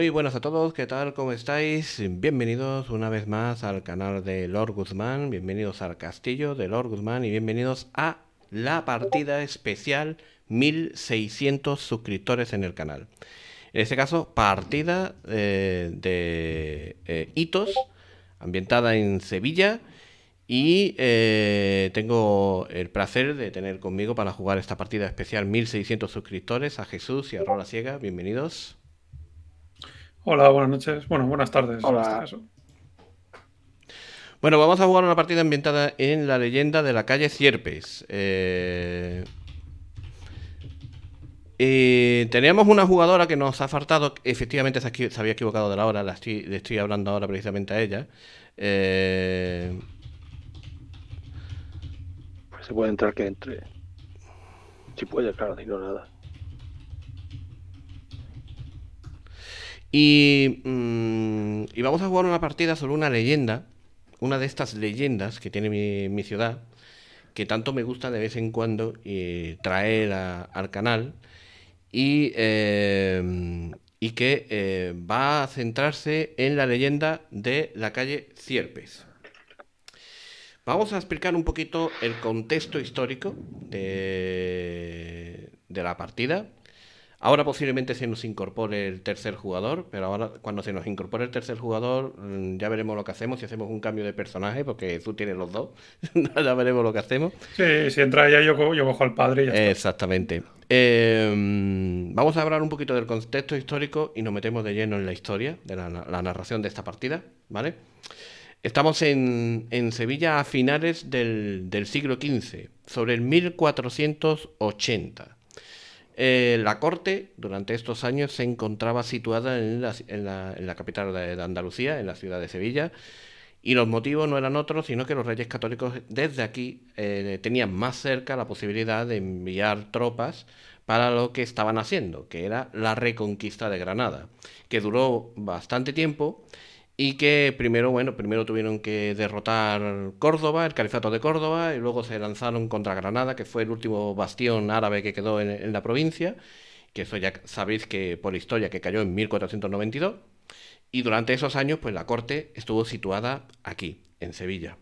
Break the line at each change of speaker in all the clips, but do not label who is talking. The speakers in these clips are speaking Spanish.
Muy buenas a todos, ¿qué tal? ¿Cómo estáis? Bienvenidos una vez más al canal de Lord Guzmán, bienvenidos al castillo de Lord Guzmán y bienvenidos a la partida especial 1600 suscriptores en el canal. En este caso, partida eh, de eh, hitos, ambientada en Sevilla. Y eh, tengo el placer de tener conmigo para jugar esta partida especial 1600 suscriptores a Jesús y a Rola Ciega. Bienvenidos.
Hola, buenas noches. Bueno, buenas tardes. Hola. Este
bueno, vamos a jugar una partida ambientada en la leyenda de la calle Cierpes. Eh, eh, teníamos una jugadora que nos ha faltado, efectivamente se, se había equivocado de la hora, le estoy hablando ahora precisamente a ella. Eh,
pues Se puede entrar que entre. Si puede, claro, digo nada.
Mm, y, vamos a jugar una partida sobre una leyenda, una de estas leyendas que tiene mi, ciudad, que tanto me gusta de vez en cuando traer al canal y, eh, que eh, va a centrarse en la leyenda de la calle Cierpes. Vamos a explicar un poquito el contexto histórico de la partida Ahora posiblemente se nos incorpore el tercer jugador, pero ahora cuando se nos incorpore el tercer jugador mm, ya veremos lo que hacemos, si hacemos un cambio de personaje, porque tú tienes los dos, ya veremos lo que hacemos. Sí, si entra ella yo, cojo, yo al padre y ya está. Exactamente. Em, vamos a hablar un poquito del contexto histórico y nos metemos de lleno en la historia, de la, narración de esta partida, ¿vale? Estamos en, Sevilla a finales del, del siglo XV, sobre el 1480. Eh, la corte durante estos años se encontraba situada en la, capital de Andalucía, en la ciudad de Sevilla, y los motivos no eran otros, sino que los reyes católicos desde aquí eh, tenían más cerca la posibilidad de enviar tropas para lo que estaban haciendo, que era la reconquista de Granada, que duró bastante tiempo y que primero, bueno, primero tuvieron que derrotar Córdoba, el califato de Córdoba, y luego se lanzaron contra Granada, que fue el último bastión árabe que quedó en, la provincia, que eso ya sabéis que por historia que cayó en 1492, y durante esos años pues la corte estuvo situada aquí, en Sevilla.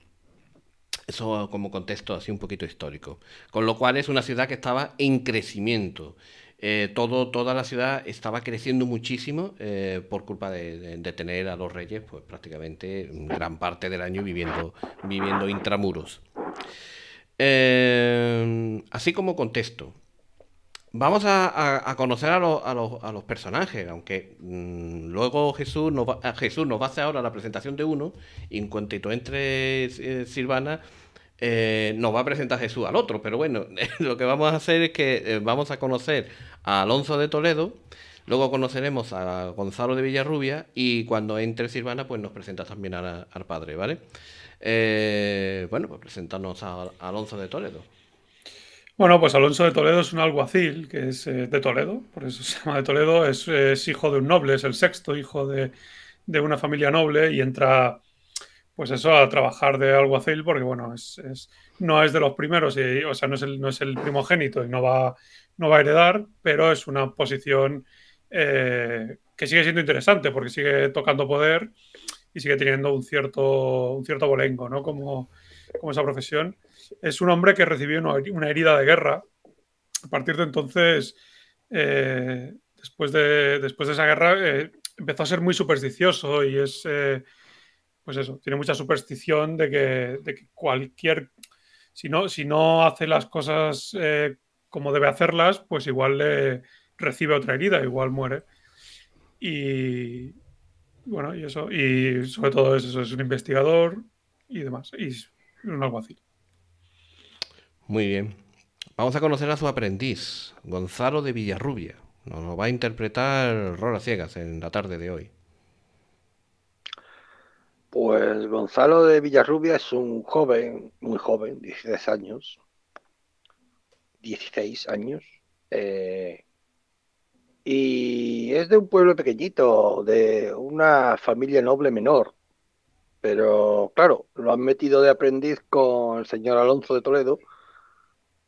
Eso como contexto así un poquito histórico. Con lo cual es una ciudad que estaba en crecimiento. Eh, toda la ciudad estaba creciendo muchísimo eh, por culpa de, tener a los reyes, pues prácticamente gran parte del año viviendo, viviendo intramuros. Eh, así como contexto. Vamos a, conocer a, los, personajes, aunque mm, luego Jesús nos, va, Jesús nos va a hacer ahora la presentación de uno, y en cuanto entre Silvana eh, nos va a presentar Jesús al otro, pero bueno, lo que vamos a hacer es que eh, vamos a conocer a Alonso de Toledo, luego conoceremos a Gonzalo de Villarrubia y cuando entre Silvana pues nos presenta también al padre, ¿vale? Eh, bueno, pues presentarnos a, Alonso de Toledo.
Bueno, pues Alonso de Toledo es un alguacil, que es de Toledo, por eso se llama de Toledo, es, hijo de un noble, es el sexto hijo de, de una familia noble y entra pues eso, a trabajar de alguacil, porque bueno, es, es, no es de los primeros, y, o sea, no es, el, no es el primogénito y no va, no va a heredar, pero es una posición eh, que sigue siendo interesante, porque sigue tocando poder y sigue teniendo un cierto, un cierto bolengo, ¿no? Como, como esa profesión. Es un hombre que recibió una, herida de guerra. A partir de entonces, eh, después, de, después de esa guerra, eh, empezó a ser muy supersticioso y es, pues eso, tiene mucha superstición de que, cualquier, si no, si no hace las cosas eh, como debe hacerlas, pues igual le recibe otra herida, igual muere. Y bueno, y eso, y sobre todo eso, es
un investigador
y demás, y es un alguacil.
Muy bien. Vamos a conocer a su aprendiz, Gonzalo de Villarrubia. Nos va a interpretar Rora Ciegas en la tarde de hoy.
Pues Gonzalo de Villarrubia es un joven, muy joven, 16 años, 16 años, eh, y es de un pueblo pequeñito, de una familia noble menor, pero claro, lo han metido de aprendiz con el señor Alonso de Toledo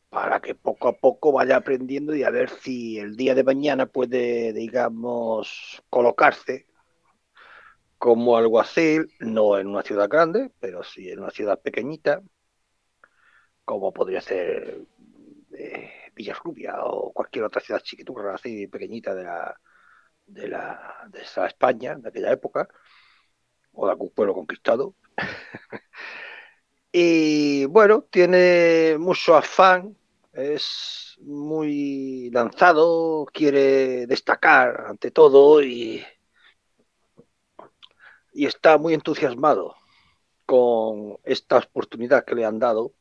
para que poco a poco vaya aprendiendo y a ver si el día de mañana puede, digamos, colocarse como alguacil, no en una ciudad grande, pero sí en una ciudad pequeñita, como podría ser eh, Villarrubia o cualquier otra ciudad chiquiturra así pequeñita de la
de la de
esa España de aquella época o de algún pueblo conquistado. y bueno, tiene mucho afán, es muy lanzado, quiere destacar ante todo y y está muy entusiasmado con esta oportunidad que le han dado,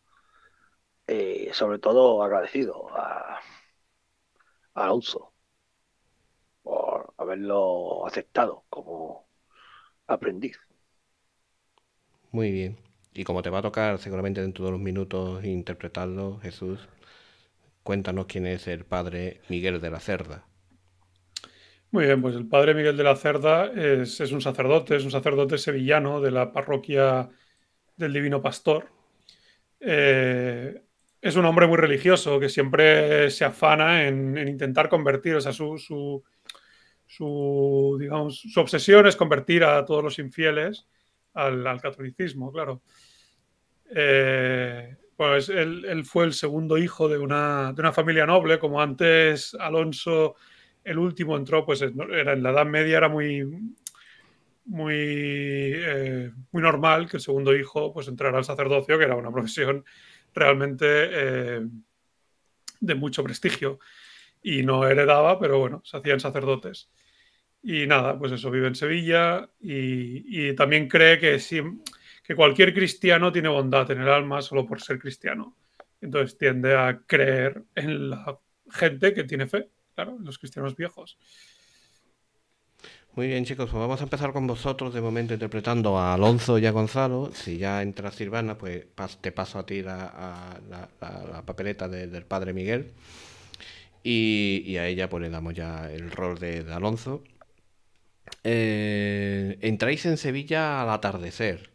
eh, sobre todo agradecido a, Alonso por haberlo aceptado como aprendiz.
Muy bien. Y como te va a tocar seguramente dentro de unos minutos interpretarlo, Jesús, cuéntanos quién es el padre Miguel de la Cerda.
Muy bien, pues el padre Miguel de la Cerda es, un sacerdote, es un sacerdote sevillano de la parroquia del Divino Pastor. Eh, es un hombre muy religioso que siempre se afana en, intentar convertir, o sea, su, su, su, digamos, obsesión es convertir a todos los infieles al, catolicismo, claro. pues él, él, fue el segundo hijo de una, de una familia noble, como antes Alonso el último entró, pues era en la Edad Media era muy, muy, eh, muy normal que el segundo hijo pues entrara al sacerdocio, que era una profesión realmente eh, de mucho prestigio. Y no heredaba, pero bueno, se hacían sacerdotes. Y nada, pues eso, vive en Sevilla y, también cree que, que cualquier cristiano tiene bondad en el alma solo por ser cristiano. Entonces tiende a creer en la gente que tiene fe los cristianos viejos.
Muy bien, chicos, pues vamos a empezar con vosotros de momento interpretando a Alonso y a Gonzalo. Si ya entra Silvana, pues te paso a ti la, la, papeleta del padre Miguel. Y, a ella pues le damos ya el rol de, Alonso. Eh, entráis en Sevilla al atardecer,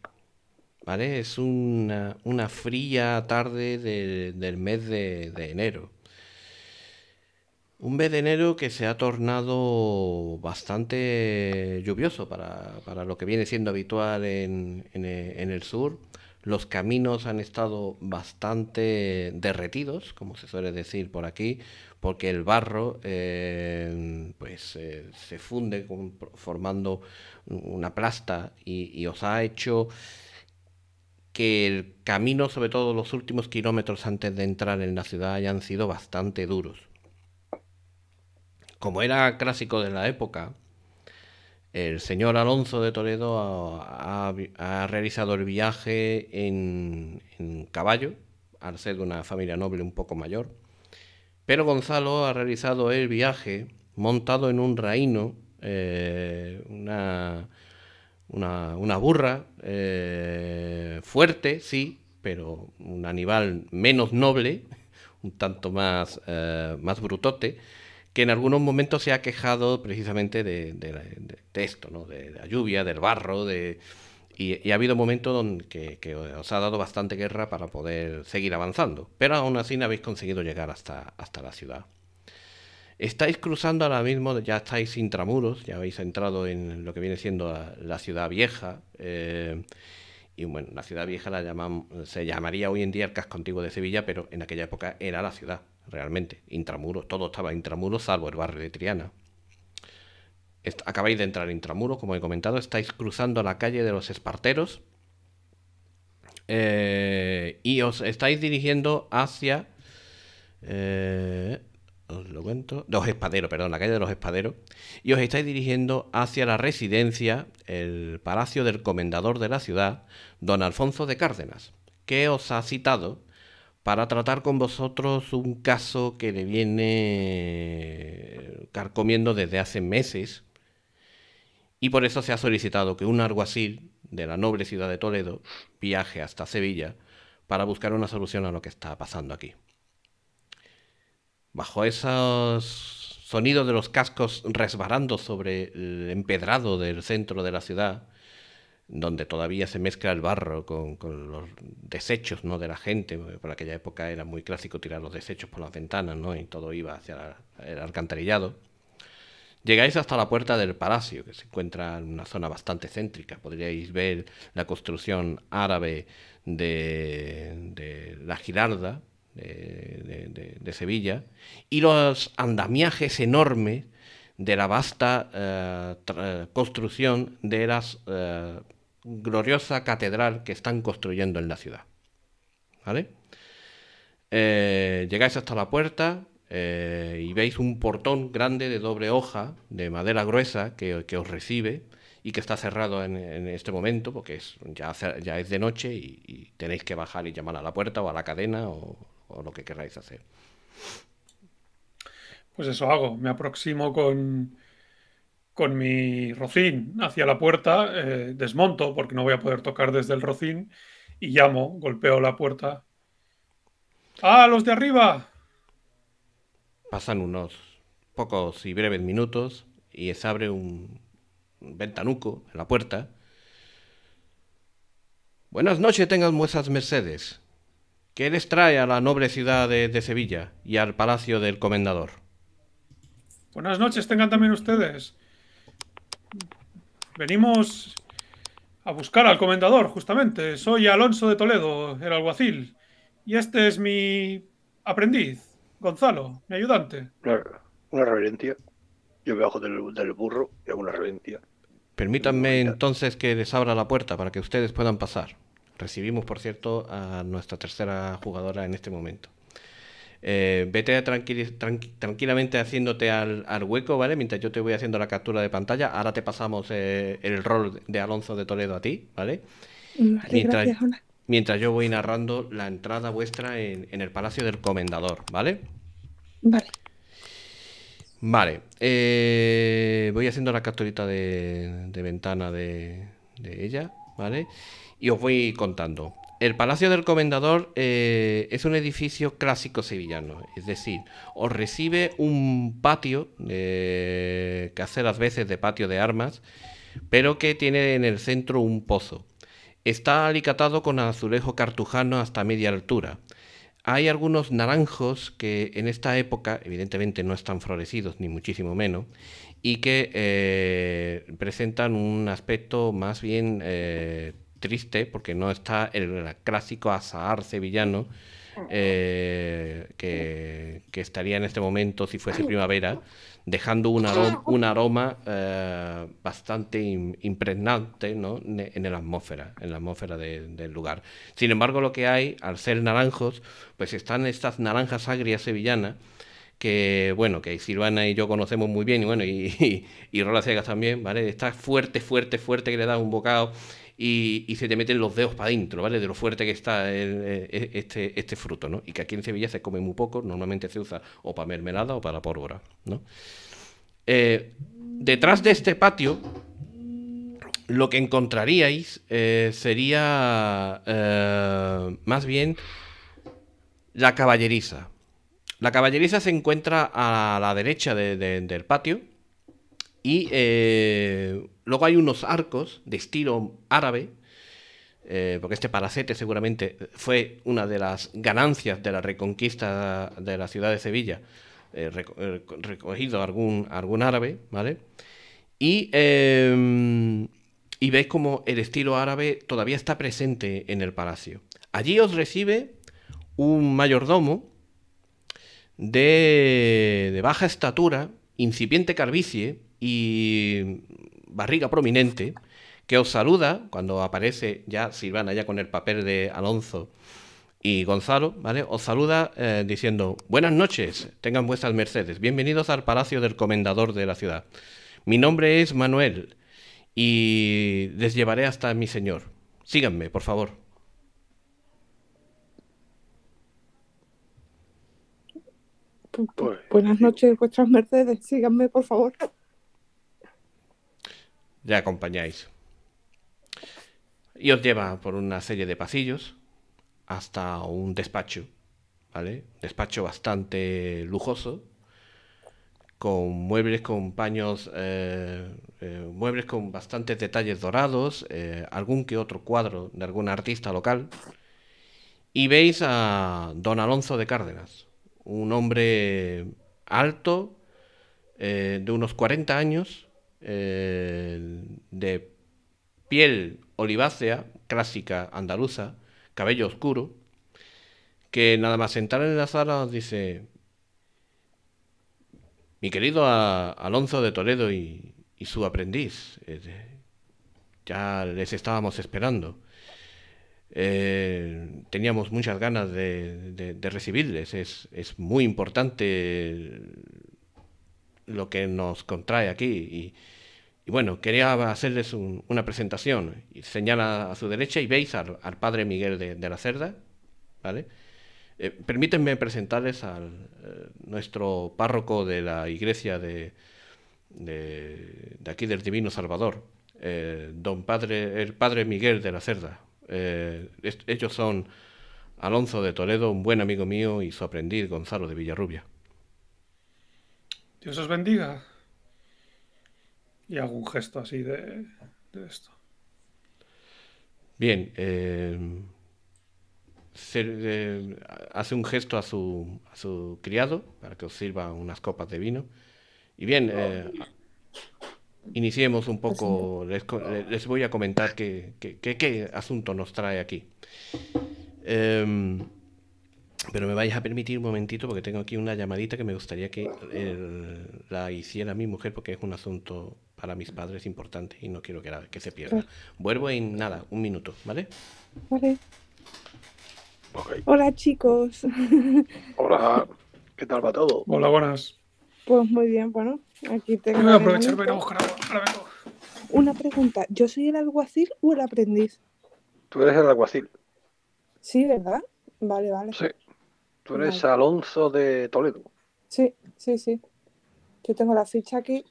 ¿vale? Es una, fría tarde del mes de enero. Un mes de enero que se ha tornado bastante lluvioso para, lo que viene siendo habitual en, el sur. Los caminos han estado bastante derretidos, como se suele decir por aquí, porque el barro eh, pues, eh, se funde formando una plasta y os ha hecho que el camino, sobre todo los últimos kilómetros antes de entrar en la ciudad, hayan sido bastante duros como era clásico de la época, el señor Alonso de Toledo ha, realizado el viaje en, caballo, al ser de una familia noble un poco mayor. Pero Gonzalo ha realizado el viaje montado en un reino, eh, una, una, burra eh, fuerte, sí, pero un animal menos noble, un tanto más, eh, más brutote que en algunos momentos se ha quejado precisamente de, esto, de, la lluvia, del barro, Y, ha habido momentos donde que, os ha dado bastante guerra para poder seguir avanzando, pero aún así no habéis conseguido llegar hasta, hasta la ciudad. Estáis cruzando ahora mismo, ya estáis intramuros, ya habéis entrado en lo que viene siendo la, ciudad vieja. Eh, y bueno, la ciudad vieja se llamaría hoy en día el casco antiguo de Sevilla, pero en aquella época era la ciudad realmente, intramuros, todo estaba intramuros salvo el barrio de Triana. acabáis de entrar intramuros, como he comentado, estáis cruzando la calle de los Esparteros eh, y os estáis dirigiendo hacia... Eh, os lo cuento. Los Espaderos, perdón, la calle de los Espaderos. Y os estáis dirigiendo hacia la residencia, el palacio del comendador de la ciudad, don Alfonso de Cárdenas, que os ha citado para tratar con vosotros un caso que le viene eh, carcomiendo desde hace meses y por eso se ha solicitado que un alguacil de la noble ciudad de Toledo viaje hasta Sevilla para buscar una solución a lo que está pasando aquí. Bajo esos sonidos de los cascos resbalando sobre el empedrado del centro de la ciudad, donde todavía se mezcla el barro con, los desechos ¿no? de la gente. Por aquella época era muy clásico tirar los desechos por las ventanas ¿no? y todo iba hacia el alcantarillado. Llegáis hasta la puerta del palacio, que se encuentra en una zona bastante céntrica. Podríais ver la construcción árabe de, la Girarda, de, Sevilla, y los andamiajes enormes de la vasta eh, construcción de las eh, gloriosa catedral que están construyendo en la ciudad. ¿Vale? Eh, llegáis hasta la puerta eh, y veis un portón grande de doble hoja, de madera gruesa, que, os recibe y que está cerrado en, este momento porque es, ya, ya es de noche y, tenéis que bajar y llamar a la puerta o a la cadena o, o lo que queráis hacer.
Pues eso hago, me aproximo con, con mi rocín hacia la puerta, eh, desmonto porque no voy a poder tocar desde el rocín y llamo, golpeo la puerta. ¡Ah, los de arriba!
Pasan unos pocos y breves minutos y se abre un ventanuco en la puerta. Buenas noches tengan vuestras mercedes. ¿Qué les trae a la noble ciudad de Sevilla y al palacio del comendador?
Buenas noches tengan también ustedes. Venimos a buscar al comendador, justamente. Soy Alonso de Toledo, el alguacil. Y este es mi aprendiz, Gonzalo, mi
ayudante. Una, reverencia. Yo me bajo del, del burro y hago una reverencia.
Permítanme entonces que les abra la puerta para que ustedes puedan pasar. Recibimos, por cierto, a nuestra tercera jugadora en este momento. Eh, vete tranquilamente haciéndote al, hueco, ¿vale? Mientras yo te voy haciendo la captura de pantalla. Ahora te pasamos eh, el rol de Alonso de Toledo a ti, ¿vale? mientras, mientras, yo voy narrando la entrada vuestra en, el Palacio del Comendador, ¿vale? Vale. Vale. Eh, voy haciendo la capturita de, ventana de, de ella, ¿vale? Y os voy contando. El Palacio del Comendador eh, es un edificio clásico sevillano, es decir, os recibe un patio eh, que hace las veces de patio de armas, pero que tiene en el centro un pozo. Está alicatado con azulejo cartujano hasta media altura. Hay algunos naranjos que en esta época, evidentemente, no están florecidos, ni muchísimo menos, y que eh, presentan un aspecto más bien triste porque no está el clásico azahar sevillano eh, que, estaría en este momento, si fuese primavera, dejando un aroma, un eh, aroma bastante impregnante ¿no? en la atmósfera, en la atmósfera del lugar. Sin embargo, lo que hay, al ser naranjos, pues están estas naranjas agrias sevillanas que bueno, que Silvana y yo conocemos muy bien, y bueno, y, Rola Cegas también, ¿vale? Está fuerte, fuerte, fuerte, que le da un bocado y, se te meten los dedos para adentro, ¿vale? De lo fuerte que está e, e, este, este fruto, ¿no? Y que aquí en Sevilla se come muy poco, normalmente se usa o para mermelada o para pólvora, ¿no? Eh, detrás de este patio, lo que encontraríais eh, sería eh, más bien la caballeriza. La caballeriza se encuentra a la derecha del patio y Luego hay unos arcos de estilo árabe, eh, porque este palacete seguramente fue una de las ganancias de la reconquista de la ciudad de Sevilla, eh, eh, recogido algún, algún árabe, ¿vale? Y, em, veis como el estilo árabe todavía está presente en el palacio. Allí os recibe un mayordomo de, de baja estatura, incipiente carvicie y barriga prominente, que os saluda cuando aparece ya Silvana, ya con el papel de Alonso y Gonzalo, ¿vale? Os saluda eh, diciendo, buenas noches, tengan vuestras mercedes, bienvenidos al Palacio del Comendador de la ciudad. Mi nombre es Manuel y les llevaré hasta mi señor. Síganme, por favor.
Pues, buenas noches, vuestras mercedes, síganme, por favor
le acompañáis. Y os lleva por una serie de pasillos hasta un despacho, ¿vale? Despacho bastante lujoso, con muebles con paños, eh, eh, muebles con bastantes detalles dorados, eh, algún que otro cuadro de algún artista local. Y veis a don Alonso de Cárdenas, un hombre alto, de unos 40 años, de piel olivácea, clásica, andaluza, cabello oscuro, que nada más sentar en la sala dice, mi querido Alonso de Toledo y, su aprendiz, eh, ya les estábamos esperando. Eh, teníamos muchas ganas de, de recibirles. Es, es, muy importante lo que nos contrae aquí y, y bueno, quería hacerles una presentación. Señala a su derecha y veis al, padre Miguel de, la Cerda. ¿vale? Eh, permítanme presentarles a eh, nuestro párroco de la iglesia de, aquí del Divino Salvador, eh, don padre, el padre Miguel de la Cerda. ellos son Alonso de Toledo, un buen amigo mío, y su aprendiz Gonzalo de Villarrubia.
Dios os bendiga. Y hago un gesto así de, esto.
Bien. Eh, eh, hace un gesto a su, a su criado para que os sirva unas copas de vino. Y bien, eh, iniciemos un poco. Pues les, voy a comentar qué, qué, asunto nos trae aquí. Em, pero me vais a permitir un momentito porque tengo aquí una llamadita que me gustaría que eh, la hiciera mi mujer porque es un asunto para mis padres importante y no quiero que, se pierda. Vuelvo en nada, un minuto, ¿vale?
Vale. Hola chicos.
Hola, ¿qué tal va todo? Hola,
buenas.
Pues muy bien, bueno, aquí tengo... Voy a aprovechar para buscar Una pregunta, ¿yo soy el alguacil o el aprendiz?
Tú eres el alguacil.
Sí, ¿verdad? Vale, vale. Sí. Tú eres
Alonso de Toledo.
Sí, sí, sí. Yo tengo la ficha aquí,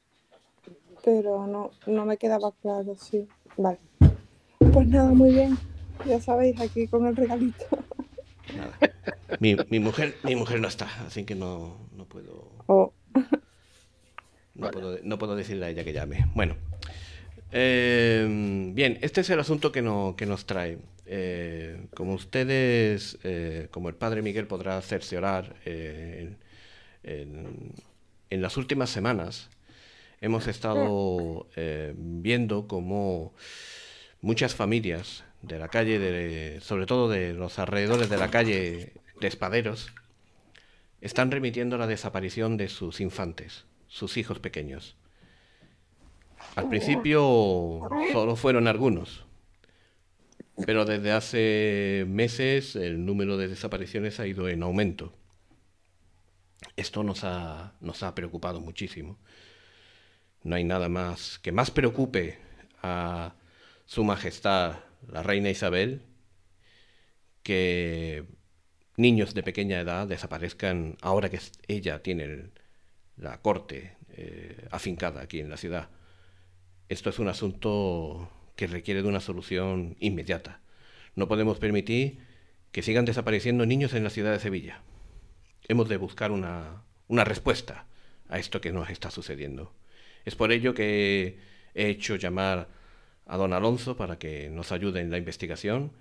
pero no, no me quedaba claro, sí. Vale. Pues nada, muy bien. Ya sabéis, aquí con el regalito.
Nada. Mi, mi, mujer, mi mujer no está, así que no, oh. puedo. No, puedo, decirle a ella que llame. Bueno. Eh, bien, este es el asunto que, no, que nos trae. Eh, como ustedes, eh, como el padre Miguel podrá cerciorar, eh, en, en, las últimas semanas hemos estado viendo cómo muchas familias de la calle, de, sobre todo de los alrededores de la calle de Espaderos, están remitiendo la desaparición de sus infantes, sus hijos pequeños. Al principio solo fueron algunos, pero desde hace meses el número de desapariciones ha ido en aumento. Esto nos ha, nos ha preocupado muchísimo. No hay nada más que más preocupe a Su Majestad la Reina Isabel que niños de pequeña edad desaparezcan ahora que ella tiene la corte eh, afincada aquí en la ciudad. Esto es un asunto que requiere de una solución inmediata. No podemos permitir que sigan desapareciendo niños en la ciudad de Sevilla. Hemos de buscar una, respuesta a esto que nos está sucediendo. Es por ello que he hecho llamar a don Alonso para que nos ayude en la investigación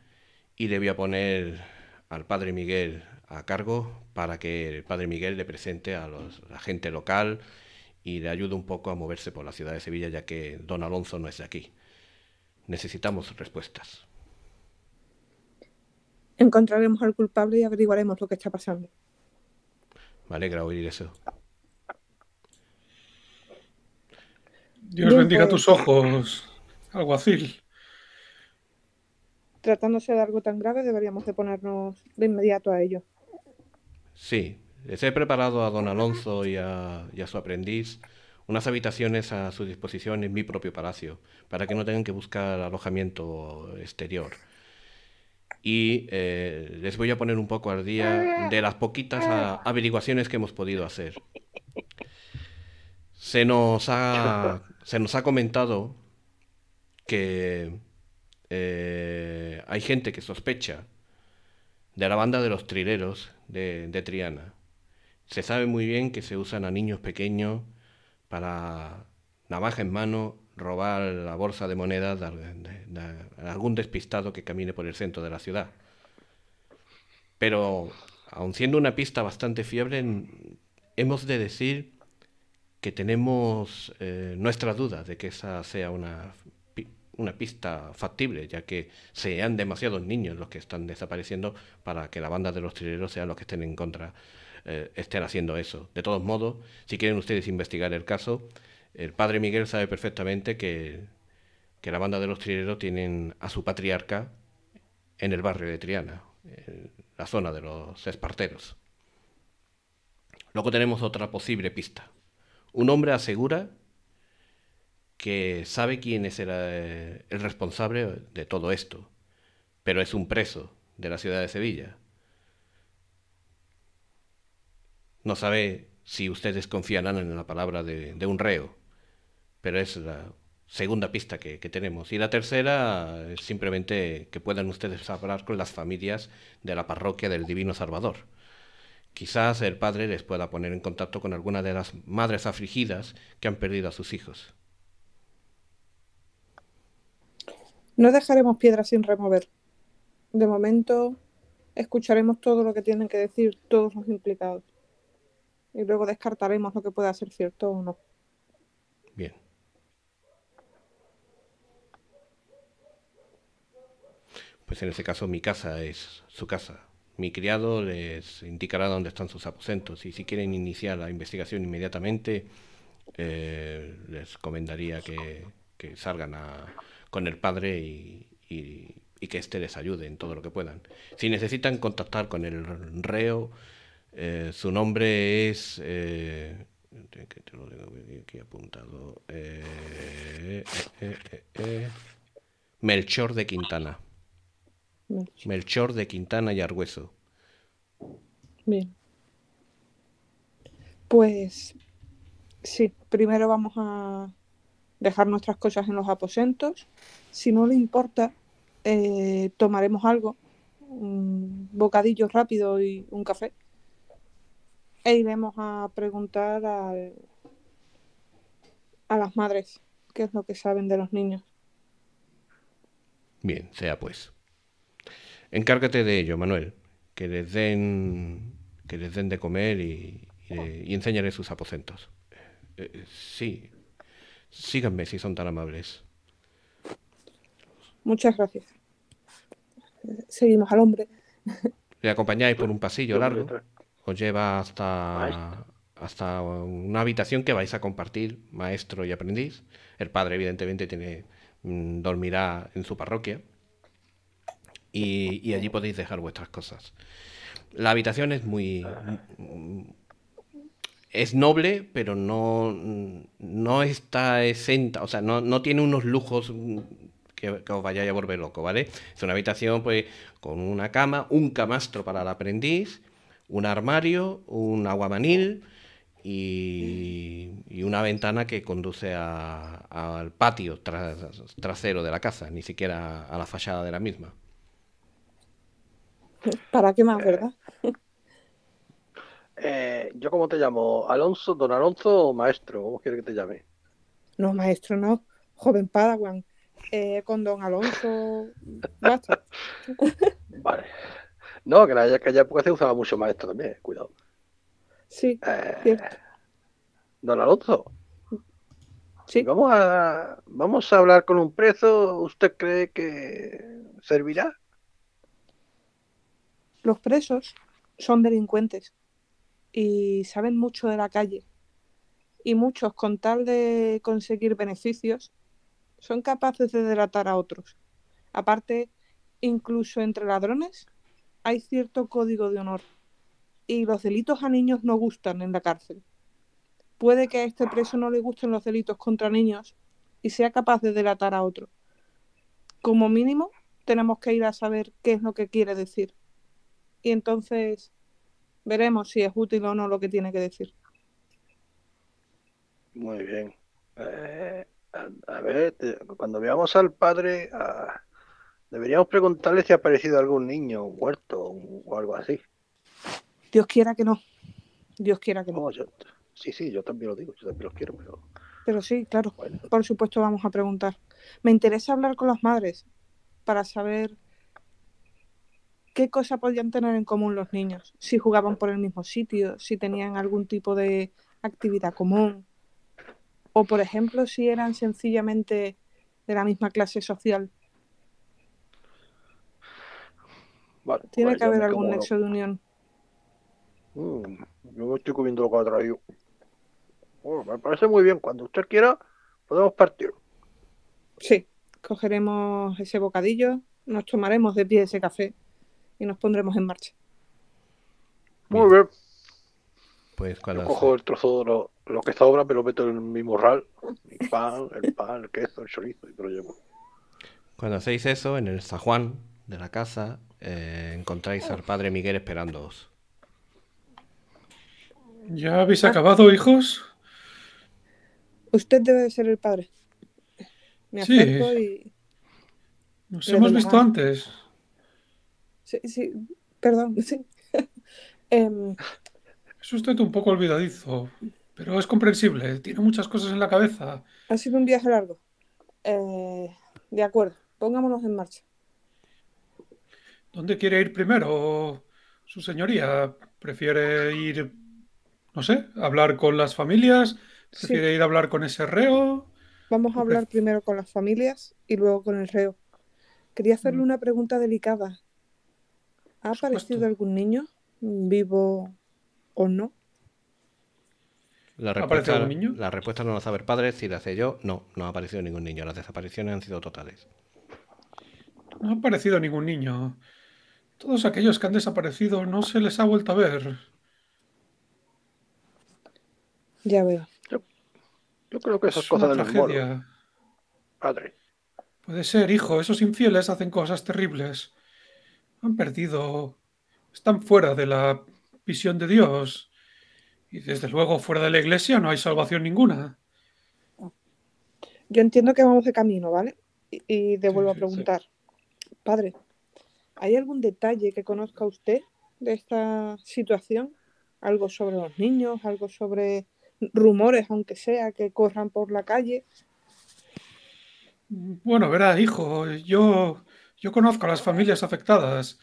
y le voy a poner al padre Miguel a cargo para que el padre Miguel le presente a, a la gente local y le ayude un poco a moverse por la ciudad de Sevilla ya que don Alonso no es de aquí. Necesitamos respuestas.
Encontraremos al culpable y averiguaremos lo que está pasando.
Me alegra oír eso. Dios bendiga pues. tus ojos,
alguacil.
Tratándose de algo tan grave, deberíamos de ponernos de inmediato a ello.
Sí, les he preparado a don Alonso y a su aprendiz unas habitaciones a su disposición en mi propio palacio, para que no tengan que buscar alojamiento exterior. Y eh, les voy a poner un poco al día de las poquitas ah, averiguaciones que hemos podido hacer. Se nos ha, se nos ha comentado que eh, hay gente que sospecha de la banda de los trileros de Triana. Se sabe muy bien que se usan a niños pequeños para, navaja en mano, robar la bolsa de monedas de, algún despistado que camine por el centro de la ciudad. Pero, aun siendo una pista bastante fiebre, hemos de decir que tenemos eh, nuestra nuestras dudas de que esa sea una, una pista factible, ya que sean demasiados niños los que están desapareciendo para que la banda de los trileros sea los que estén en contra eh, estén haciendo eso. De todos modos, si quieren ustedes investigar el caso, el padre Miguel sabe perfectamente que, que la banda de los trileros tienen a su patriarca en el barrio de Triana, en la zona de los esparteros. Luego tenemos otra posible pista. Un hombre asegura que sabe quién es el eh, responsable de todo esto, pero es un preso de la ciudad de Sevilla No sabe si ustedes confiarán en la palabra de, un reo, pero es la segunda pista que, que, tenemos. Y la tercera es simplemente que puedan ustedes hablar con las familias de la parroquia del Divino Salvador. Quizás el padre les pueda poner en contacto con alguna de las madres afligidas que han perdido a sus hijos.
No dejaremos piedra sin remover. De momento, escucharemos todo lo que tienen que decir todos los implicados y luego descartaremos lo que pueda ser cierto o no.
Bien. Pues en ese caso mi casa es su casa. Mi criado les indicará dónde están sus aposentos y si quieren iniciar la investigación inmediatamente, eh, les recomendaría que, salgan con el padre y que éste les ayude en todo lo que puedan. Si necesitan contactar con el reo, eh, su nombre es. Eh, te lo apuntado. Eh, Melchor de Quintana. Melchor. de Quintana y Argüeso.
Bien. Pues sí, primero vamos a dejar nuestras cosas en los aposentos. Si no le importa, tomaremos algo, un bocadillo rápido y un café. E iremos a preguntar al, a las madres qué es lo que saben de los niños.
Bien, sea pues. Encárgate de ello, Manuel, que les den, que les den de comer y, y, enseñaré sus aposentos. Eh, eh, sí, síganme si son tan amables.
Muchas gracias. Seguimos al hombre.
Le acompañáis por un pasillo largo os lleva hasta, hasta una habitación que vais a compartir, maestro y aprendiz. El padre, evidentemente, tiene, mm, dormirá en su parroquia. Y, allí podéis dejar vuestras cosas. La habitación es muy. Mm, es noble, pero no, mm, no está exenta, o sea, no, tiene unos lujos que, os vayáis a volver loco, ¿vale? Es una habitación, pues, con una cama, un camastro para el aprendiz, un armario, un aguamanil y, una ventana que conduce al patio trasero de la casa, ni siquiera a la fachada de la misma.
¿Para qué más, verdad?
Eh, ¿Yo cómo te llamo? ¿Alonso, don Alonso o maestro? ¿Cómo quieres que te llame?
No, maestro, no. Joven Padawan. Eh, con don Alonso. Basta.
vale. No, que en aquella época se usaba mucho más esto también, cuidado.
Sí, eh,
Don Alonso. Sí. Vamos a, vamos a hablar con un preso. ¿Usted cree que servirá?
Los presos son delincuentes y saben mucho de la calle. Y muchos, con tal de conseguir beneficios, son capaces de delatar a otros. Aparte, incluso entre ladrones, hay cierto código de honor y los delitos a niños no gustan en la cárcel. Puede que a este preso no le gusten los delitos contra niños y sea capaz de delatar a otro. Como mínimo, tenemos que ir a saber qué es lo que quiere decir. Y entonces veremos si es útil o no lo que tiene que decir.
Muy bien. Eh, a, ver, cuando veamos al padre, a, Deberíamos preguntarle si ha aparecido algún niño muerto o algo así.
Dios quiera que no. Dios quiera que no. Oh,
sí, sí, yo también lo digo, yo también los quiero, pero...
Pero sí, claro, por supuesto vamos a preguntar. Me interesa hablar con las madres para saber qué cosa podían tener en común los niños, si jugaban por el mismo sitio, si tenían algún tipo de actividad común, o por ejemplo si eran sencillamente de la misma clase social Pues Tiene que haber algún nexo de unión.
Mm, yo me estoy comiendo lo que ha traído. me parece muy bien. Cuando usted quiera, podemos partir.
Sí, cogeremos ese bocadillo, nos tomaremos de pie ese café y nos pondremos en marcha. Muy bien. Pues Yo cojo
el trozo de lo, que está obra, me lo meto en mi morral. Mi pan, el pan, el queso, el chorizo y lo llevo.
Cuando hacéis eso, en el San Juan de la casa, eh, encontráis al padre Miguel esperándoos.
¿Ya habéis acabado, hijos? Usted debe ser el padre. Me sí.
Nos hemos visto antes.
Sí, sí, perdón, sí. Em, es usted un poco
olvidadizo, pero es comprensible. Tiene muchas cosas en la cabeza.
Ha sido un viaje largo. Eh, de acuerdo, pongámonos en marcha.
¿Dónde quiere ir primero? Su señoría prefiere ir, no sé, hablar con las familias, prefiere ir a hablar con ese reo.
Vamos a hablar primero con las familias y luego con el reo. Quería hacerle mm. una pregunta delicada. ¿Ha aparecido algún niño, vivo o no?
La respuesta, niño? la respuesta no la sabe el padre, si la hace yo, no, no ha aparecido ningún niño. Las desapariciones han sido totales.
No ha aparecido ningún niño. Todos aquellos que han desaparecido no se les ha vuelto a ver. Ya veo. Yo, creo que eso es, cosa tragedia. Padre. Puede ser, hijo. Esos infieles hacen cosas terribles. Han perdido. Están fuera de la visión de Dios. Y desde luego, fuera de la iglesia no hay salvación ninguna.
Yo entiendo que vamos de camino, ¿vale? Y, devuelvo a preguntar. Padre, ¿Hay algún detalle que conozca usted de esta situación? ¿Algo sobre los niños? ¿Algo sobre rumores, aunque sea, que corran por la calle? Bueno,
verá, hijo, yo, yo conozco a las familias afectadas.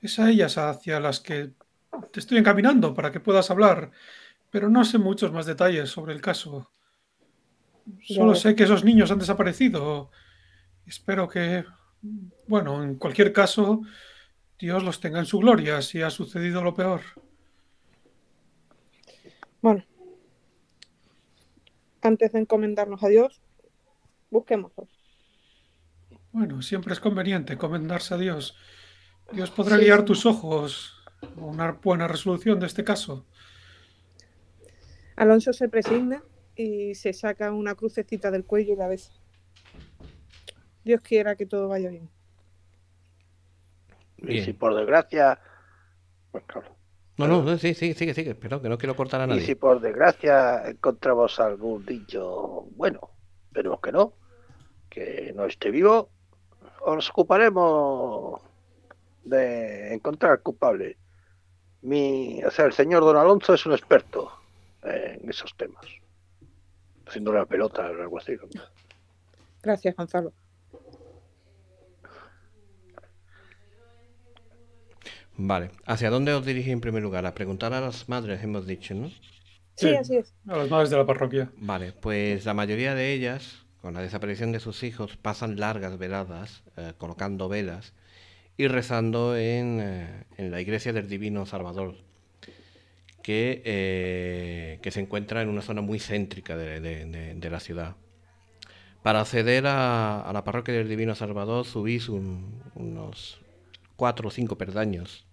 Es a ellas hacia las que te estoy encaminando para que puedas hablar, pero no sé muchos más detalles sobre el caso. Solo sé que esos niños han desaparecido. Espero que bueno, en cualquier caso, Dios los tenga en su gloria si ha sucedido lo peor.
Bueno, antes de encomendarnos a Dios, busquemos.
Bueno, siempre es conveniente encomendarse a Dios. Dios podrá guiar tus ojos a una buena resolución de este caso.
Alonso se presigna y se saca una crucecita del cuello y la besa. Dios quiera que todo vaya bien.
Y si por desgracia,
pues, No, no, sí, sí, sigue, sigue, perdón, que no quiero cortar a nadie. Y si
por desgracia encontramos algún dicho bueno, esperemos que no, que no esté vivo, os ocuparemos de encontrar culpable. Mi, o sea, el señor Don Alonso es un experto en esos temas. Haciendo la pelota o algo así.
Gracias, Gonzalo.
Vale. ¿Hacia dónde os dirigís en primer lugar? A preguntar a las madres, hemos dicho, ¿no? Sí, así
es. A las madres de
la parroquia. Vale, pues la mayoría de ellas, con la desaparición de sus hijos, pasan largas veladas, eh, colocando velas y rezando eh, en, la iglesia del Divino Salvador, que, eh, que, se encuentra en una zona muy céntrica de, la ciudad. Para acceder a, la parroquia del Divino Salvador subís unos cuatro o cinco perdaños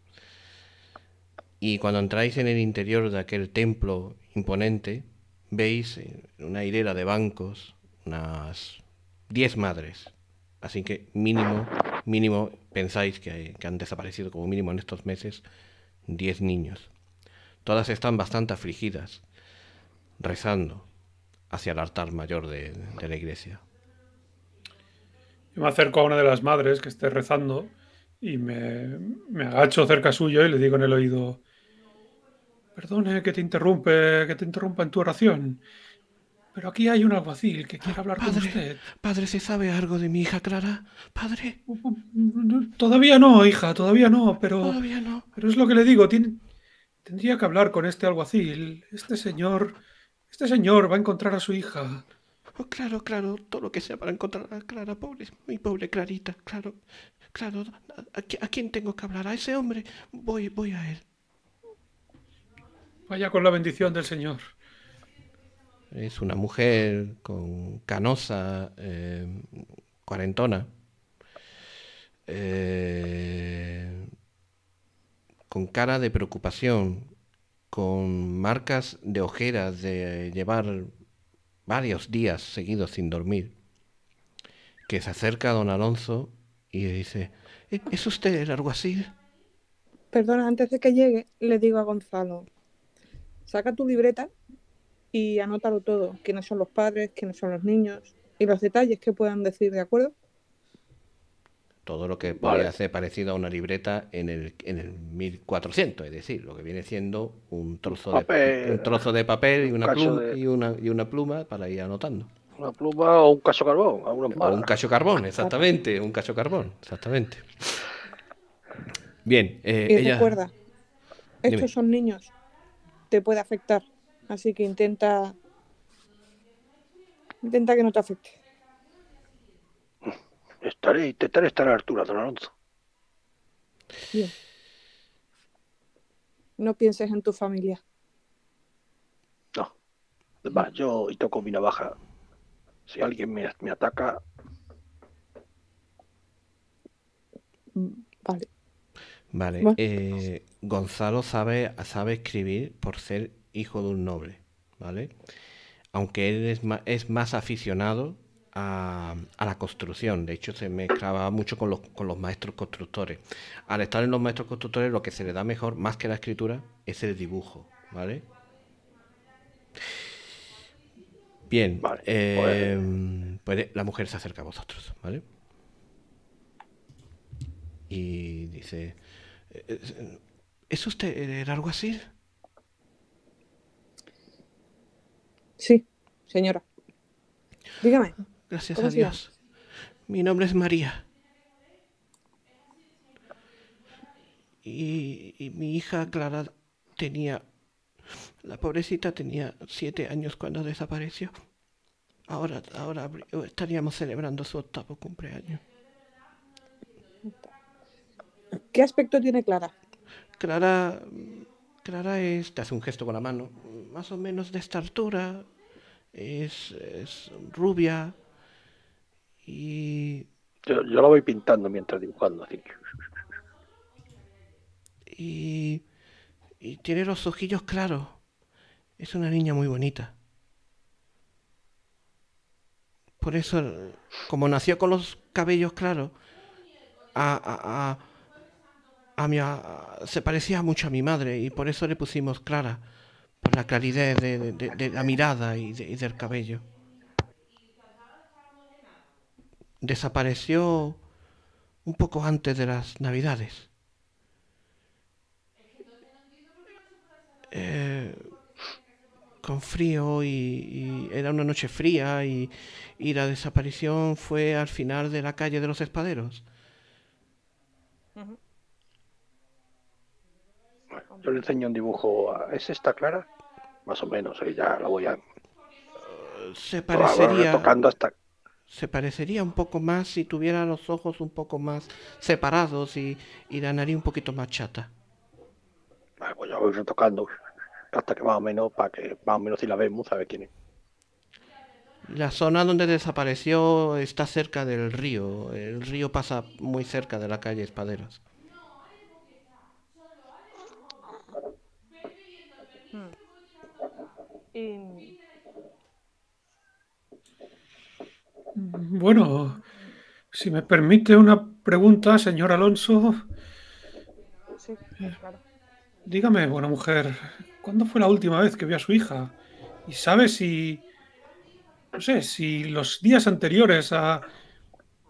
y cuando entráis en el interior de aquel templo imponente, veis una hilera de bancos, unas diez madres. Así que mínimo, mínimo, pensáis que, han desaparecido como mínimo en estos meses diez niños. Todas están bastante afligidas, rezando hacia el altar mayor de, la iglesia.
Yo me acerco a una de las madres que esté rezando y me, me agacho cerca suyo y le digo en el oído, Perdone que te interrumpe, que te interrumpa en tu oración. Pero aquí hay un alguacil que quiere hablar con usted. Padre, ¿se sabe algo de mi hija Clara?
Padre. Uh, uh, uh,
todavía no, hija, todavía no, pero. Todavía no. Pero es lo que le digo, tendría que hablar con este alguacil. Este señor. Este señor va a encontrar a su hija.
Oh, claro, claro, todo lo que sea para encontrar a Clara, pobre, mi pobre Clarita, claro, claro, ¿a, a quién tengo que hablar? A ese hombre, voy, voy a él.
Vaya con la bendición del Señor.
Es una mujer con canosa, eh, cuarentona, eh, con cara de preocupación, con marcas de ojeras de llevar varios días seguidos sin dormir, que se acerca a don Alonso y le dice, ¿E-, ¿es usted el alguacil?
Perdona, antes de que llegue, le digo a Gonzalo, saca tu libreta y anótalo todo, quiénes son los padres, quiénes son los niños y los detalles que puedan decir, ¿de acuerdo?
Todo lo que puede hacer parecido a una libreta en el, en el 1400, es decir, lo que viene siendo un trozo, de, un trozo de papel y una, pluma, Y, una, y una pluma para ir anotando.
Una pluma o un cacho carbón. un cacho
carbón, exactamente, un cacho carbón, exactamente. Bien, eh, y recuerda, estos
son niños, te puede afectar. Así que intenta, intenta que no te afecte.
Estaré, intentaré estar a la altura, don Alonso.
Bien. No pienses en tu familia.
No. Además, yo y toco mi navaja. Si alguien me, ataca.
Mm, vale. Vale. Eh, Gonzalo sabe, sabe escribir por ser hijo de un noble, ¿vale? Aunque él es más, aficionado a, la construcción, de hecho se mezclaba mucho con los, maestros constructores. Al estar en los maestros constructores lo que se le da mejor, más que la escritura, es el dibujo, ¿vale? Bien, eh, pues-, pues la mujer se acerca a vosotros, ¿vale? Y dice, eh, eh, ¿Es usted eh, algo así?
Sí, señora. Dígame.
Gracias a Dios. Mi nombre es María. Y, mi hija Clara tenía, la pobrecita tenía siete años cuando desapareció. Ahora, ahora eh, estaríamos celebrando su octavo cumpleaños.
¿Qué aspecto tiene Clara?
Clara, Clara es, te hace un gesto con la mano, más o menos de esta altura, es, rubia y...
Yo, yo, la voy pintando mientras dibujando, así.
Y, y tiene los ojillos claros. Es una niña muy bonita. Por eso, como nació con los cabellos claros, a, a a se parecía mucho a mi madre y por eso le pusimos Clara, por la claridad de, la mirada y, del cabello. Desapareció un poco antes de las navidades. Eh, con frío y, era una noche fría y, la desaparición fue al final de la calle de los Espaderos.
Yo le enseño un dibujo. ¿Es esta clara? Más o menos, y eh, ya la voy a. Eh,
se ah, parecería. hasta... Se parecería un poco más si tuviera los ojos un poco más separados y, y la un poquito más chata.
Ah, pues ya voy retocando hasta que más o menos, para que más o menos si la vemos, sabe quién es.
La zona donde desapareció está cerca del río. El río pasa muy cerca de la calle Espaderas.
Bueno, si me permite una pregunta, señor Alonso.
Sí,
claro.
Dígame, buena mujer, ¿cuándo fue la última vez que vio a su hija? ¿Y sabe si, no sé, si los días anteriores a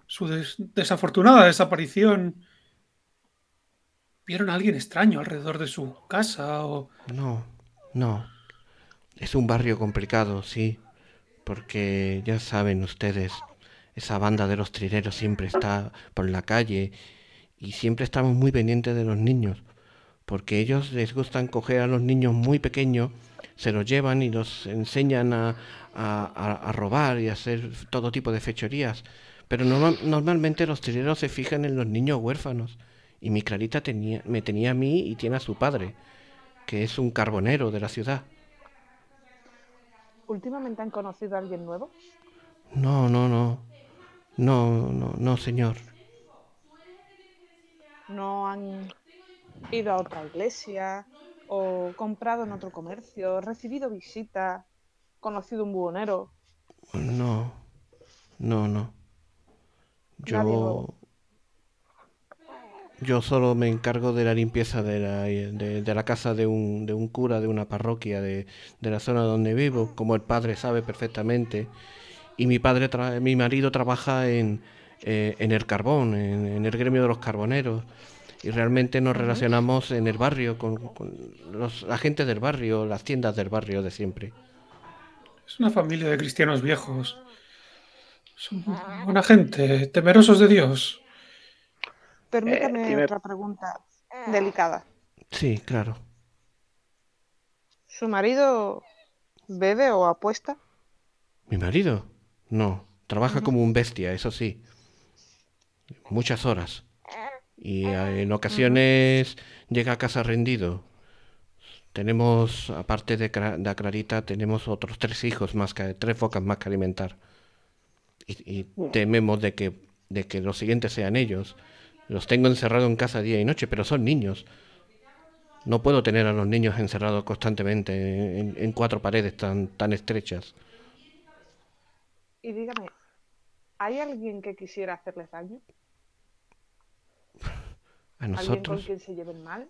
su desafortunada desaparición vieron a alguien extraño alrededor de su casa o...
No, no, es un barrio complicado, sí, porque ya saben ustedes, esa banda de los trineros siempre está por la calle y siempre estamos muy pendientes de los niños, porque ellos les gustan coger a los niños muy pequeños, se los llevan y los enseñan a, robar y a hacer todo tipo de fechorías. Pero normalmente los trineros se fijan en los niños huérfanos y mi Clarita tenía, me tenía a mí y tiene a su padre, que es un carbonero de la ciudad.
¿Últimamente han conocido a alguien nuevo?
No, no, no. No, no, no, señor.
¿No han ido a otra iglesia o comprado en otro comercio, recibido visita? conocido un buhonero?
No, no, no. Yo, yo solo me encargo de la limpieza de la, casa de un, cura, de una parroquia, de, la zona donde vivo, como el padre sabe perfectamente. Y mi, padre mi marido trabaja en, eh, en el carbón, en, el gremio de los carboneros. Y realmente nos relacionamos en el barrio, con, con los agentes del barrio, las tiendas del barrio de siempre.
Es una familia de cristianos viejos.
Son buena
gente, temerosos de Dios.
Permítame eh, otra pregunta delicada.
Sí, claro.
¿Su marido bebe o apuesta?
¿Mi marido? No, trabaja como un bestia, eso sí. Muchas horas. Y eh, en ocasiones llega a casa rendido. Tenemos, aparte de, de Clarita, tenemos otros tres hijos más que, tres focas más que alimentar. Y, mm. tememos de que, de que los siguientes sean ellos. Los tengo encerrados en casa día y noche, pero son niños. No puedo tener a los niños encerrados constantemente en, cuatro paredes tan, tan estrechas.
Y dígame, ¿hay alguien que quisiera hacerles daño?
¿A nosotros? ¿Alguien con
quien se lleven mal?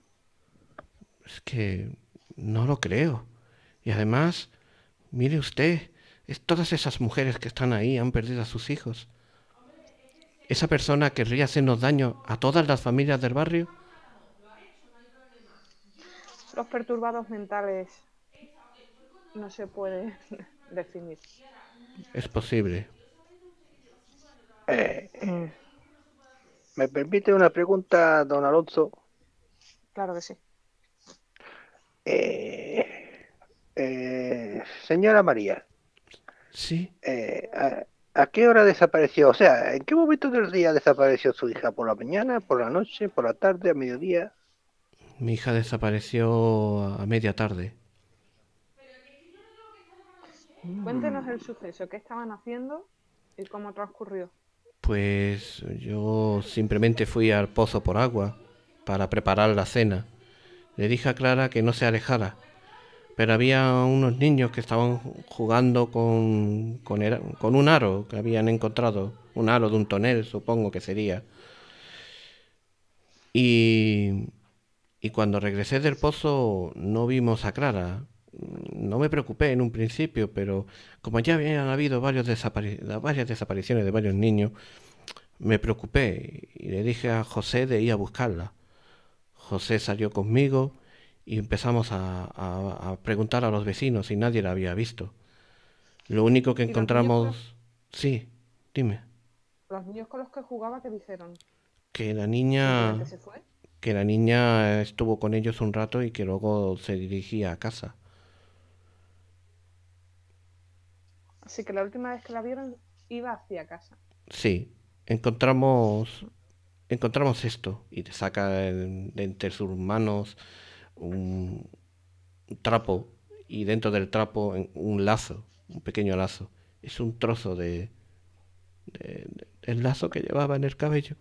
Es que no lo creo. Y además, mire usted, todas esas mujeres que están ahí han perdido a sus hijos. ¿Esa persona querría hacernos daño a todas las familias del barrio?
Los perturbados mentales no se puede definir.
Es posible.
Eh,
eh, ¿Me permite una pregunta, don Alonso? Claro que sí. Eh, señora María. Sí. Ah, ¿A qué hora desapareció? O sea, ¿en qué momento del día desapareció su hija? ¿Por la mañana, por la noche, por la tarde, a mediodía?
Mi hija desapareció a media tarde.
Mm. Cuéntenos el suceso, qué estaban haciendo y cómo transcurrió.
Pues yo simplemente fui al pozo por agua para preparar la cena. Le dije a Clara que no se alejara, pero había unos niños que estaban jugando con, con, un aro que habían encontrado, un aro de un tonel, supongo que sería. Y, cuando regresé del pozo no vimos a Clara. No me preocupé en un principio, pero como ya habían habido varias desapariciones de varios niños, me preocupé y le dije a José de ir a buscarla. José salió conmigo y empezamos a, a, preguntar a los vecinos y nadie la había visto. Lo único que encontramos... Sí, dime.
Los niños con los que jugaba, que dijeron?
Que la niña... ¿Que la niña estuvo con ellos un rato y que luego se dirigía a casa.
Así que la última vez que la vieron iba hacia casa.
Sí, encontramos encontramos esto y te saca de entre sus manos un trapo y dentro del trapo un lazo, un pequeño lazo. Es un trozo de, de, el lazo que llevaba en el cabello.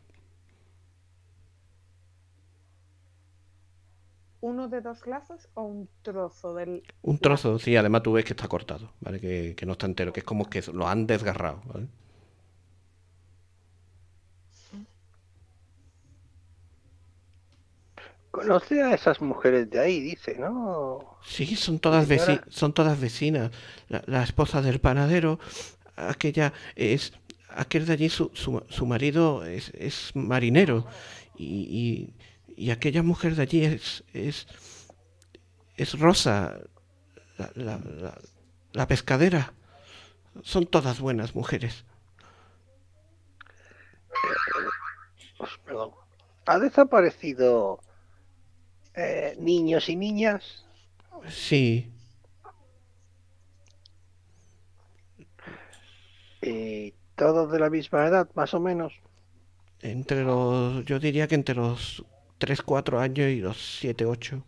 ¿Uno de dos lazos o un trozo del.?
Un trozo, sí, además tú ves que está cortado, ¿vale? Que, que no está entero, que es como que lo han desgarrado, ¿vale?
Conoce a esas mujeres de ahí, dice, ¿no?
Sí, son todas, son todas vecinas. La, esposa del panadero, aquella es. Aquel de allí, su, su, marido es, marinero. Y, aquella mujer de allí es. es, es Rosa, la, la pescadera. Son todas buenas mujeres. Eh,
pues, ha desaparecido eh, niños y niñas.
Sí.
Y todos de la misma edad, más o menos.
Entre los, yo diría que entre los 3, 4 años y los 7, 8.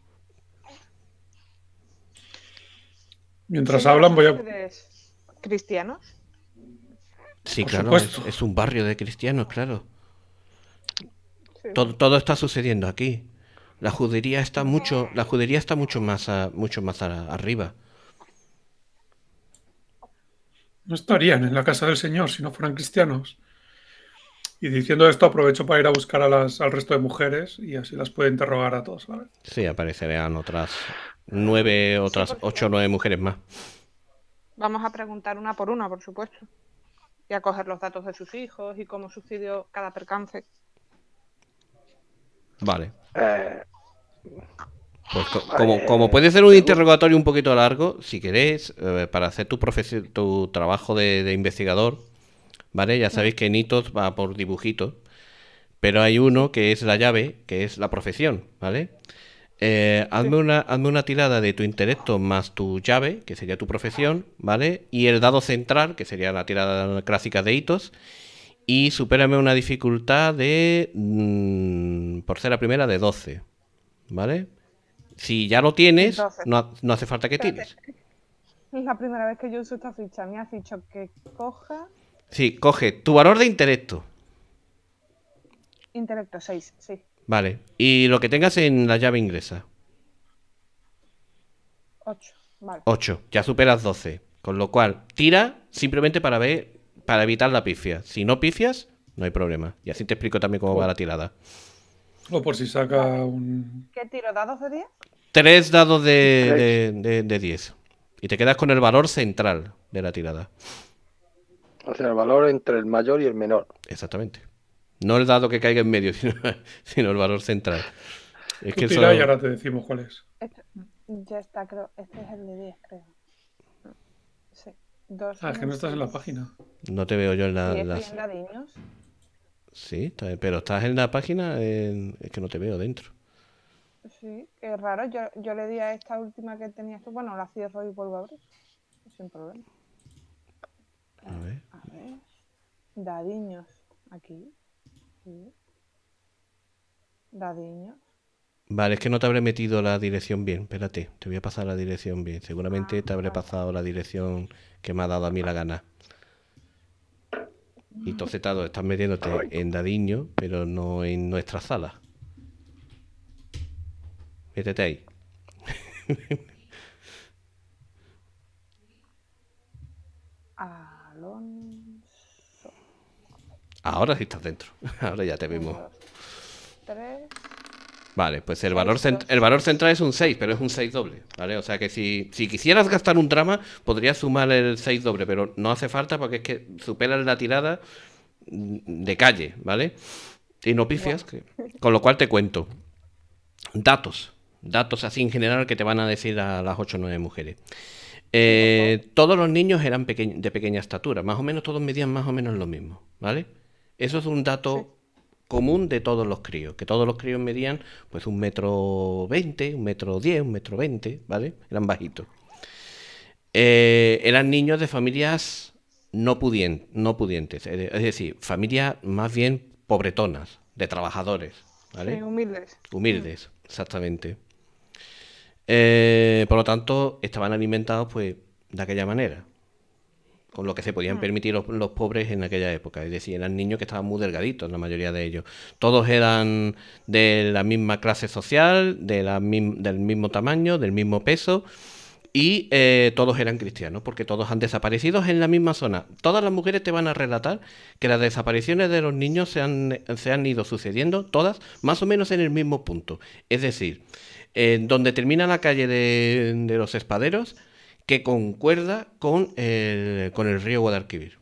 Mientras hablan voy a...
cristianos?
Sí, claro, es, un barrio de cristianos, claro. Todo, todo está sucediendo aquí. La judería está mucho, la judería está mucho más, mucho más arriba.
No estarían en la casa del Señor si no fueran cristianos. Y diciendo esto, aprovecho para ir a buscar a las, al resto de mujeres y así las puedo interrogar a todos.
Sí, aparecerán otras nueve, otras ocho o nueve mujeres más.
Vamos a preguntar una por una, por supuesto. Y a coger los datos de sus hijos y cómo sucedió cada percance.
Vale. Eh, pues eh, como, puede ser un interrogatorio un poquito largo, si querés, eh, para hacer tu, tu trabajo de, investigador, ¿vale? Ya sabéis que en hitos va por dibujitos, pero hay uno que es la llave, que es la profesión, ¿vale? Eh, hazme, una, hazme una tirada de tu intelecto más tu llave, que sería tu profesión, ¿vale? Y el dado central, que sería la tirada clásica de Hitos, y supérame una dificultad de, mm, por ser la primera, de 12. ¿Vale? Si ya lo tienes, no, hace falta que tires.
Es la primera vez que yo uso esta ficha. Me has dicho que coja.
Sí, coge tu valor de intelecto.
Intelecto 6, sí.
Vale. Y lo que tengas en la llave ingresa. Ocho, 8. Ya superas 12. Con lo cual, tira simplemente para ver para evitar la pifia. Si no pifias, no hay problema. Y así te explico también cómo pues va la tirada.
O por si saca un. ¿Qué tiro? ¿Dados de 10?
Tres dados de, de, 10. Y te quedas con el valor central de la tirada.
O sea, el valor entre el mayor y el menor.
Exactamente. No el dado que caiga en medio, sino, el valor central. Es que eso... y ahora
te decimos
cuál
es. Este, ya está, creo. Este es el de 10, creo ah, es que no estás en la página.
No te veo yo en la.
en
sí, pero estás en la página, es que no te veo dentro.
Sí, es raro. Yo, le di a esta última que tenía esto. Bueno, la cierro y vuelvo a abrir. Sin problema. A ver. A ver. Dadiños. Aquí. Dadiños.
Vale, es que no te habré metido la dirección bien. Espérate, te voy a pasar la dirección bien. Seguramente ah, te habré pasado la dirección que me ha dado a mí la gana. Y tocetado, estás metiéndote en Dadiño, pero no en nuestra sala. Métete ahí. Ahora sí estás dentro. Ahora ya te vimos. Tres. Vale, pues el valor, el valor central es un 6, pero es un 6 doble, ¿vale? O sea que si, quisieras gastar un drama, podrías sumar el 6 doble, pero no hace falta porque es que superas la tirada de calle, ¿vale? Y no pifias, que... con lo cual te cuento. Datos, datos así en general que te van a decir a las 8 o 9 mujeres. Eh, todos los niños eran de pequeña estatura, más o menos todos medían más o menos lo mismo, ¿vale? Eso es un dato común de todos los críos, que todos los críos medían pues un metro veinte, un metro diez, un metro veinte, ¿vale? Eran bajitos. Eh, eran niños de familias no, pudientes, es decir, familias más bien pobretonas, de trabajadores, ¿vale? humildes. Humildes, mm. exactamente. Eh, por lo tanto, estaban alimentados pues de aquella manera con lo que se podían mm. permitir los, pobres en aquella época. Es decir, eran niños que estaban muy delgaditos, la mayoría de ellos. Todos eran de la misma clase social, del mismo tamaño, del mismo peso. Y eh, todos eran cristianos, porque todos han desaparecido en la misma zona. Todas las mujeres te van a relatar que las desapariciones de los niños se han, ido sucediendo, todas más o menos en el mismo punto. Es decir, en donde termina la calle de, de los espaderos, que concuerda con el, río Guadalquivir.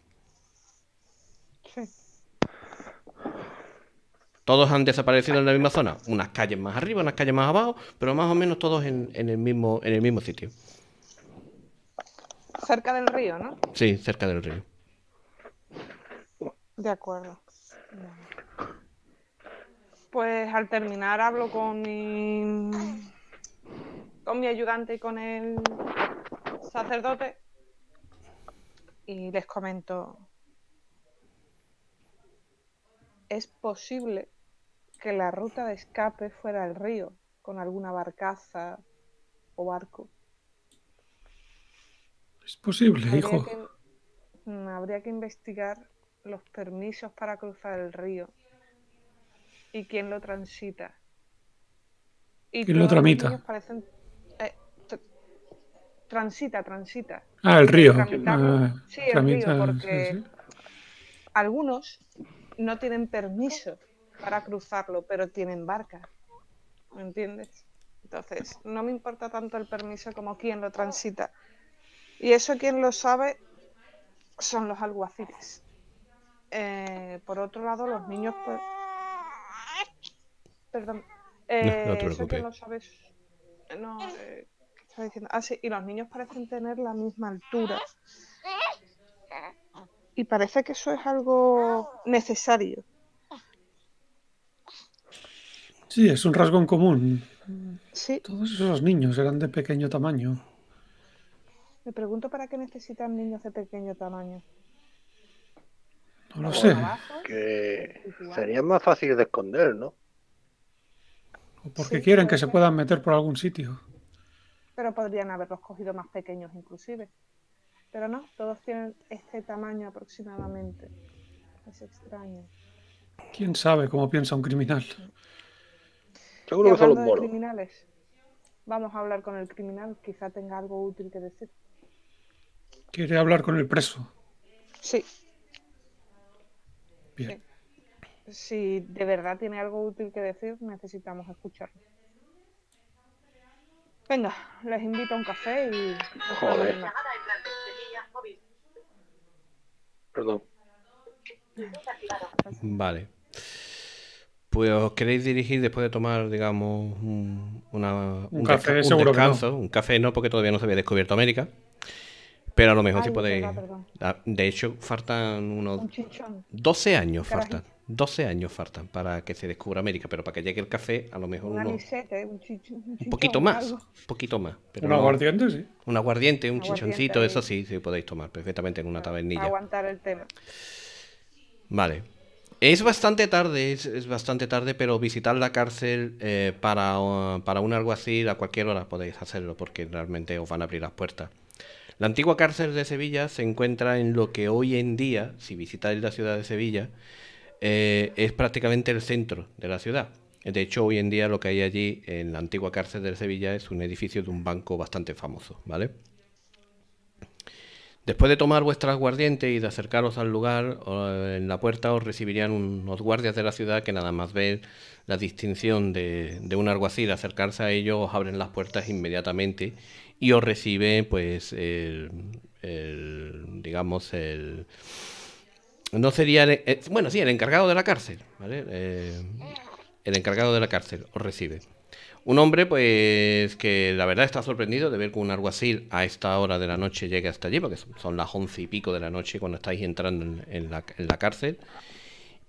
Sí. Todos han desaparecido en la misma zona, unas calles más arriba, unas calles más abajo, pero más o menos todos en, el, mismo, en el mismo sitio.
Cerca del río, ¿no?
Sí, cerca del río.
De acuerdo. Pues al terminar hablo con mi, con mi ayudante y con el sacerdote y les comento, es posible que la ruta de escape fuera el río, con alguna barcaza o barco.
Es posible, habría
hijo. Mm, habría que investigar los permisos para cruzar el río y quién lo transita. Y ¿Quién lo tramita? Parecen transita, transita. Ah, el río. Ah, sí, el río, porque algunos no tienen permiso para cruzarlo, pero tienen barca. ¿Me entiendes? Entonces, no me importa tanto el permiso como quién lo transita. Y eso quien lo sabe son los alguaciles. Eh, por otro lado, los niños... Pues, perdón. no, te eh, eso lo No, eh, ah, sí, y los niños parecen tener la misma altura. Y parece que eso es algo necesario.
Sí, es un rasgo en común. Todos esos niños eran de pequeño tamaño.
Me pregunto para qué necesitan niños de pequeño tamaño.
No lo sé.
Que serían más fácil de esconder, ¿no? O porque quieren que se puedan
meter por algún sitio
pero podrían haberlos cogido más pequeños inclusive. Pero no, todos tienen este tamaño aproximadamente. Es extraño.
¿Quién sabe cómo piensa un criminal?
Seguro que son los moros. criminales. Vamos a hablar con el criminal, quizá tenga algo útil que decir.
¿Quiere hablar con el preso?
Sí. Bien. Si de verdad tiene algo útil que decir, necesitamos escucharlo. Venga, les invito a un café y... Joder.
Perdón.
Vale. Pues os queréis dirigir después de tomar, digamos, un, una, un, café, de seguro un descanso. Un café no, porque todavía no se había descubierto América. Pero a lo mejor tipo sí podéis. Ah, de hecho, faltan unos. 12 años faltan. 12 años faltan para que se descubra América, pero para que llegue el café, a lo mejor un,
poquito más, un
poquito más. aguardiente, sí. Un aguardiente, un chichoncito, eso sí, sí podéis tomar perfectamente en una tabernilla.
Aguantar el tema.
Vale. Es bastante tarde, es, bastante tarde, pero visitar la cárcel eh, uh, para, un para un a cualquier hora podéis hacerlo, porque realmente os van a abrir las puertas. La antigua cárcel de Sevilla se encuentra en lo que hoy en día, si visitáis la ciudad de Sevilla, eh, es prácticamente el centro de la ciudad. De hecho, hoy en día lo que hay allí en la antigua cárcel de Sevilla es un edificio de un banco bastante famoso, ¿vale? Después de tomar vuestras aguardiente y de acercaros al lugar, en la puerta os recibirían unos guardias de la ciudad que nada más ver la distinción de, un alguacil acercarse a ellos, os abren las puertas inmediatamente y os recibe, pues, el digamos, el, no sería. El, eh, bueno, sí, el encargado de la cárcel, eh, el encargado de la cárcel os recibe. Un hombre, pues, que la verdad está sorprendido de ver que un alguacil a esta hora de la noche llegue hasta allí, porque son las once y pico de la noche cuando estáis entrando en, la, cárcel.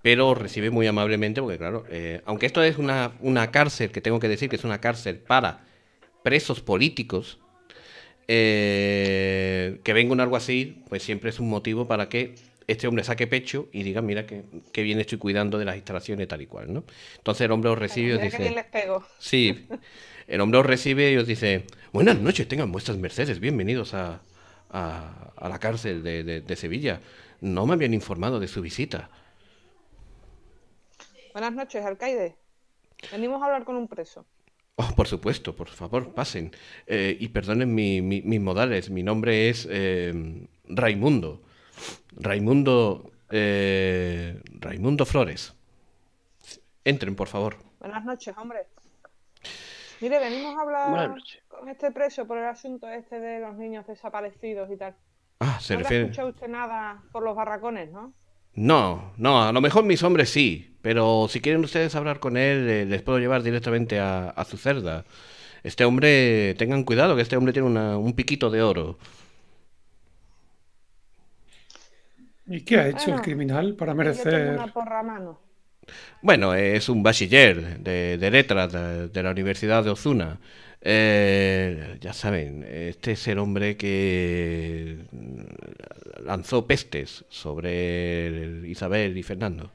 Pero os recibe muy amablemente, porque, claro, eh, aunque esto es una, cárcel, que tengo que decir que es una cárcel para presos políticos, que venga un alguacil, pues siempre es un motivo para que este hombre saque pecho y diga, mira que, bien estoy cuidando de las instalaciones tal y cual, ¿no? Entonces el hombre os recibe y os dice... el hombre recibe y os dice, buenas noches, tengan vuestras mercedes, bienvenidos a, a, la cárcel de, Sevilla. No me habían informado de su visita.
Buenas noches, alcaide. Venimos a hablar con un preso.
Oh, por supuesto, por favor, pasen. Eh, y perdonen mis modales, mi nombre es eh, Raimundo. Raimundo, eh, Raimundo Flores. Entren, por favor.
Buenas noches, hombre. Mire, venimos a hablar con este preso por el asunto este de los niños desaparecidos y tal.
Ah, se refiere.
¿No usted nada por los barracones, no?
No, no, a lo mejor mis hombres sí, pero si quieren ustedes hablar con él, eh, les puedo llevar directamente a, su cerda. Este hombre, tengan cuidado, que este hombre tiene un piquito de oro.
¿Y qué ha hecho el criminal para merecer?
Bueno, es un bachiller de, letras de, la Universidad de Ozuna. Eh, ya saben, este es el hombre que lanzó pestes sobre Isabel y Fernando.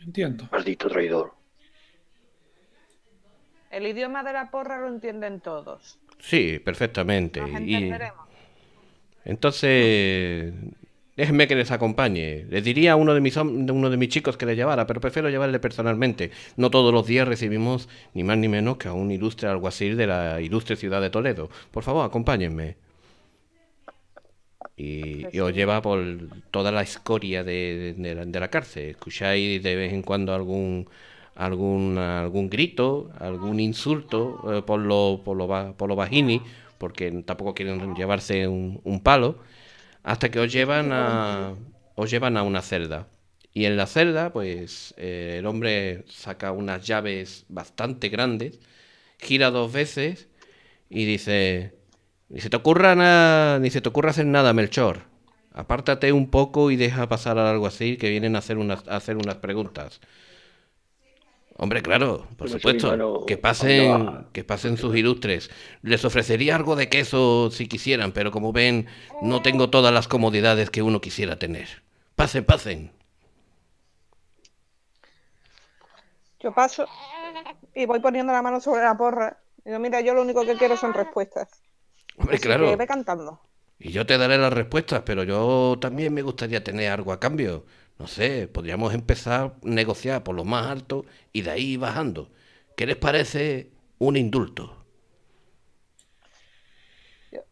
Entiendo. Maldito traidor.
El idioma de la porra lo entienden todos.
Sí, perfectamente. entonces, Déjenme que les acompañe. Les diría a uno de mis, uno de mis chicos que le llevara, pero prefiero llevarle personalmente. No todos los días recibimos ni más ni menos que a un ilustre alguacil de la ilustre ciudad de Toledo. Por favor, acompáñenme. Y, os lleva por toda la escoria de, la, cárcel, cárcel. Escucháis de vez en cuando algún algún algún grito, algún insulto eh, por los lo, por lo bajini, porque tampoco quieren llevarse un palo hasta que os llevan a, llevan a una celda. Y en la celda, pues eh, el hombre saca unas llaves bastante grandes, gira dos veces y dice, ni se te ocurra, ni se te hacer nada, Melchor. Apártate un poco y deja pasar algo así, que vienen a hacer a hacer unas preguntas. Hombre, claro, por supuesto. que pasen, que pasen sus ilustres. Les ofrecería algo de queso si quisieran, pero como ven, no tengo todas las comodidades que uno quisiera tener. Pasen, pasen.
Yo paso y voy poniendo la mano sobre la porra. Y mira, yo lo único que quiero son respuestas. Hombre, claro. cantando.
Y yo te daré las respuestas, pero yo también me gustaría tener algo a cambio. No sé, podríamos empezar a negociar por lo más alto y de ahí bajando. ¿Qué les parece un indulto?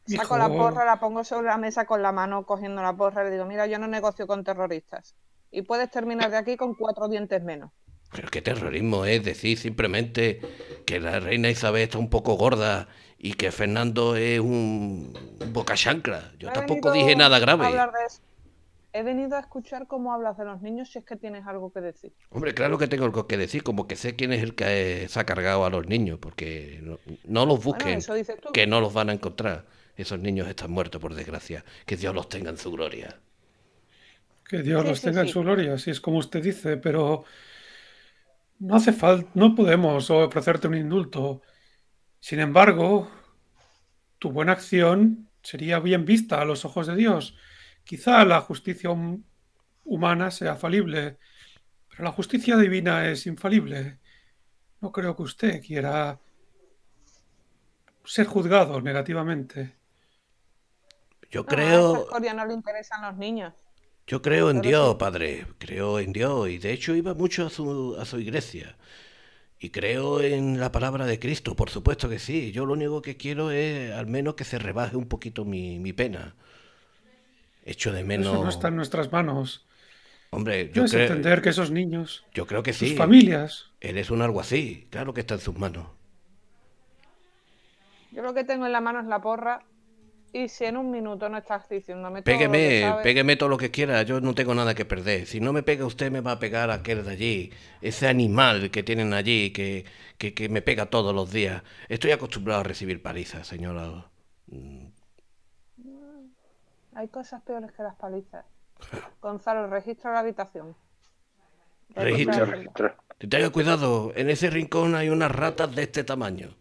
Yo saco la porra, la pongo sobre la mesa con la mano cogiendo la porra y le digo, mira, yo no negocio con terroristas. Y puedes terminar de aquí con cuatro dientes menos.
Pero qué terrorismo es decir simplemente que la reina Isabel está un poco gorda y que Fernando es un bocachancla. Yo tampoco dije nada grave
he venido a escuchar cómo hablas de los niños si es que tienes algo que decir.
Hombre, claro que tengo algo que decir, como que sé quién es el que se ha cargado a los niños, porque no, los busquen, que no los van a encontrar. Esos niños están muertos, por desgracia. Que Dios los tenga en su gloria.
Que Dios los tenga en su gloria, si es como usted dice, pero no hace falta, no podemos ofrecerte un indulto. Sin embargo, tu buena acción sería bien vista a los ojos de Dios Quizá la justicia humana sea falible, pero la justicia divina es infalible. No creo que usted quiera ser juzgado negativamente.
Yo creo...
no le interesan los niños.
Yo creo en Dios, padre, creo en Dios y de hecho iba mucho a su, iglesia. Y creo en la palabra de Cristo, por supuesto que sí. Yo lo único que quiero es al menos que se rebaje un poquito mi pena de menos. Eso no está en nuestras manos. Hombre, yo creo. entender que esos niños. Yo creo que sus sí. familias. Él es un así. claro que está en sus manos.
Yo lo que tengo en la mano es la porra. Y si en un minuto no estás diciéndome todo lo
que todo lo que quiera, yo no tengo nada que perder. Si no me pega usted, me va a pegar aquel de allí. Ese animal que tienen allí, que, que me pega todos los días. Estoy acostumbrado a recibir palizas, señora mm,
hay cosas peores que las palizas. Gonzalo, registra la habitación.
Registra. te Tenga cuidado, en ese rincón hay unas ratas de este tamaño.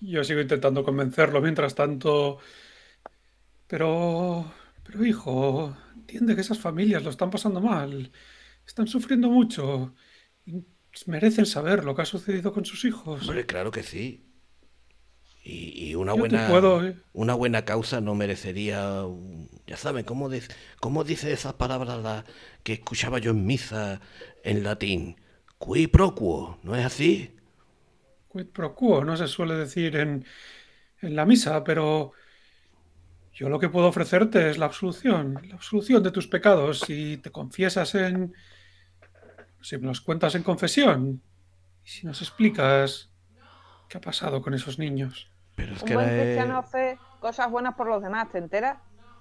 Yo sigo intentando convencerlo mientras tanto. Pero. Pero hijo, entiende que esas familias lo están pasando mal. Están sufriendo mucho. Merecen saber lo que ha sucedido con sus hijos.
claro que sí. Y, una, buena, ¿eh? una buena causa no merecería, ya saben, ¿cómo, dice esas palabras la, que escuchaba yo en misa en latín? Qui pro quo, ¿no es así? Cui pro quo,
no se suele decir en, en la misa, pero yo lo que puedo ofrecerte es la absolución, la absolución de tus pecados. Si te confiesas en. Si nos cuentas en confesión, si nos explicas qué ha pasado con esos niños. Pero
es que buen eh,
hace cosas buenas por los demás, ¿te enteras?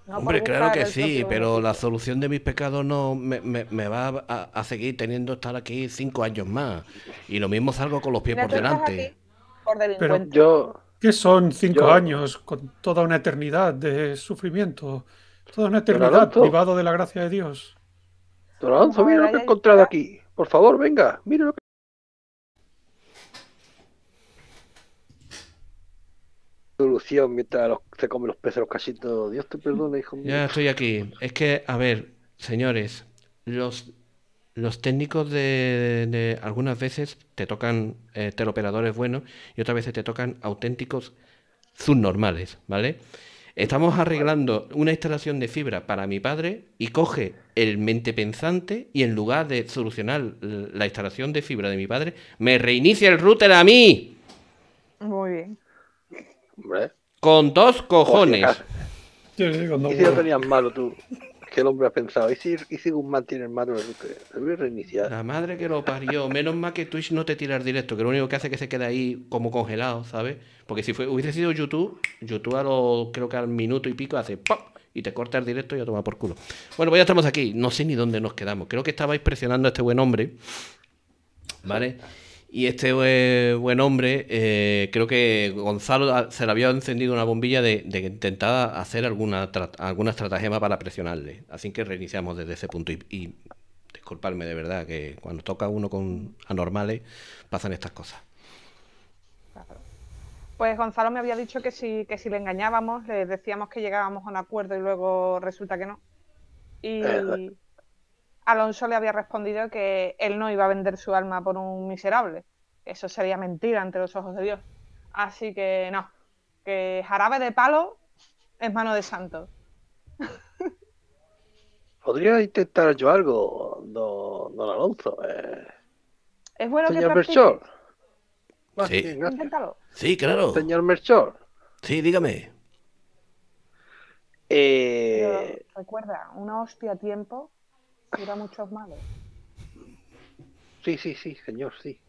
Hombre, claro que sí, pero la
solución de mis pecados no me, me, va a, seguir teniendo estar aquí cinco años más. Y lo mismo salgo con los pies por delante.
pero
yo, ¿qué son cinco años con toda una eternidad de sufrimiento? Toda una eternidad privado de la gracia de Dios.
mira lo que he encontrado aquí. Por favor, venga, mire lo que. solución mientras se comen los peces los cachitos. Dios te perdone, hijo mío. Ya estoy
aquí. Es que, a ver, señores, los, los técnicos de, algunas veces te tocan eh, teleoperadores buenos y otras veces te tocan auténticos subnormales, ¿vale? Estamos arreglando una instalación de fibra para mi padre y coge el mente pensante y en lugar de solucionar la instalación de fibra de mi padre, me reinicia el router a mí. Muy bien. Con dos cojones.
¿Y
si lo tenías malo tú? que el hombre ha pensado, ¿y si, y si tiene el malo?
La madre que lo parió. Menos mal que Twitch no te tira el directo, que lo único que hace es que se queda ahí como congelado, ¿sabes? Porque si fue, hubiese sido YouTube, YouTube a lo, creo que al minuto y pico hace ¡pop! y te corta el directo y a tomar por culo. Bueno, pues ya estamos aquí. No sé ni dónde nos quedamos. Creo que estabais presionando a este buen hombre, ¿vale? Y este buen hombre, eh, creo que Gonzalo se le había encendido una bombilla de, que intentaba hacer alguna, tra alguna estratagema para presionarle. Así que reiniciamos desde ese punto. Y, y disculparme de verdad, que cuando toca uno con anormales pasan estas cosas.
Pues Gonzalo me había dicho que si, que si le engañábamos, le decíamos que llegábamos a un acuerdo y luego resulta que no. Y. Eh, eh, Alonso le había respondido que él no iba a vender su alma por un miserable. Eso sería mentira ante los ojos de Dios. Así que no, que jarabe de palo es mano de santo.
Podría intentar yo algo, don, Alonso. Eh.
Es bueno Señor que Melchor. sí.
sí, claro. Señor Melchor. Sí, dígame. Eh,
recuerda, una hostia a tiempo cura muchos malos
Sí, sí, sí, señor, sí.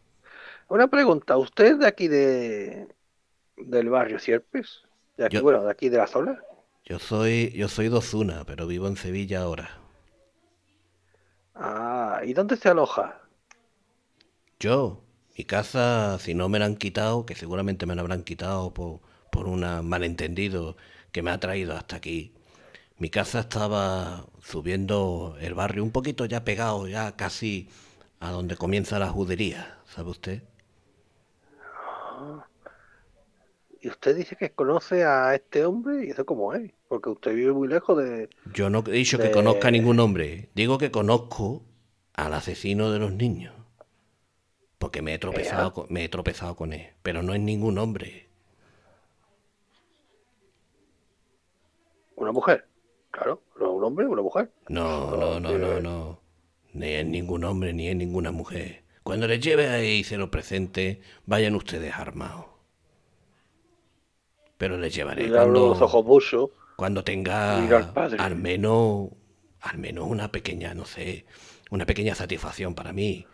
Una pregunta, ¿usted de aquí de del barrio Sierpes? De aquí, bueno, de aquí de la zona.
Yo soy yo soy de pero vivo en Sevilla ahora.
Ah, ¿y dónde se
aloja? Yo, mi casa, si no me la han quitado, que seguramente me la habrán quitado por, por un malentendido que me ha traído hasta aquí, mi casa estaba subiendo el barrio un poquito ya pegado, ya casi a donde comienza la judería, ¿sabe usted?
Y usted dice que conoce a este hombre y eso cómo es, porque usted vive muy lejos de...
Yo no he dicho que conozca a ningún hombre, digo que conozco al asesino de los niños, porque me he tropezado, eh, ah. me he tropezado con él, pero no es ningún hombre. ¿Una mujer? Claro, no un hombre, una mujer. No, no, no, no, no. Ni es ningún hombre, ni en ninguna mujer. Cuando les lleve ahí y se lo presente, vayan ustedes armados. Pero les llevaré cuando, los ojos buso, cuando tenga al, menos, al menos una pequeña, no sé, una pequeña satisfacción para mí.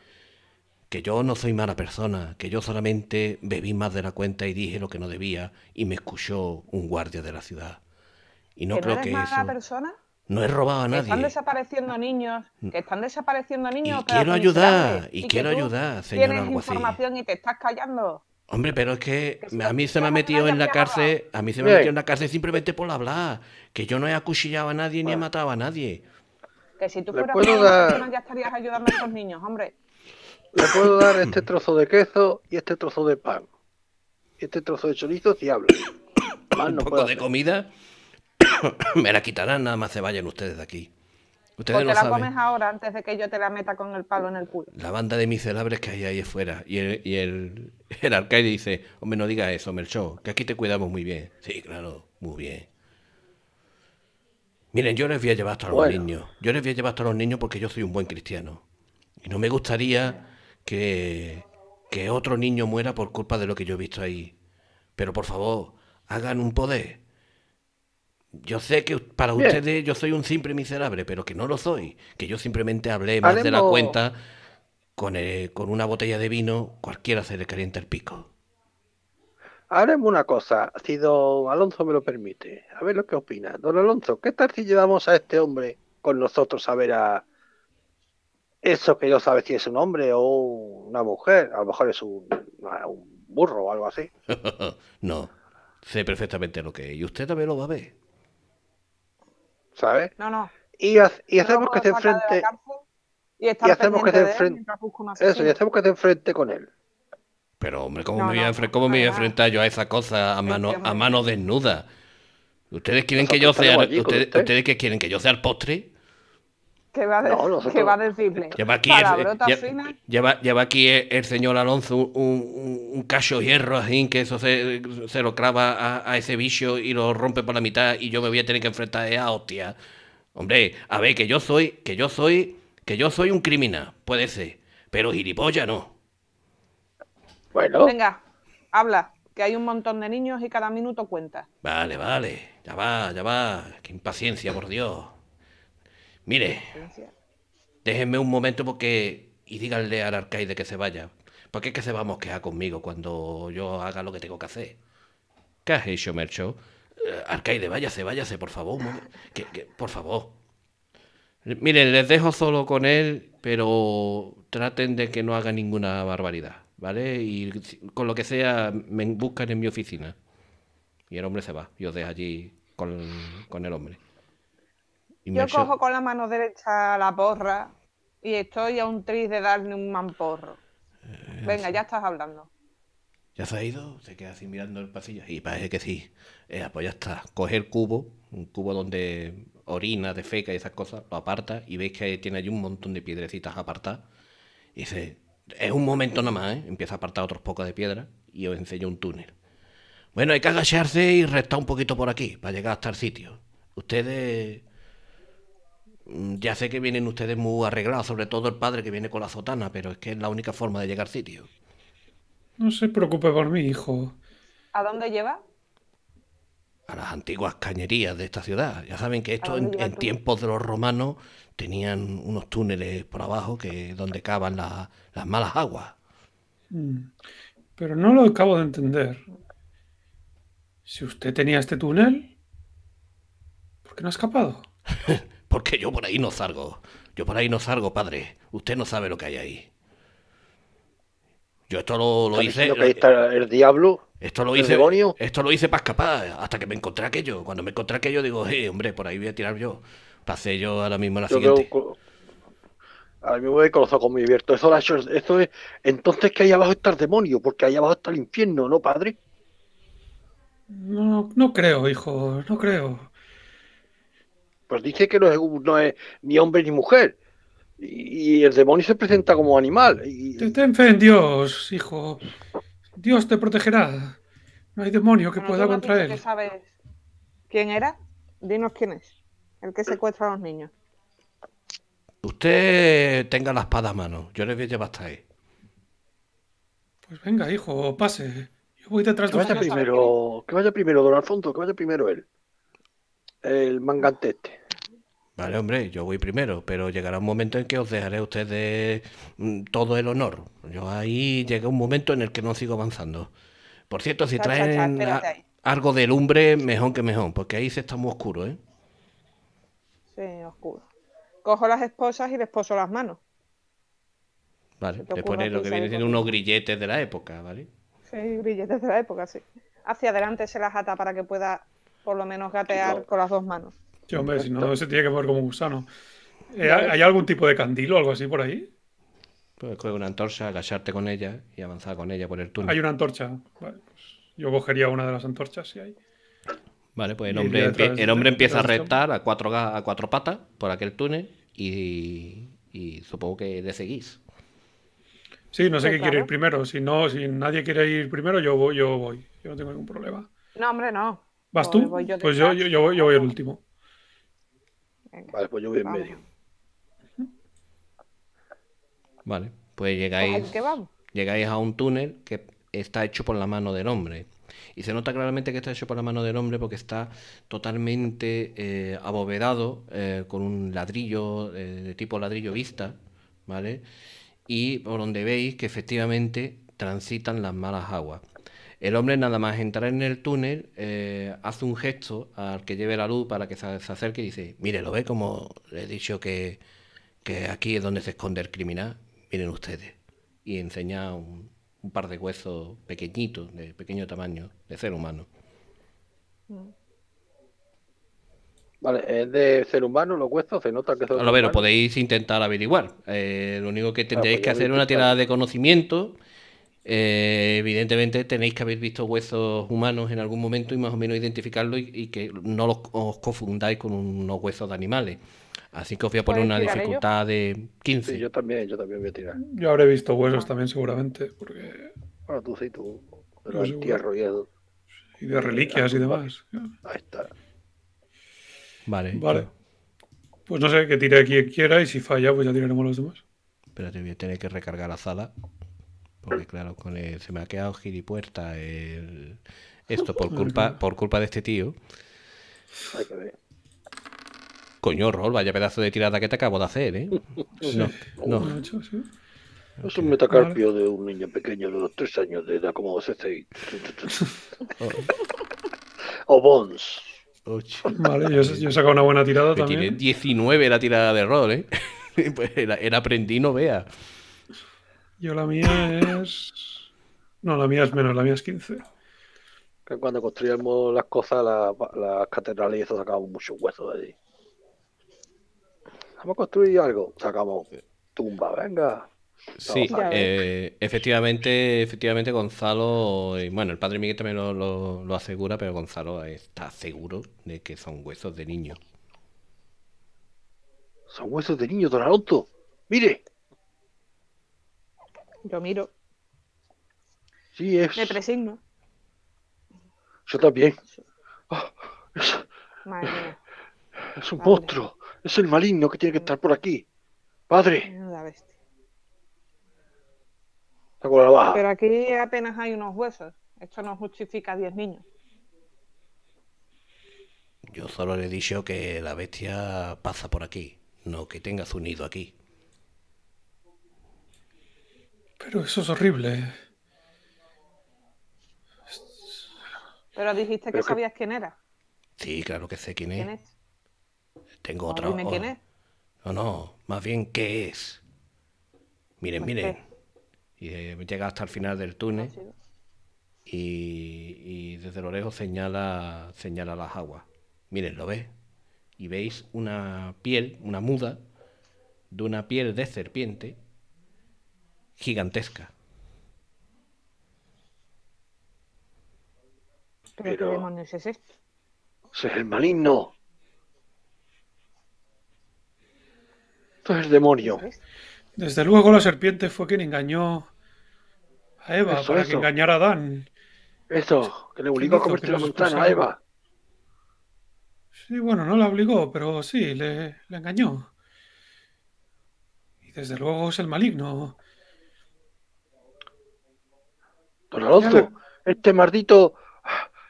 Que yo no soy mala persona, que yo solamente bebí más de la cuenta y dije lo que no debía y me escuchó un guardia de la ciudad. Y no creo que mala persona? No he robado a nadie. están
desapareciendo niños, que mm. están desapareciendo niños. Y quiero ayudar, y, quiero ayudar, señor Tienes información y te estás callando.
Hombre, pero es que, a mí se me ha metido en la cárcel, a mí se me ha metido en la cárcel simplemente por hablar, que yo no he acuchillado a nadie ni he matado a nadie.
Que si tú fueras ya estarías ayudando a esos niños, hombre.
Le puedo dar este trozo de queso y este trozo de pan. Este trozo de chorizo si Un poco de comida. me la quitarán, nada más se vayan ustedes de aquí. Ustedes no la comes
ahora antes de que yo te la meta con el palo en el
culo. La banda de miserables que hay ahí afuera. Y el, y el, el dice, hombre, no diga eso, Melchor, que aquí te cuidamos muy bien. Sí, claro, muy bien. Miren, yo les voy a llevar a los niños. Yo les voy a llevar a los niños porque yo soy un buen cristiano. Y no me gustaría que, que otro niño muera por culpa de lo que yo he visto ahí. Pero por favor, hagan un poder yo sé que para ustedes yo soy un simple miserable, pero que no lo soy. Que yo simplemente hablé más de la cuenta. Con, eh, con una botella de vino, cualquiera se le calienta el pico.
Haremos una cosa, si don Alonso me lo permite. A ver lo que opina. Don Alonso, ¿qué tal si llevamos a este hombre con nosotros a ver a eso que no sabe si es un hombre o una mujer? A lo mejor es un, un burro o algo así.
no, sé perfectamente lo que es. Y usted también lo va a ver. ¿sabes?
No, no. Y, hacemos que se enfrente. Y, hacemos que se enfrente.
Eso, y hacemos
que se enfrente con él.
Pero, hombre, ¿cómo, me, voy a, ¿cómo me, voy a, enfrentar yo a esa cosa a mano, a mano desnuda? ¿Ustedes quieren que yo sea. Ustedes, ¿Ustedes que quieren que yo sea el postre?
que va a, decirle?
Lleva aquí, el, señor Alonso un, un, de cacho hierro así, que eso se, lo clava a, ese bicho y lo rompe por la mitad y yo me voy a tener que enfrentar a hostia. Hombre, a ver, que yo soy, que yo soy, que yo soy un criminal, puede ser, pero gilipollas no. Bueno.
Venga, habla, que hay un montón de niños y cada minuto cuenta.
Vale, vale, ya va, ya va, qué impaciencia, por Dios. Mire, déjenme un momento porque. y díganle al arcaide que se vaya. ¿Por qué es que se va a mosquear conmigo cuando yo haga lo que tengo que hacer? ¿Qué has hecho, Mercho? Eh, arcaide, váyase, váyase, por favor. Que, por favor. Miren, les dejo solo con él, pero traten de que no haga ninguna barbaridad, ¿vale? Y con lo que sea, me buscan en mi oficina. Y el hombre se va, yo dejo allí con el hombre. Yo cojo
con la mano derecha la porra y estoy a un tris de darle un mamporro. Eh, Venga, ya estás hablando.
¿Ya se ha ido? Se queda así mirando el pasillo. Y parece que sí. Eh, pues ya está. Coge el cubo, un cubo donde orina, de feca y esas cosas, lo aparta y veis que tiene allí un montón de piedrecitas apartadas. Y dice, es un momento nomás, ¿eh? Empieza a apartar otros pocos de piedra y os enseño un túnel. Bueno, hay que agacharse y restar un poquito por aquí para llegar hasta el sitio. Ustedes Mm, ya sé que vienen ustedes muy arreglados, sobre todo el padre que viene con la sotana, pero es que es la única forma de llegar al sitio.
No se preocupe por mí, hijo.
¿A dónde lleva?
A las antiguas cañerías de esta ciudad. Ya saben que esto en, tiempos de los romanos tenían unos túneles por abajo que donde cavan las malas aguas.
Mm. Pero no lo acabo de entender. Si usted tenía este túnel, ¿por qué no ha escapado?
Porque yo por ahí no salgo. Yo por ahí no salgo, padre. Usted no sabe lo que hay ahí. Yo esto lo, lo hice. Que
está el diablo?
Esto lo hice. Demonio? Esto lo hice para escapar, hasta que me encontré aquello. Cuando me encontré aquello, digo, hey, eh, hombre, por ahí voy a tirar yo. Pasé yo ahora mismo a la siguiente.
A ahora me voy con los ojos muy abiertos. eso es. Entonces, que ahí abajo está el demonio, porque ahí abajo está el infierno, ¿no, padre?
No, no creo, hijo, no creo.
Pues dice que no es, ni hombre ni mujer. Y, el demonio se presenta como animal.
ten fe en Dios, hijo. Dios te protegerá. No hay demonio que pueda contra él.
quién era? Dinos quién es. El que secuestra a los niños.
Usted tenga la espada a mano. Yo le voy a llevar hasta ahí. Pues venga, hijo,
pase. Yo voy detrás de usted.
primero, Que vaya primero, don Alfonso, que vaya primero él. El este.
Vale, hombre, yo voy primero, pero llegará un momento en que os dejaré a ustedes mm, todo el honor. Yo ahí llega un momento en el que no sigo avanzando. Por cierto, si traen algo de lumbre, mejor que mejor, porque ahí se está muy oscuro, ¿eh?
Sí, oscuro. Cojo las esposas y les poso las manos.
Vale, le pones lo que viene siendo unos grilletes de la época, ¿vale?
Sí, grilletes de la época, sí. Hacia adelante se las ata para que pueda por lo menos gatear con las dos manos
si
no se tiene que mover como un gusano. Eh, ¿Hay algún tipo de candilo o algo así por ahí?
Pues coger una antorcha, agacharte con ella y avanzar con ella por el túnel. Hay una
antorcha. Pues yo cogería una de las antorchas si hay.
Vale, pues el hombre, empieza a este reptar a cuatro, patas por aquel túnel y, supongo que de seguís.
Sí, no sé quién qué quiere ir primero. Si no, si nadie quiere ir primero, yo voy, yo voy. Yo no tengo ningún problema.
No, hombre, no. ¿Vas tú? pues yo,
yo, voy, yo voy el último
vale, pues yo voy
medio.
Vale, pues llegáis. Llegáis a un túnel que está hecho por la mano del hombre. Y se nota claramente que está hecho por la mano del hombre porque está totalmente eh, abovedado eh, con un ladrillo eh, de tipo ladrillo vista, ¿vale? Y por donde veis que efectivamente transitan las malas aguas. El hombre nada más entrar en el túnel eh, hace un gesto al que lleve la luz para que se, acerque y dice, mire, lo ve como le he dicho que, aquí es donde se esconde el criminal, miren ustedes. Y enseña un, par de huesos pequeñitos, de pequeño tamaño, de ser humano.
Vale, es de ser humano los huesos, se nota que son. A ver, lo
podéis intentar averiguar. Eh, lo único que ah, tendréis pues que hacer es una tirada de conocimiento eh, evidentemente tenéis que haber visto huesos humanos en algún momento y más o menos identificarlos y, que no los, os confundáis con unos huesos de animales. Así que os voy a poner una dificultad de 15. yo
también, yo también voy a tirar.
Yo habré visto huesos ah. también seguramente,
porque... Bueno, tú y,
de reliquias y demás. Ahí está. Vale. Pues no sé, que tire quien quiera y si falla, pues ya tiraremos los demás.
Espérate, voy a tener que recargar la sala porque claro, con el, se me ha quedado gilipuerta el, esto por culpa, por culpa de este tío. Coño, Rol, vaya pedazo de tirada que te acabo de hacer, ¿eh? No, no.
Es un metacarpio de un niño pequeño de los tres años de edad, como vos o Bones
Vale, yo, he sacado una buena tirada también. Tiene
19 la tirada de Rol, ¿eh? pues era el aprendí no vea.
Yo la mía es. No, la mía es menos, la mía es 15.
cuando construíamos las cosas, las catedrales y eso sacábamos muchos huesos de allí. Vamos a construir algo, sacamos tumba, venga.
Sí, eh, efectivamente, efectivamente Gonzalo, bueno, el padre Miguel también lo, asegura, pero Gonzalo está seguro de que son huesos de niño.
Son huesos de niño, don Alonso. Mire.
Yo miro. Sí, es. Me presigno.
Yo también. Ah,
es... un
monstruo. Es el maligno que tiene que estar por aquí. Padre.
La bestia.
Pero
aquí apenas hay unos huesos. Esto no justifica a 10 niños.
Yo solo le he dicho que la bestia pasa por aquí, no que tengas un nido aquí.
Pero eso es horrible.
Pero dijiste que, sabías quién era.
Sí, claro que sé quién es. Tengo no, otra. quién es. Oh. No, no, más bien qué es. Miren, pues, miren. Y eh, llega hasta el final del túnel. Y, y, desde lo lejos señala, señala las aguas. Miren, ¿lo ves? Y veis una piel, una muda, de una piel de serpiente gigantesca.
¿Pero, qué demonios es este?
es el maligno!
¡Esto es el demonio! Desde luego la serpiente fue quien engañó a Eva para que engañara a Adán. Eso, que le obligó a comerte la a Eva. Sí, bueno, no la obligó, pero sí, le
engañó.
Y desde luego es el maligno.
Pues Don Alonso, este maldito,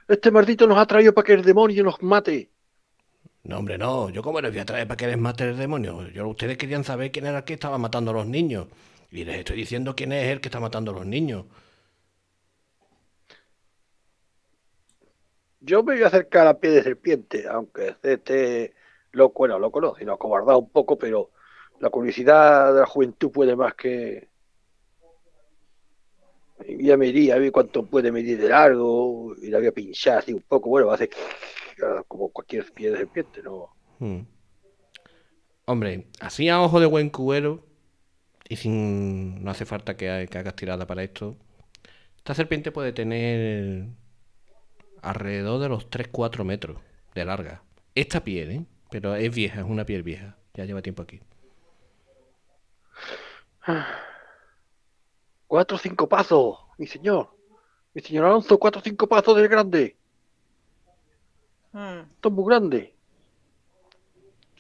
este maldito nos ha traído para que el demonio nos mate.
No, hombre, no, yo como les voy a traer para que les mate el demonio. Yo, ustedes querían saber quién era el que estaba matando a los niños. Y les estoy diciendo quién es el que está matando a los niños.
Yo me voy a acercar a pie de serpiente, aunque este loco, bueno, loco no, ha cobardado un poco, pero la curiosidad de la juventud puede más que, ya medí, a ver cuánto puede medir de largo, y la voy a pinchar así un poco, bueno, va a ser como cualquier pie de serpiente, ¿no?
Hmm. Hombre, así a ojo de buen cubero, y sin no hace falta que, que hagas tirada para esto, esta serpiente puede tener alrededor de los 3-4 metros de larga. Esta piel, ¿eh? Pero es vieja, es una piel vieja, ya lleva tiempo aquí.
Ah. Cuatro o cinco pasos, mi señor. Mi señor Alonso, cuatro o cinco pasos del grande. Hmm. Esto es muy grande.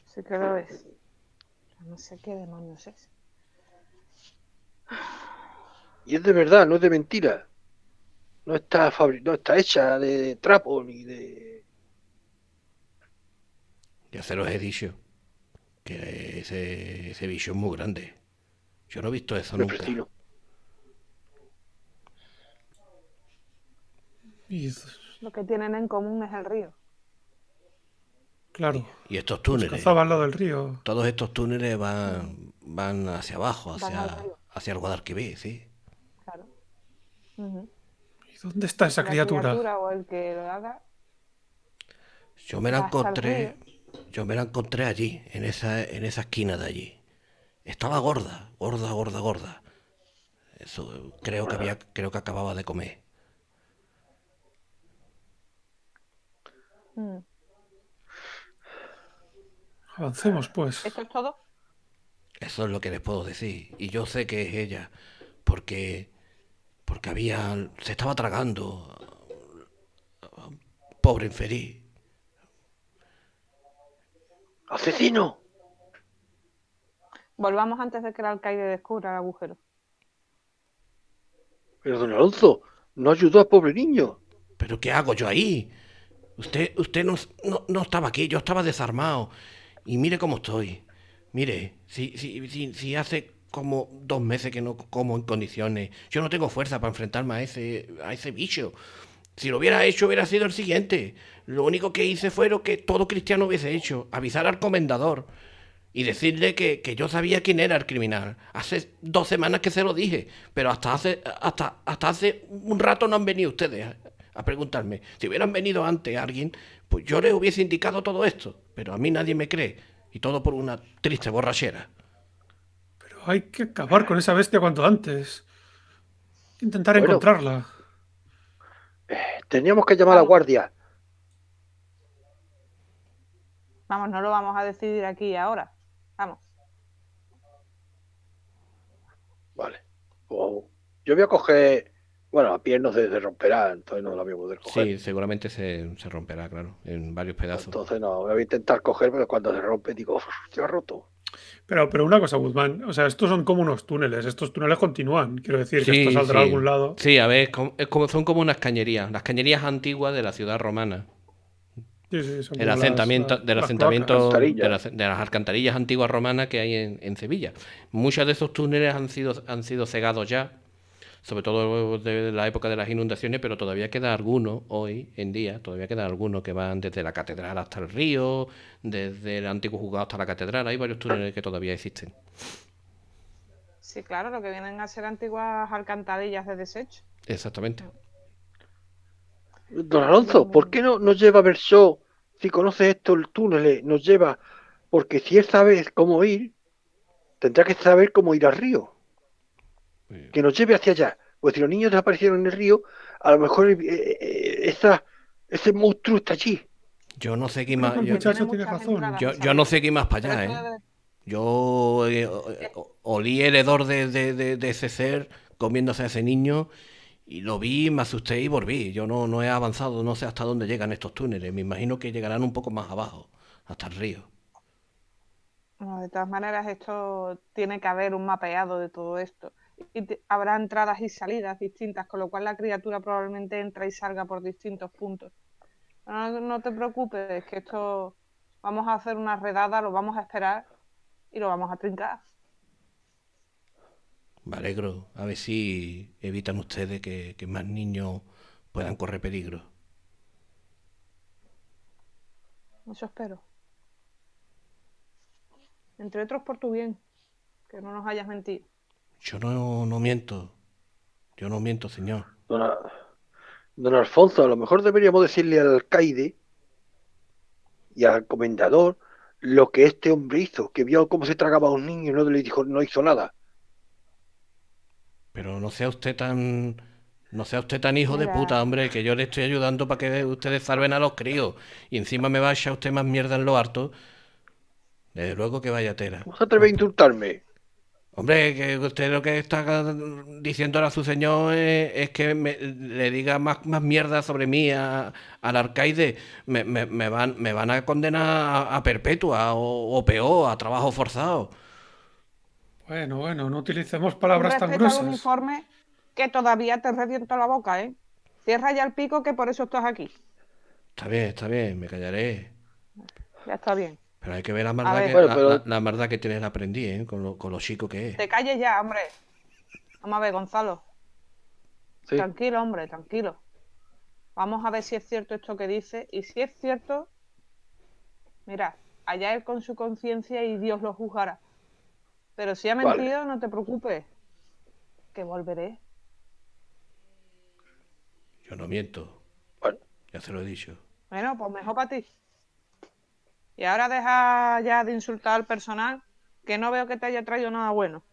Sí que No sé qué demonios es.
Y es de verdad, no es de mentira. No está, no está hecha de, trapo ni de.
Ya se los he dicho. Que ese, ese es muy grande. Yo no he visto eso nunca.
Lo que tienen en común es el río.
Claro. Y estos túneles. del río. Todos estos túneles van, van hacia abajo, hacia, hacia el Guadalquivir, sí. Claro. ¿Y dónde está esa la criatura?
o el que lo haga, yo me la encontré.
Yo me la encontré allí, en esa, en esa esquina de allí. Estaba gorda, gorda, gorda, gorda. Eso creo que había, creo que acababa de comer.
Mm.
Avancemos, pues.
¿Eso es todo?
Eso es lo que les puedo decir. Y yo sé que es ella, porque porque había se estaba tragando pobre infeliz.
¡Asesino!
Volvamos antes de que el alcaide descubra el agujero.
Pero don Alonso, no ayudó al pobre niño. ¿Pero
qué hago yo ahí? Usted, usted no, no, estaba aquí, yo estaba desarmado. Y mire cómo estoy. Mire, si, si, si, hace como dos meses que no como en condiciones. Yo no tengo fuerza para enfrentarme a ese, a ese bicho. Si lo hubiera hecho, hubiera sido el siguiente. Lo único que hice fue lo que todo cristiano hubiese hecho, avisar al comendador y decirle que, yo sabía quién era el criminal. Hace dos semanas que se lo dije, pero hasta hace, hasta, hasta hace un rato no han venido ustedes a preguntarme. Si hubieran venido antes alguien, pues yo les hubiese indicado todo esto, pero a mí nadie me cree, y todo por una triste borrachera.
Pero hay que acabar con esa bestia cuanto
antes.
intentar encontrarla.
Eh, teníamos
que llamar a la guardia.
Vamos, no lo vamos a decidir aquí ahora. Vamos.
...vale... Oh, yo voy a coger bueno, a pie no se, romperá, entonces no la voy a poder
coger. Sí, seguramente se, romperá, claro, en varios pedazos.
Entonces no, voy a intentar coger, pero cuando se rompe digo, se ha roto.
Pero, pero una cosa, Guzmán, o sea, estos son como unos túneles, estos túneles continúan, quiero decir, que esto saldrá a algún lado.
Sí, a ver, es como, son como unas cañerías, las cañerías antiguas de la ciudad romana.
Sí, sí, son el asentamiento, del asentamiento de,
las alcantarillas antiguas romanas que hay en, en Sevilla. Muchos de esos túneles han sido, han sido cegados ya sobre todo de la época de las inundaciones, pero todavía queda alguno hoy en día, todavía queda alguno que van desde la catedral hasta el río, desde el antiguo juzgado hasta la catedral, hay varios túneles que todavía existen.
Sí, claro, lo que vienen a ser antiguas alcantarillas de desecho.
Exactamente.
Don Alonso, ¿por qué no nos lleva yo si conoces esto, el túnel, nos lleva? Porque si él sabe cómo ir, tendrá que saber cómo ir al río que nos lleve hacia allá. Pues si los niños desaparecieron en el río, a lo mejor eh, eh, eh, ese monstruo está allí.
Yo no sé qué más. Yo, no sé qué más para allá, Yo olí el hedor de, ese ser comiéndose a ese niño y lo vi, me asusté y volví. Yo no, no he avanzado, no sé hasta dónde llegan estos túneles. Me imagino que llegarán un poco más abajo, hasta el río.
de todas maneras, esto tiene que haber un mapeado de todo esto y habrá entradas y salidas distintas, con lo cual la criatura probablemente entra y salga por distintos puntos. No, no te preocupes, que esto vamos a hacer una redada, lo vamos a esperar y lo vamos a trincar.
Me alegro, a ver si evitan ustedes que, que más niños puedan correr peligro.
Eso espero. Entre otros por tu bien, que no nos hayas mentido.
Yo no, miento. Yo no miento, señor. Don, Alfonso, a
lo mejor deberíamos decirle al alcaide y al comendador lo que este hombre hizo, que vio cómo se tragaba a un niño y no le dijo, no hizo nada.
Pero no sea usted tan. No sea usted tan hijo de puta, hombre, que yo le estoy ayudando para que ustedes salven a los críos. Y encima me va a usted más mierda en lo harto. Desde luego que vaya tela. ¿Cómo se atreve a insultarme? Hombre, que usted lo que está diciendo a su señor es, que le diga más, mierda sobre mí al arcaide. Me, me, van, me van a condenar a, perpetua o, peor, a trabajo forzado.
Bueno, bueno, no utilicemos palabras tan
gruesas Un informe que todavía te reviento la boca, ¿eh? Cierra ya el pico que por eso estás aquí.
Está bien, está bien, me callaré. Ya está bien. Pero hay que ver la verdad que, tienes la, que ¿eh? con, lo, con chico que es.
Te calles ya, hombre. Vamos a ver, Gonzalo. Sí. Tranquilo, hombre, tranquilo. Vamos a ver si es cierto esto que dice. Y si es cierto, mira, allá él con su conciencia y Dios lo juzgará. Pero si ha mentido, no te preocupes. Que volveré.
Yo no miento. Bueno. Ya se lo he dicho.
Bueno, pues mejor para ti. Y ahora deja ya de insultar al personal, que no veo que te haya traído nada bueno.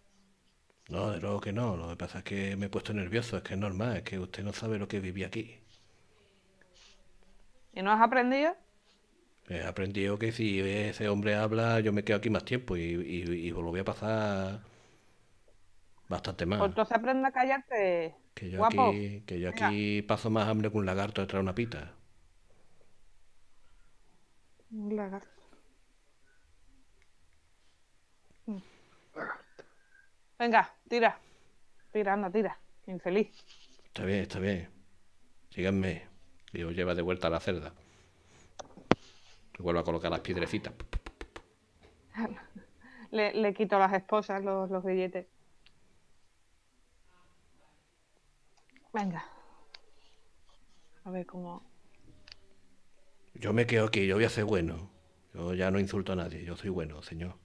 No, de luego que no. Lo que pasa es que me he puesto nervioso, es que es normal, es que usted no sabe lo que viví aquí.
¿Y no has aprendido?
He aprendido que si ese hombre habla, yo me quedo aquí más tiempo y, y, lo voy a pasar bastante mal. Pues
entonces aprende a callarte. Que yo aquí,
que yo aquí paso más hambre que un lagarto detrás de una pita.
Un lagarto. Venga, tira. Tira, anda, tira. Infeliz.
Está bien, está bien. Síganme. Y os lleva de vuelta a la cerda. Y vuelvo a colocar las piedrecitas.
Le, quito a las esposas los, los billetes. Venga. A ver cómo.
Yo me quedo aquí, yo voy a ser bueno. Yo ya no insulto a nadie, yo soy bueno, señor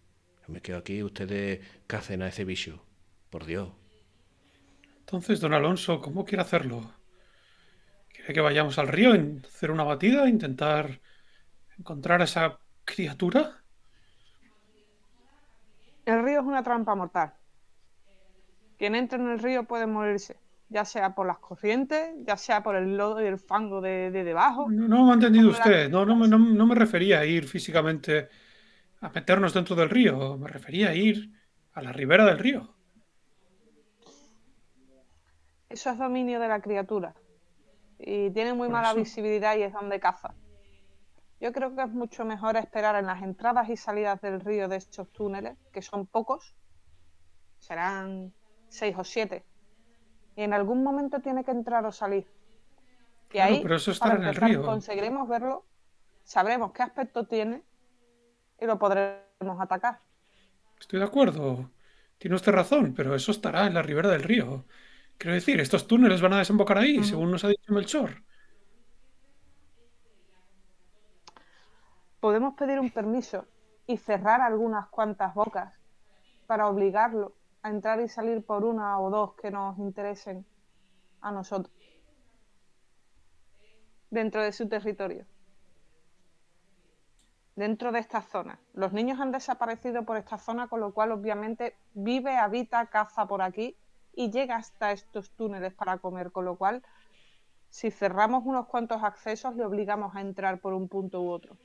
me quedo aquí, ustedes cacen a ese bicho, por Dios.
Entonces, don Alonso, ¿cómo quiere hacerlo?
¿Quiere que vayamos al río,
en hacer una batida, intentar encontrar a esa criatura?
El río es una trampa mortal. Quien entra en el río puede morirse, ya sea por las corrientes, ya sea por el lodo y el fango de, debajo. No, me ha entendido usted,
no, no, no me refería a ir físicamente a meternos dentro del río, me refería a ir a la ribera del río.
Eso es dominio de la criatura. Y tiene muy mala visibilidad y es donde caza. Yo creo que es mucho mejor esperar en las entradas y salidas del río de estos túneles, que son pocos, serán seis o siete. Y en algún momento tiene que entrar o salir. Que ahí, pero eso en el río. conseguiremos verlo, sabremos qué aspecto tiene y lo podremos atacar.
Estoy de acuerdo. Tiene usted razón, pero eso estará en la ribera del río. Quiero decir, estos túneles van a desembocar ahí, según nos ha dicho Melchor.
Podemos pedir un permiso y cerrar algunas cuantas bocas para obligarlo a entrar y salir por una o dos que nos interesen a nosotros dentro de su territorio dentro de esta zona. Los niños han desaparecido por esta zona, con lo cual obviamente vive, habita, caza por aquí y llega hasta estos túneles para comer, con lo cual si cerramos unos cuantos accesos le obligamos a entrar por un punto u otro.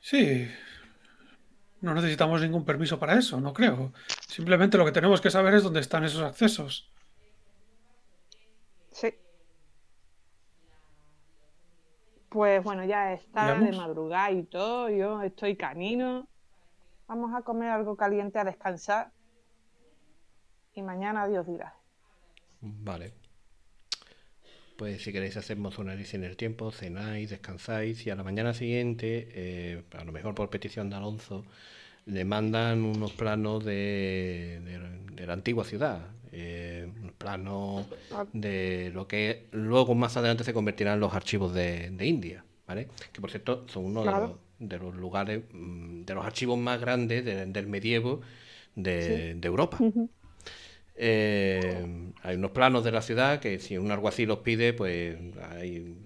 Sí, no necesitamos ningún permiso para eso, no creo. Simplemente lo que tenemos que saber es dónde están esos accesos.
Sí. Pues bueno, ya está de madrugada y todo, yo estoy canino. Vamos a comer algo caliente, a descansar. Y mañana Dios dirá.
Vale. Pues si queréis hacemos una análisis en el tiempo, cenáis, descansáis y a la mañana siguiente, eh, a lo mejor por petición de Alonso, le mandan unos planos de, la antigua ciudad, eh, unos planos de lo que luego más adelante se convertirán en los archivos de, India, ¿vale? Que por cierto son uno de, los, lugares, mm, de los archivos más grandes del medievo de, Europa. Eh, hay unos planos de la ciudad que si un alguacil los pide, pues hay,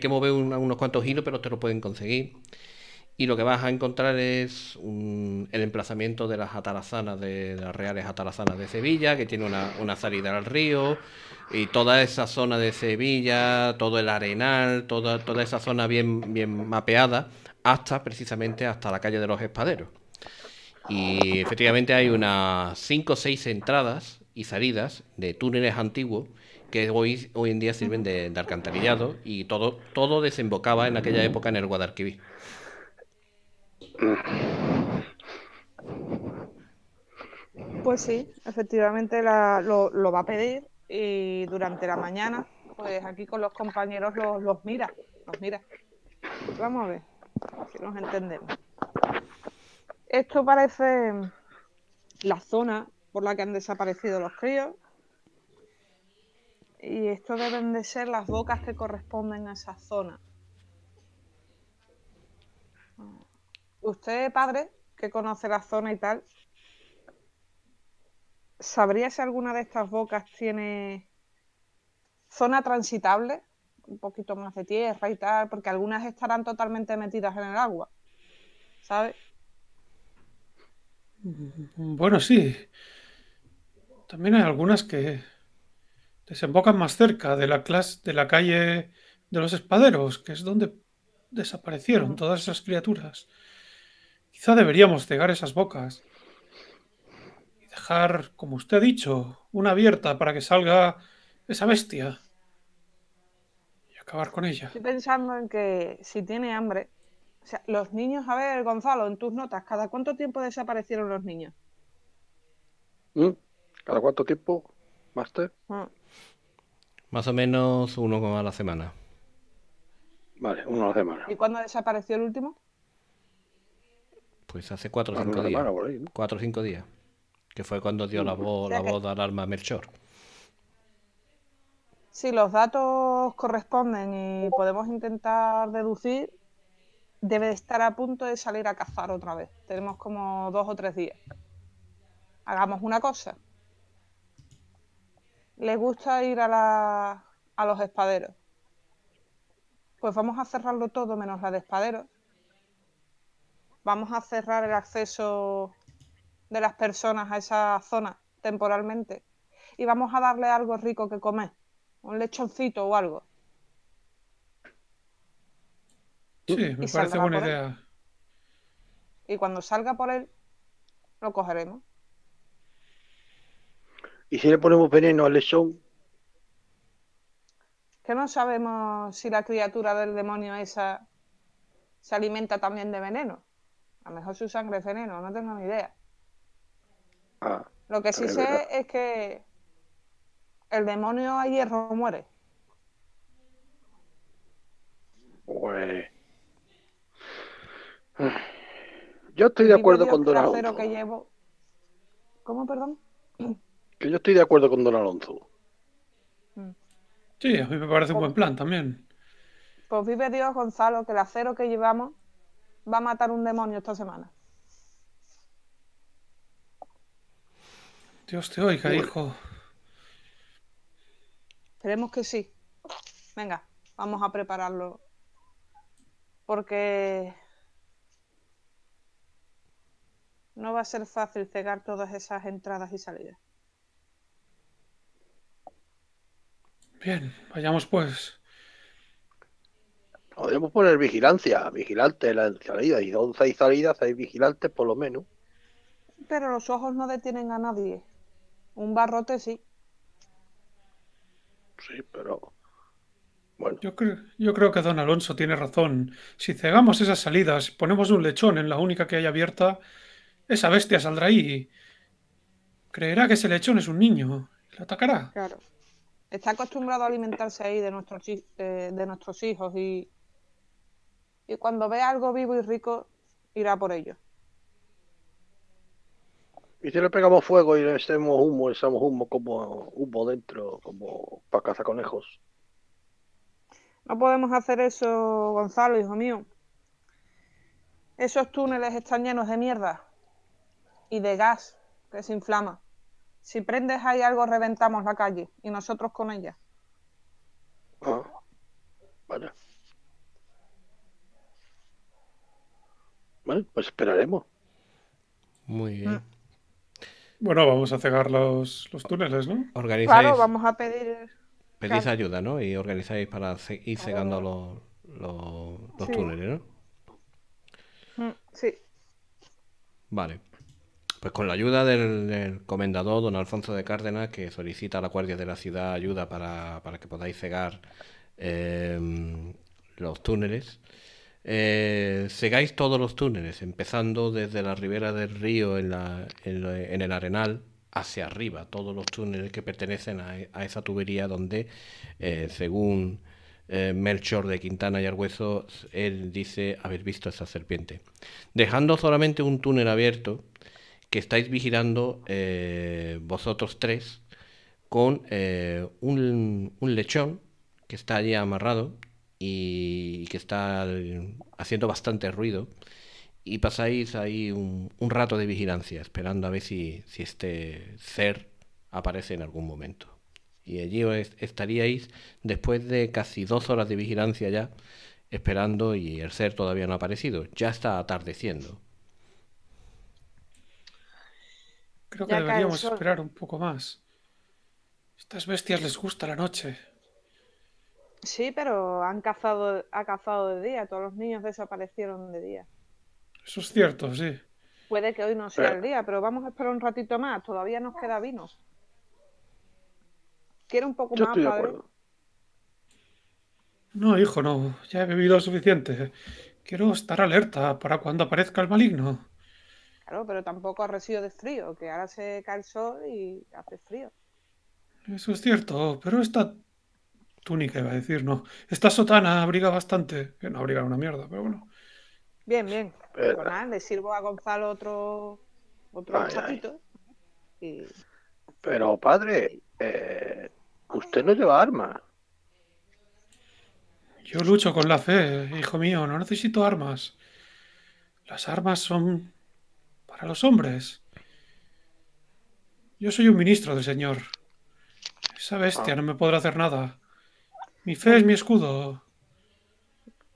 que mover unos cuantos hilos, pero te lo pueden conseguir y lo que vas a encontrar es el emplazamiento de las atarazanas, de, las reales atarazanas de Sevilla, que tiene una, salida al río, y toda esa zona de Sevilla, todo el arenal, toda, toda esa zona bien, bien mapeada, hasta precisamente hasta la calle de los Espaderos. Y efectivamente hay unas 5 o 6 entradas y salidas de túneles antiguos que hoy, hoy en día sirven de, alcantarillado y todo, todo desembocaba en aquella época en el Guadalquivir.
Pues sí, efectivamente lo, va a pedir y durante la mañana, pues aquí con los compañeros los, mira, los mira. Vamos a ver si nos entendemos. Esto parece la zona por la que han desaparecido los críos. Y esto deben de ser las bocas que corresponden a esa zona. usted, padre, que conoce la zona y tal, ¿sabría si alguna de estas bocas tiene zona transitable? Un poquito más de tierra y tal, porque algunas estarán totalmente metidas en el agua, ¿Sabe?
Bueno, sí. También hay algunas que desembocan más cerca de la, clase, de la calle de los espaderos, que es donde desaparecieron todas esas criaturas. Quizá deberíamos cegar esas bocas y dejar, como usted ha dicho, una abierta para que salga esa bestia y acabar con
ella. Estoy pensando en que si tiene hambre, o sea, los niños, a ver, Gonzalo, en tus notas, ¿cada cuánto tiempo desaparecieron los niños?
Mm,
¿Cada cuánto tiempo?
más ah.
Más o menos uno a la semana. Vale, uno a la semana.
¿Y cuándo desapareció el último?
Pues hace cuatro o cinco días. Cuatro o cinco días. Que fue cuando dio la pues, voz, la voz de alarma Melchor.
Si los datos corresponden y podemos intentar deducir, debe estar a punto de salir a cazar otra vez. Tenemos como dos o tres días. Hagamos una cosa. Le gusta ir a, a los espaderos. Pues vamos a cerrarlo todo menos la de espaderos vamos a cerrar el acceso de las personas a esa zona temporalmente y vamos a darle algo rico que comer, un lechoncito o algo.
Sí, me parece buena idea.
Y cuando salga por él, lo cogeremos.
¿Y si le ponemos veneno al lechón?
Que no sabemos si la criatura del demonio esa se alimenta también de veneno. A lo mejor su sangre es veneno, no tengo ni idea. Ah, lo que sí sé es que el demonio a hierro muere.
Pues, yo estoy de acuerdo con Don Alonso.
Que ¿Cómo, perdón?
Que yo estoy de acuerdo con Don Alonso.
Mm.
Sí, a mí me parece un buen pues plan también.
Pues vive Dios, Gonzalo, que el acero que llevamos va a matar un demonio esta semana.
Dios te oiga, hijo.
Esperemos que sí. Venga, vamos a prepararlo. Porque no va a ser fácil cegar todas esas entradas y salidas.
Bien, vayamos pues.
Podríamos poner vigilancia, vigilantes en salida, y son seis salidas, seis vigilantes por lo menos.
Pero los ojos no detienen a nadie. Un barrote sí.
Sí, pero. Bueno. Yo, creo,
yo
creo que don Alonso tiene razón. Si cegamos esas salidas, ponemos un lechón en la única que hay abierta, esa bestia saldrá ahí. Creerá que ese lechón es un niño. Lo
atacará. Claro. Está acostumbrado a alimentarse ahí de nuestros, eh, de nuestros hijos y, y cuando vea algo vivo y rico, irá por ello.
Y si le pegamos fuego y le echamos humo, le echamos humo como humo dentro, como para cazar conejos.
No podemos hacer eso, Gonzalo, hijo mío. Esos túneles están llenos de mierda y de gas que se inflama. Si prendes ahí algo, reventamos la calle y nosotros con ella.
Ah, Bueno, pues esperaremos.
Muy bien. Mm.
Bueno, vamos a cegar los, túneles,
¿no? Organizáis, claro, vamos a pedir...
Pedís ayuda, ¿no? Y organizáis para ir cegando los, los, túneles, ¿no? Mm, sí. Vale. Pues con la ayuda del, comendador don Alfonso de Cárdenas, que solicita a la Guardia de la Ciudad ayuda para, para que podáis cegar em, los túneles, eh, segáis todos los túneles, empezando desde la ribera del río en, el Arenal hacia arriba, todos los túneles que pertenecen a, esa tubería donde, eh, según eh, Melchor de Quintana y Argüeso, él dice haber visto esa serpiente. Dejando solamente un túnel abierto que estáis vigilando vosotros tres con un, un lechón que está allí amarrado y que está haciendo bastante ruido y pasáis ahí un, rato de vigilancia esperando a ver si, este ser aparece en algún momento. Y allí estaríais después de casi dos horas de vigilancia ya esperando y el ser todavía no ha aparecido. Ya está atardeciendo.
Creo que deberíamos esperar
un poco más. Estas bestias les gusta la noche.
Sí, pero han cazado, ha cazado de día, todos los niños desaparecieron de día.
Eso es cierto, sí.
Puede que hoy no sea el día, pero vamos a esperar un ratito más, todavía nos queda vino. Quiero un poco más, De
No, hijo, no, ya he bebido suficiente. Quiero estar alerta para cuando aparezca el maligno.
Claro, pero tampoco ha recibido de frío, que ahora se cae el sol y hace frío.
Eso es cierto, pero está túnica iba a decir, no. Esta sotana abriga bastante, que no abriga una mierda, pero bueno.
Bien, bien. Eh, pues le sirvo a Gonzalo otro, otro ¿eh?
Pero padre, eh, usted no lleva armas. Yo
lucho con la fe, hijo mío, no necesito armas. Las armas son para los hombres. Yo soy un ministro del Señor. Esa bestia ah. no me podrá hacer nada. Mi fe es mi mm. escudo.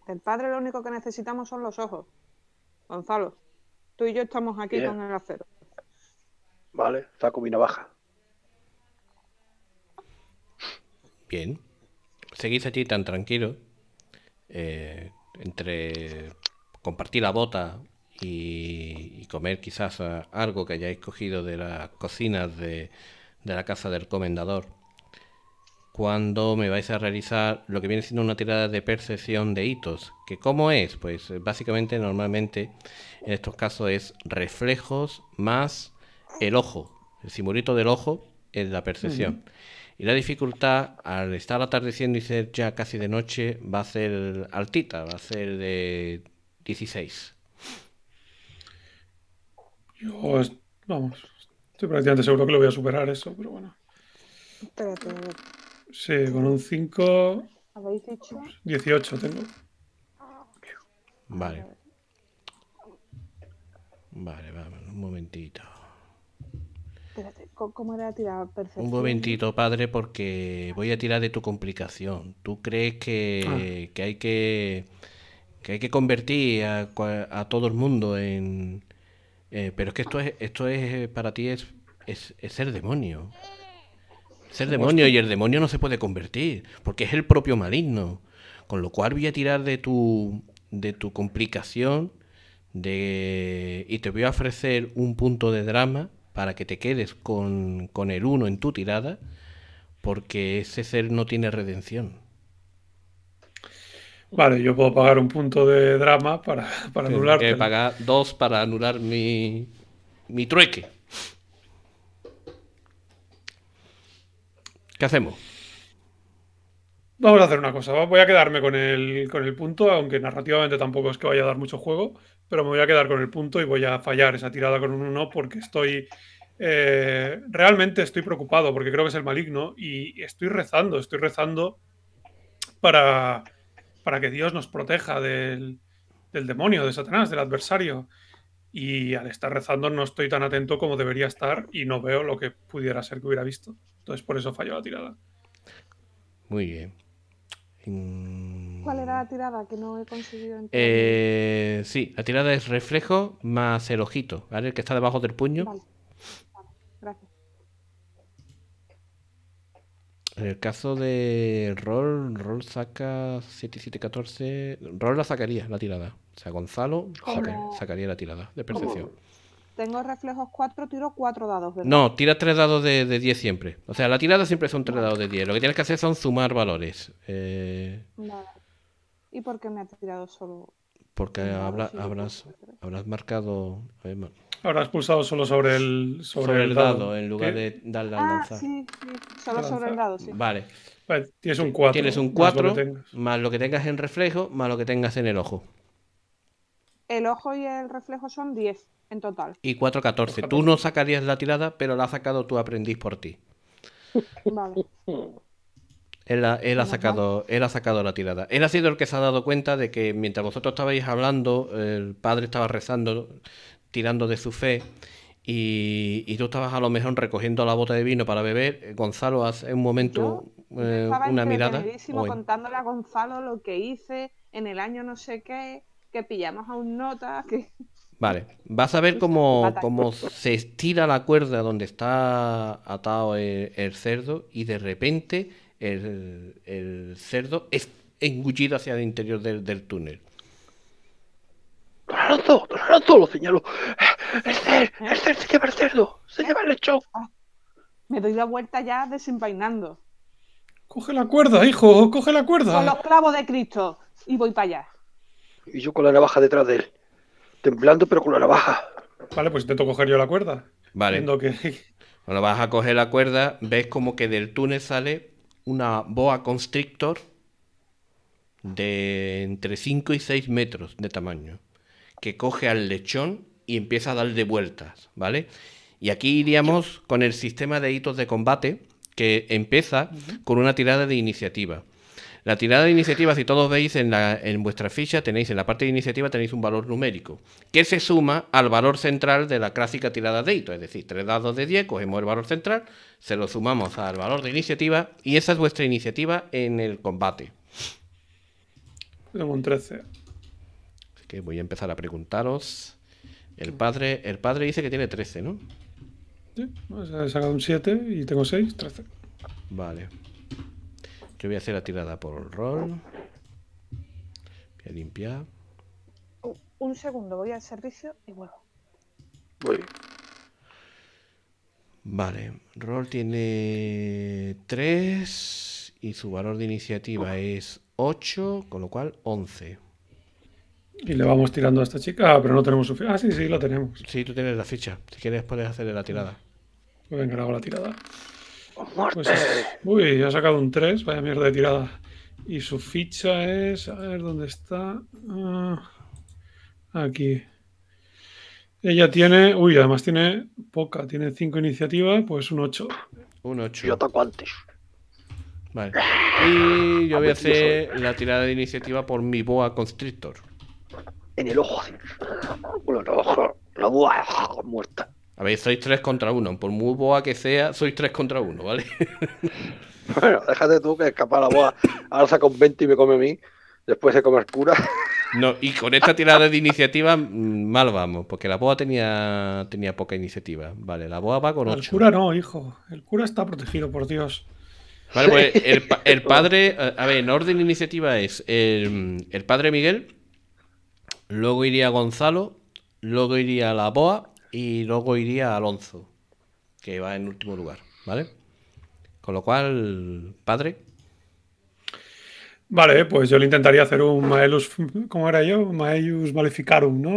Del padre lo único que necesitamos son los ojos. Gonzalo, tú y yo estamos aquí con el acero. Vale,
saco mi navaja.
Bien. Seguís aquí tan tranquilo. Eh, entre compartir la bota y, comer quizás algo que hayáis cogido de las cocinas de la casa del comendador cuando me vais a realizar lo que viene siendo una tirada de percepción de hitos. ¿Que ¿Cómo es? Pues eh, básicamente normalmente en estos casos es reflejos más el ojo, el simbolito del ojo es la percepción. Y la dificultad al estar atardeciendo y ser ya casi de noche va a ser altita, va a ser de 16. Yo,
vamos, estoy
prácticamente seguro que lo voy a
superar eso, pero bueno. Sí, con un 5. 18
tengo. Vale. Vale, vamos, un momentito.
Espérate, ¿cómo era tirar percepción? Un momentito,
padre, porque voy a tirar de tu complicación. ¿Tú crees que, ah. hay que hay que convertir a, a todo el mundo en eh, pero es que esto es esto es para ti es, es ser demonio. Es demonio y el demonio no se puede convertir porque es el propio maligno. Con lo cual voy a tirar de tu, de tu complicación de, y te voy a ofrecer un punto de drama para que te quedes con, con el uno en tu tirada porque ese ser no tiene redención.
Vale, yo puedo pagar un punto de drama para, para anular.
pagar dos para anular mi trueque. ¿Qué hacemos?
Vamos a hacer una cosa. Voy a quedarme con el, con el punto, aunque narrativamente tampoco es que vaya a dar mucho juego, pero me voy a quedar con el punto y voy a fallar esa tirada con un 1 porque estoy. Eh, realmente estoy preocupado porque creo que es el maligno y estoy rezando, estoy rezando para, que Dios nos proteja del demonio, de Satanás, del adversario. Y al estar rezando no estoy tan atento como debería estar y no veo lo que pudiera ser que hubiera visto. Entonces por eso falló la tirada.
Muy bien.
¿Cuál era la tirada que no he conseguido entender?
Eh, sí, la tirada es reflejo más el ojito, ¿vale? El que está debajo del puño. Vale. gracias. En el caso de Roll, Roll saca 7714. Roll la sacaría la tirada. O sea, Gonzalo sacaría la tirada de percepción
tengo reflejos 4, tiro 4 dados, ¿verdad? No,
tiras 3 dados de, 10 siempre. O sea, la tirada siempre son 3 dados de 10. Lo que tienes que hacer son sumar valores. Eh...
¿Y por qué me has tirado solo?
Porque habrás, habrás marcado. Habrás pulsado solo sobre el, sobre, el, dado, en lugar de darle al ah, Sí, sí,
solo sobre el dado, sí. Vale.
Tienes un 4. Tienes un 4 más más lo que tengas en reflejo, más lo que tengas en el ojo.
El ojo y el reflejo son 10 en total.
Y 414 Tú no sacarías la tirada, pero la ha sacado tu aprendiz por ti.
Vale.
Él, ha, sacado, él ha sacado la tirada. Él ha sido el que se ha dado cuenta de que mientras vosotros estabais hablando, el padre estaba rezando, tirando de su fe, y, tú estabas a lo mejor recogiendo la bota de vino para beber. Gonzalo hace un momento Yo eh, estaba una mirada. contándole
a Gonzalo lo que hice en el año no sé qué, que pillamos a un nota, que
Vale, vas a ver cómo, se estira la cuerda donde está atado el, cerdo y de repente el, cerdo es engullido hacia el interior del, del túnel. ¡Pronto! ¡Pronto! Lo señalo. ¡El cerdo! Eh. ¡El cerdo! ¡Se lleva el cerdo! ¡Se lleva el lechón! Ah, me doy la vuelta ya
desenvainando. ¡Coge la cuerda, hijo!
¡Coge la
cuerda! Con los
clavos de Cristo. Y voy para allá.
Y yo con la navaja detrás de él. Temblando, pero con la navaja. Vale, pues intento coger yo la cuerda.
Vale. Que... Cuando vas a coger la cuerda, ves como que del túnel sale una boa constrictor de entre 5 y 6 metros de tamaño, que coge al lechón y empieza a darle vueltas, ¿vale? Y aquí iríamos con el sistema de hitos de combate, que empieza con una tirada de iniciativa. La tirada de iniciativa, si todos veis en, la, en vuestra ficha, tenéis en la parte de iniciativa tenéis un valor numérico que se suma al valor central de la clásica tirada de hito, es decir, tres dados de 10, cogemos el valor central, se lo sumamos al valor de iniciativa y esa es vuestra iniciativa en el combate.
Tengo un 13.
Así que voy a empezar a preguntaros. El padre, el padre dice que tiene 13, ¿no?
Sí, he sacado un 7 y tengo 6, 13.
Vale. Yo voy a hacer la tirada por rol. Voy a limpiar.
Oh, un segundo, voy al servicio y vuelvo. Voy.
Vale, rol tiene 3 y su valor de iniciativa oh. es 8, con lo cual 11.
Y le vamos tirando a esta chica, ah, pero no tenemos su ficha. Ah, sí, sí,
la tenemos. Sí, tú tienes la ficha. Si quieres, puedes hacerle la tirada. Pues venga, hago la tirada.
Pues, uy, ha sacado un 3, vaya mierda de tirada. Y su ficha es. A ver dónde está. Ah, aquí. Ella tiene. Uy, además tiene poca. Tiene 5 iniciativas, pues un 8. Un 8. Yo toco
antes.
Vale. Y yo voy a hacer la tirada de iniciativa por mi boa constrictor.
En el ojo. En el ojo. La boa
muerta. A ver, sois tres contra uno. Por muy boa que sea, sois tres contra uno, ¿vale?
bueno, déjate tú que escapa la boa. Ahora saca un 20 y me come a mí. Después se come el cura.
No, y con esta tirada de iniciativa mm, mal vamos, porque la boa tenía, tenía poca iniciativa. Vale, la boa va con otro. El
cura no, hijo. El cura está protegido por Dios. Vale, pues
el, padre, a ver, en orden de iniciativa es el, el padre Miguel, luego iría Gonzalo, luego iría la boa y luego iría Alonso, que va en último lugar, ¿vale? Con lo cual, padre. Vale, pues yo le intentaría hacer un Maelus,
¿cómo era yo? Maelus Maleficarum, ¿no?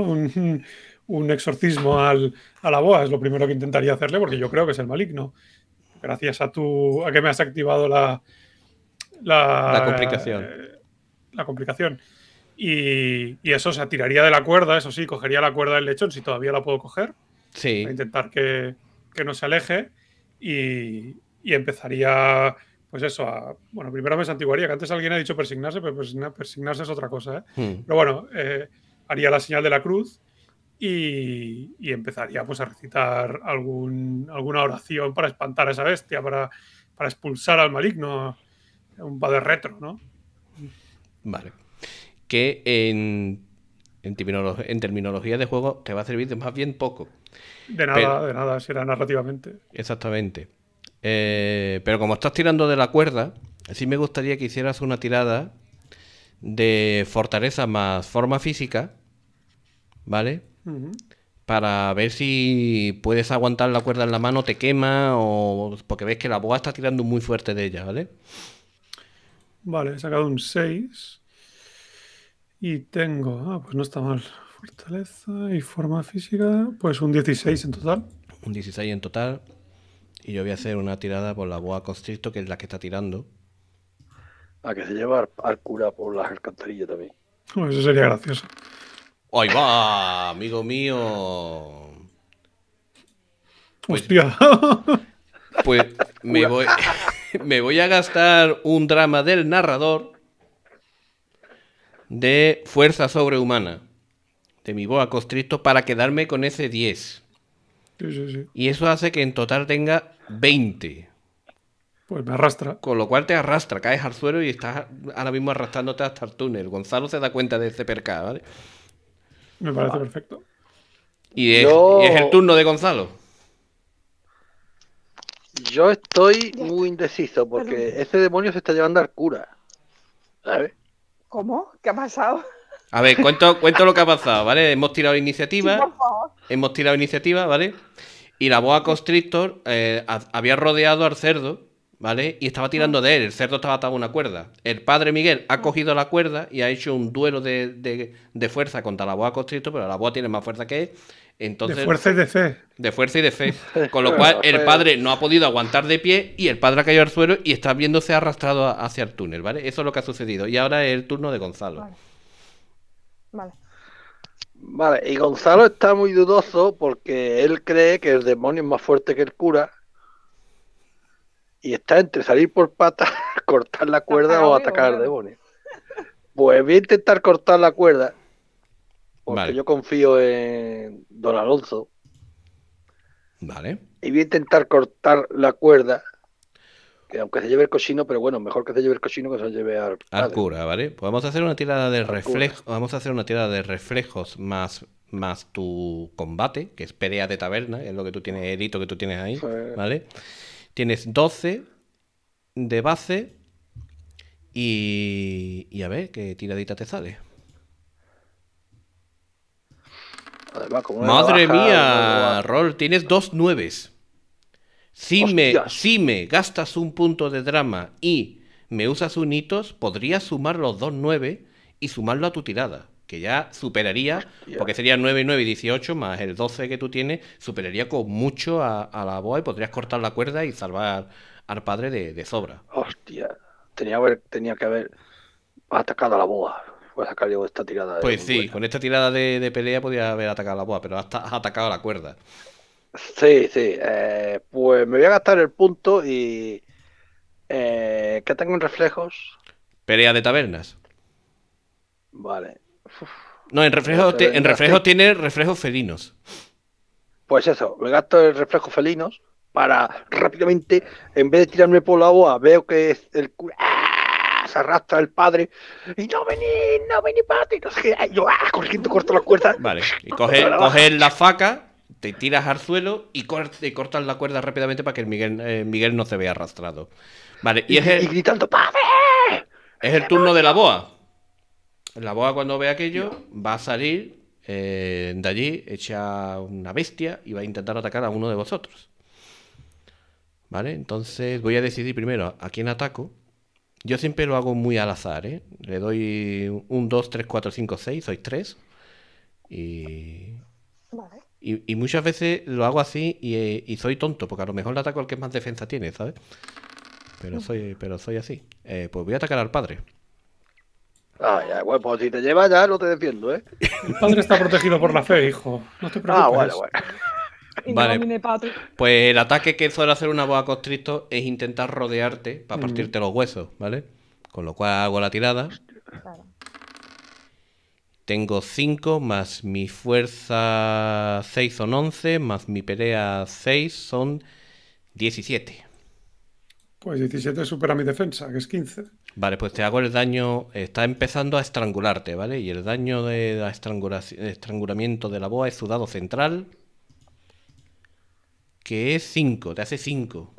Un, exorcismo a la boa, es lo primero que intentaría hacerle porque yo creo que es el maligno. Gracias a tu a que me has activado la la, complicación. Eh, la complicación. Y, eso, o se tiraría de la cuerda, eso sí, cogería la cuerda del lechón si todavía la puedo coger intentar que, no se aleje y, empezaría, pues eso, a, bueno, primero me santiguaría, que antes alguien ha dicho persignarse, pero persignarse es otra cosa, ¿eh? hmm. pero bueno, eh, haría la señal de la cruz y, empezaría pues a recitar algún, alguna oración para espantar a esa bestia, para, para expulsar al maligno, un padre retro, ¿no?
Vale. Que en en, terminología de juego te va a servir de más bien poco.
De nada, de nada, será narrativamente.
Exactamente. Eh, pero como estás tirando de la cuerda, sí me gustaría que hicieras una tirada de fortaleza más forma física, ¿vale? Para ver si puedes aguantar la cuerda en la mano, te quema o porque ves que la boa está tirando muy fuerte de ella, ¿vale?
Vale, he sacado un 6.
Y tengo, ah, pues no está mal.
Fortaleza y forma física, pues un 16
en total. Un 16 en total. Y yo voy a hacer una tirada por la boa constricto, que es la que está tirando.
A que se lleva al, cura por las alcantarillas también.
Oh, eso sería gracioso.
¡Ahí va, amigo mío! Pues, Hostia. Pues me voy, me voy a gastar un drama del narrador de fuerza sobrehumana de mi boca constricto para quedarme con ese 10. Y eso hace que en total tenga 20.
Pues me arrastra.
Con lo cual te arrastra, caes al suelo y estás ahora mismo arrastrándote hasta el túnel. Gonzalo se da cuenta de ese percado, ¿vale?
Me parece perfecto. Y es,
el turno de Gonzalo. Yo estoy muy
indeciso porque ese demonio se está llevando al cura.
¿Sabes? ¿Cómo? ¿Qué ha pasado?
A ver, cuento, cuento lo que ha pasado, ¿vale? Hemos tirado iniciativa. Hemos tirado iniciativa, ¿vale? Y la boa constrictor eh, había rodeado al cerdo, ¿vale? Y estaba tirando mm. de él. El cerdo estaba atado a una cuerda. El padre Miguel ha mm. cogido la cuerda y ha hecho un duelo de, de fuerza contra la boa constrictor, pero la boa tiene más fuerza que él de fuerza y de fe. De fuerza y de fe. Con lo cual, el padre no ha podido aguantar de pie y el padre ha caído al suelo y está viéndose arrastrado hacia el túnel, ¿vale? Eso es lo que ha sucedido. Y ahora es el turno de Gonzalo. Vale.
Vale.
vale. y Gonzalo está muy dudoso porque él cree que el demonio es más fuerte que el cura y está entre salir por patas, cortar la cuerda o atacar al demonio. Pues voy a intentar cortar la cuerda yo confío en Don Alonso. Vale. Y voy a intentar cortar la cuerda. Que aunque se lleve el cochino, pero bueno, mejor que se lleve el cochino que se lleve al,
cura, ¿vale? Pues vamos a hacer una tirada de reflejos. Vamos a hacer una tirada de reflejos más, más tu combate, que es pelea de taberna, es lo que tú tienes, que tú tienes ahí. ¿Vale? Tienes 12 de base. Y, y a ver qué tiradita te sale.
Madre mía,
Rol, tienes dos nueves. Si me, si me, gastas un punto de drama y me usas un hitos, podrías sumar los dos nueve y sumarlo a tu tirada, que ya superaría, porque sería 9, 9 y 18 más el 12 que tú tienes, superaría con mucho a, la boa y podrías cortar la cuerda y salvar al padre de, sobra.
Hostia, tenía, tenía que haber atacado a la boa. Pues esta tirada. pues sí,
con esta tirada de, pelea podía haber atacado la boa, pero ha atacado la cuerda.
Sí, sí. Eh, pues me voy a gastar el punto y. Eh, ¿Qué tengo en reflejos?
Pelea de tabernas. Vale. No, en reflejos, en reflejos tiene reflejos felinos.
Pues eso, me gasto el reflejo felinos para rápidamente, en vez de tirarme por la boa, veo que es el cura ¡ah! se arrastra el padre y no vení, no vení, padre. No Y yo, ah,
corto las cuerda Vale, y coges la, faca, te tiras al suelo y, cortas la cuerda rápidamente para que el Miguel, eh, Miguel no se vea arrastrado. Vale, y, es gritando, ¡padre! Es el turno de la boa. La boa, cuando ve aquello, va a salir eh, de allí, echa una bestia y va a intentar atacar a uno de vosotros. Vale, entonces voy a decidir primero a quién ataco. Yo siempre lo hago muy al azar, ¿eh? Le doy un 2, 3, 4, 5, 6, soy 3. Y... Vale. y... Y, muchas veces lo hago así y, eh, y, soy tonto, porque a lo mejor le ataco al que más defensa tiene, ¿sabes? Pero mm. soy, pero soy así. Eh, pues voy a atacar al padre.
Ah, ya, bueno, pues si te lleva ya no te defiendo, ¿eh? El padre está
protegido por la fe, hijo. No te ah, preocupes. Ah, bueno, bueno.
Pues el ataque que suele hacer una boa constrictor es intentar rodearte para partirte los huesos, ¿vale? Con lo cual hago la tirada. Tengo 5 más mi fuerza 6 son 11, más mi pelea 6 son 17.
Pues 17 supera mi defensa, que es 15.
Vale, pues te hago el daño. Está empezando a estrangularte, ¿vale? Y el daño de, de estrangulamiento de la boa es su dado central, que es 5, te hace 5.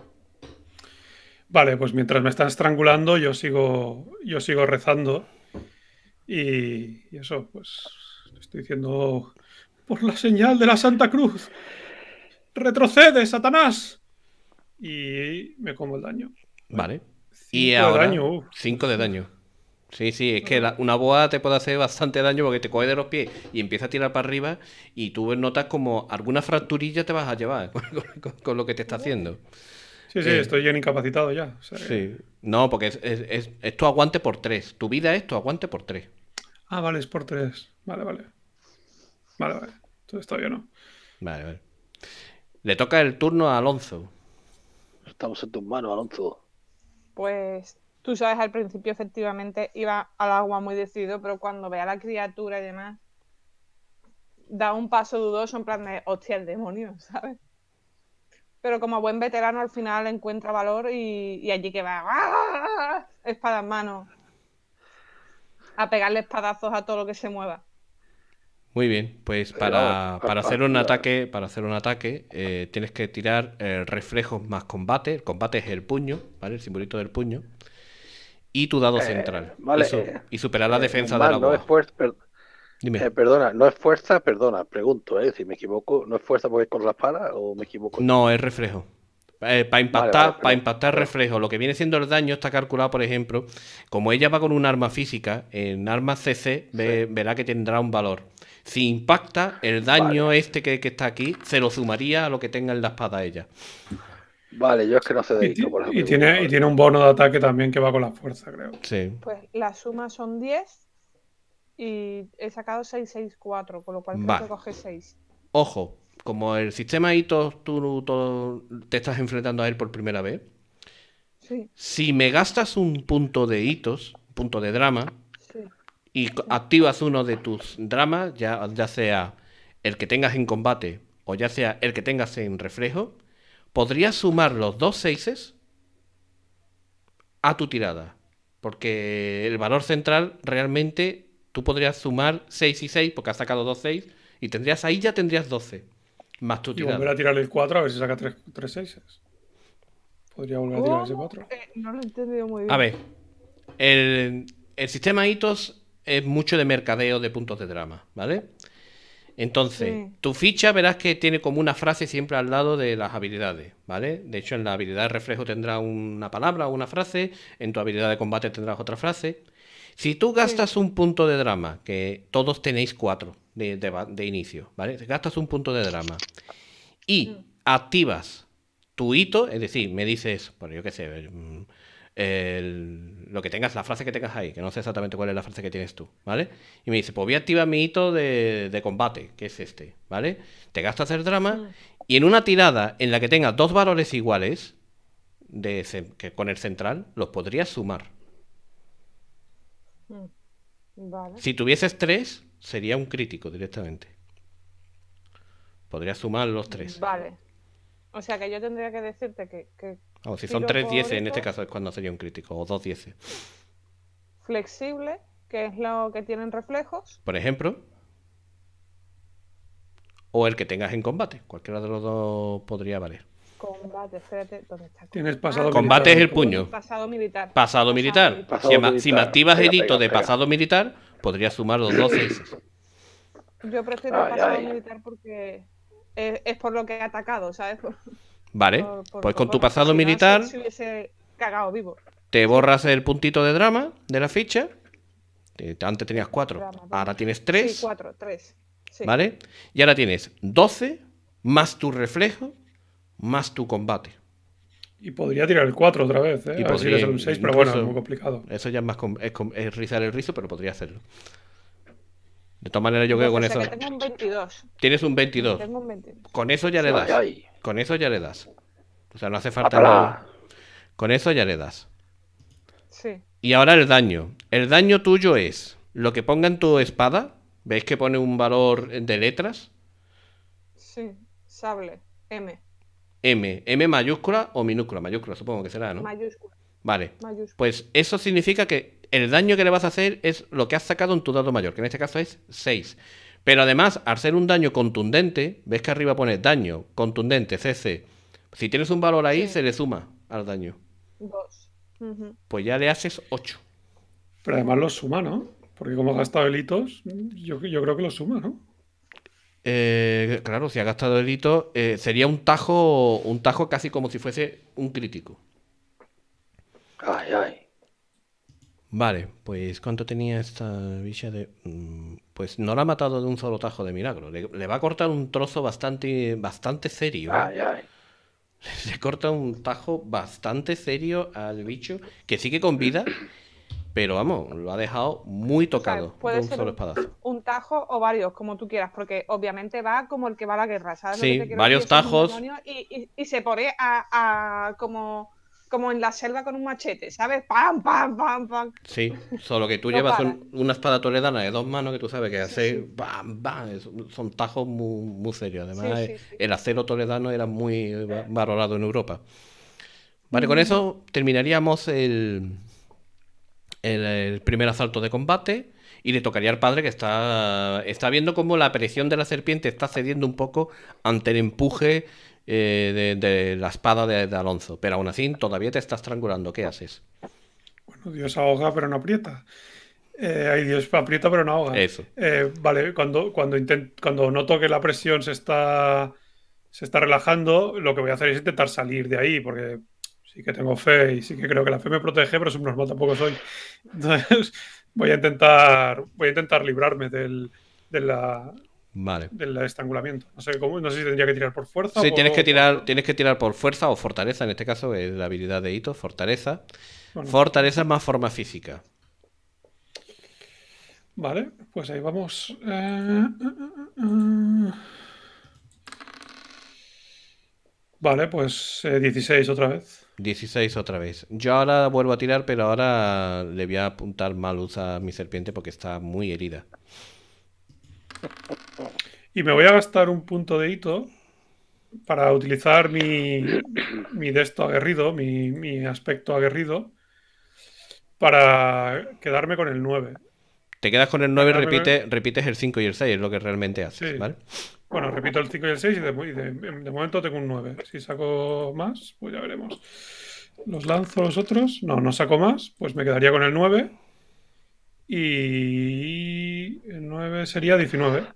Vale, pues mientras me están estrangulando, yo sigo, yo sigo rezando. Y, eso, pues, estoy diciendo, por la señal de la Santa Cruz, retrocede, Satanás. Y me como el daño.
Vale. Y ahora. 5 Cinco de daño. Sí, sí, es que una boa te puede hacer bastante daño porque te coge de los pies y empieza a tirar para arriba y tú notas como alguna fracturilla te vas a llevar con, lo que te está haciendo.
Sí, sí, eh, estoy bien incapacitado ya. sí.
No, porque esto aguante por tres. Tu vida es aguante por tres.
Ah, vale, es por tres. Vale, vale. Vale, vale. Entonces todavía no.
Vale, vale. Le toca el turno a Alonso. Estamos en tus manos, Alonso.
Pues tú sabes, al principio efectivamente iba al agua muy decidido, pero cuando ve a la criatura y demás, da un paso dudoso en plan de, hostia, el demonio, ¿sabes? Pero como buen veterano al final encuentra valor y, allí que va, ¡Ah!", espadas espada mano, a pegarle espadazos a todo lo que se mueva.
Muy bien, pues eh, para, hacer un ataque, para hacer un ataque, eh, tienes que tirar eh, reflejos más combate. El combate es el puño, ¿vale? El simbolito del puño y tu dado eh, central. Vale, eh, y, superar la eh, defensa de la No es
fuerza, perdona, no es fuerza, perdona, pregunto, eh, si me equivoco, ¿no es fuerza porque es con la espada o me equivoco? No, es
reflejo. para impactar, para impactar reflejo. Lo que viene siendo el daño está calculado, por ejemplo, como ella va con un arma física, en arma CC verá que tendrá un valor. Si impacta, el daño este que, que, está aquí se lo sumaría a lo que tenga en la espada ella. Vale, yo es que no sé de por ejemplo. Y tiene, y
tiene un bono de ataque también que va con la fuerza, creo.
Sí.
Pues la suma son 10 y he sacado 6, 6, 4, con lo cual que coge 6.
Ojo, como el sistema hitos tú, te estás enfrentando a él por primera vez, sí. si me gastas un punto de hitos, punto de drama, y activas uno de tus dramas, ya, ya sea el que tengas en combate o ya sea el que tengas en reflejo, podrías sumar los dos seises a tu tirada. Porque el valor central realmente tú podrías sumar 6 y 6 porque has sacado 2 6 y tendrías ahí ya tendrías 12 más tu tirada. Y volver
a tirar el 4 a ver si saca 3, 3 6 Podría volver
a tirar ese 4.
Eh, no lo he entendido muy bien. A ver,
el, el sistema hitos es mucho de mercadeo de puntos de drama, ¿vale? Entonces, tu ficha verás que tiene como una frase siempre al lado de las habilidades, ¿vale? De hecho, en la habilidad de reflejo tendrá una palabra o una frase, en tu habilidad de combate tendrás otra frase. Si tú gastas un punto de drama, que todos tenéis cuatro de, inicio, ¿vale? Gastas un punto de drama y mm. activas tu hito, es decir, me dices, por pues yo qué sé, mm, lo que tengas, la frase que tengas ahí, que no sé exactamente cuál es la frase que tienes tú, ¿vale? Y me dice, pues voy a activar mi hito de, combate, que es este, ¿vale? Te gastas hacer drama ah. y en una tirada en la que tengas dos valores iguales, de que con el central, los podrías sumar.
Mm. Si
tuvieses tres, sería un crítico directamente. Podrías sumar los tres.
Vale. O sea que yo tendría que decirte que. si son tres dieces, en este caso
es cuando sería un crítico, o dos dieces.
Flexible, que es lo que tienen reflejos.
Por ejemplo. O el que tengas en combate. Cualquiera de los dos podría valer.
Combate, espérate, ¿dónde está? Tienes
ah, pasado Combate es el puño.
Pasado militar.
Pasado, militar. si, me activas edito de pasado militar, podría sumar los dos dieces.
Yo prefiero pasado militar porque es, por lo que he atacado, ¿sabes?
vale, pues con tu pasado militar... Te borras el puntito de drama de la ficha. Eh, antes tenías cuatro, ahora tienes tres. Sí,
cuatro, tres. ¿Vale?
Y ahora tienes 12 más tu reflejo más tu combate.
Y podría tirar el 4 otra vez, ¿eh? Y podría, un pero bueno, es muy complicado.
Eso ya es más es rizar el rizo, pero podría hacerlo. De todas maneras, yo creo que con eso. tengo
un 22.
Tienes un 22. Con eso ya le das. Con eso ya le das. O sea, no hace falta ah, nada. Con eso ya le das. Sí. Y ahora el daño. El daño tuyo es lo que ponga en tu espada. ¿Veis que pone un valor de letras?
Sí, sable, M.
M, M mayúscula o minúscula, mayúscula, supongo que será, ¿no? Mayúscula. Vale. Pues eso significa que el daño que le vas a hacer es lo que has sacado en tu dado mayor, que en este caso es 6. Pero además, al ser un daño contundente, ves que arriba pone daño contundente, CC. Si tienes un valor ahí, se le suma al daño. 2. Pues ya le haces 8. Pero además lo suma, ¿no? Porque como has gastado delitos,
yo, creo que lo suma, ¿no?
Eh, claro, si ha gastado delitos, eh, sería un tajo, un tajo casi como si fuese un crítico. Ay, ay. Vale, pues ¿cuánto tenía esta bicha de...? Mm, pues no la ha matado de un solo tajo de milagro. Le, va a cortar un trozo bastante, bastante serio. ¿eh? Ay, ay. Le corta un tajo bastante serio al bicho, que sigue con vida, pero vamos, lo ha dejado muy tocado. un solo espadazo.
Un tajo o varios, como tú quieras, porque obviamente va como el que va a la guerra, ¿sabes? Sí, varios tajos. Y, se pone a, a como como en la selva con un machete, ¿sabes? ¡Pam, pam, pam, pam!
Sí, solo que tú llevas una espada toledana de dos manos que tú sabes que hace ¡pam, pam! Son tajos muy, muy serios. Además, el acero toledano era muy valorado en Europa. Vale, con mm. eso terminaríamos el, el, primer asalto de combate. Y le tocaría al padre que está, está viendo cómo la presión de la serpiente está cediendo un poco ante el empuje eh, de, la espada de, Alonso, pero aún así todavía te estás estrangulando. ¿Qué haces?
Bueno, Dios ahoga, pero no aprieta. Eh, ay, Dios aprieta, pero no ahoga. Eso. Eh, vale, cuando, cuando, cuando noto que la presión se está, se está relajando, lo que voy a hacer es intentar salir de ahí, porque sí que tengo fe y sí que creo que la fe me protege, pero normal tampoco soy. Entonces, voy a intentar, voy a intentar librarme del, de la, Vale. Del estrangulamiento. No sé si tendría que tirar por
fuerza. Sí, tienes, que tirar, tienes que tirar por fuerza o fortaleza, en este caso es la habilidad de Hito, fortaleza. Fortaleza más forma física.
Vale, pues ahí vamos. Eh,
vale, pues 16 eh, otra vez. 16 otra vez. Yo ahora vuelvo a tirar, pero ahora le voy a apuntar mal a mi serpiente porque está muy herida.
Y me voy a gastar un punto de hito para utilizar mi, mi de aguerrido, mi, aspecto aguerrido, para quedarme con el 9.
Te quedas con el 9 y repites el 5 y el 6, es lo que realmente haces,
Bueno, repito el 5 y el 6 y de, momento tengo un 9. Si saco más, pues ya veremos. Los lanzo los otros. No, no saco más, pues me quedaría con el 9 y 9
sería 19.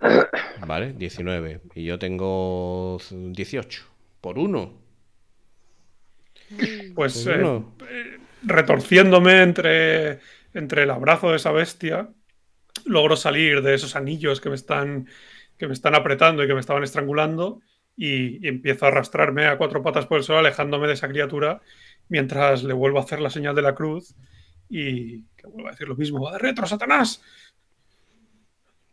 Vale, 19. Y yo tengo 18. Por uno. Mm. Pues eh, eh,
retorciéndome entre, entre el abrazo de esa bestia, logro salir de esos anillos que me están, que me están apretando y que me estaban estrangulando y, y empiezo a arrastrarme a cuatro patas por el suelo, alejándome de esa criatura mientras le vuelvo a hacer la señal de la cruz y que vuelva a decir lo mismo, ¡va retro, Satanás!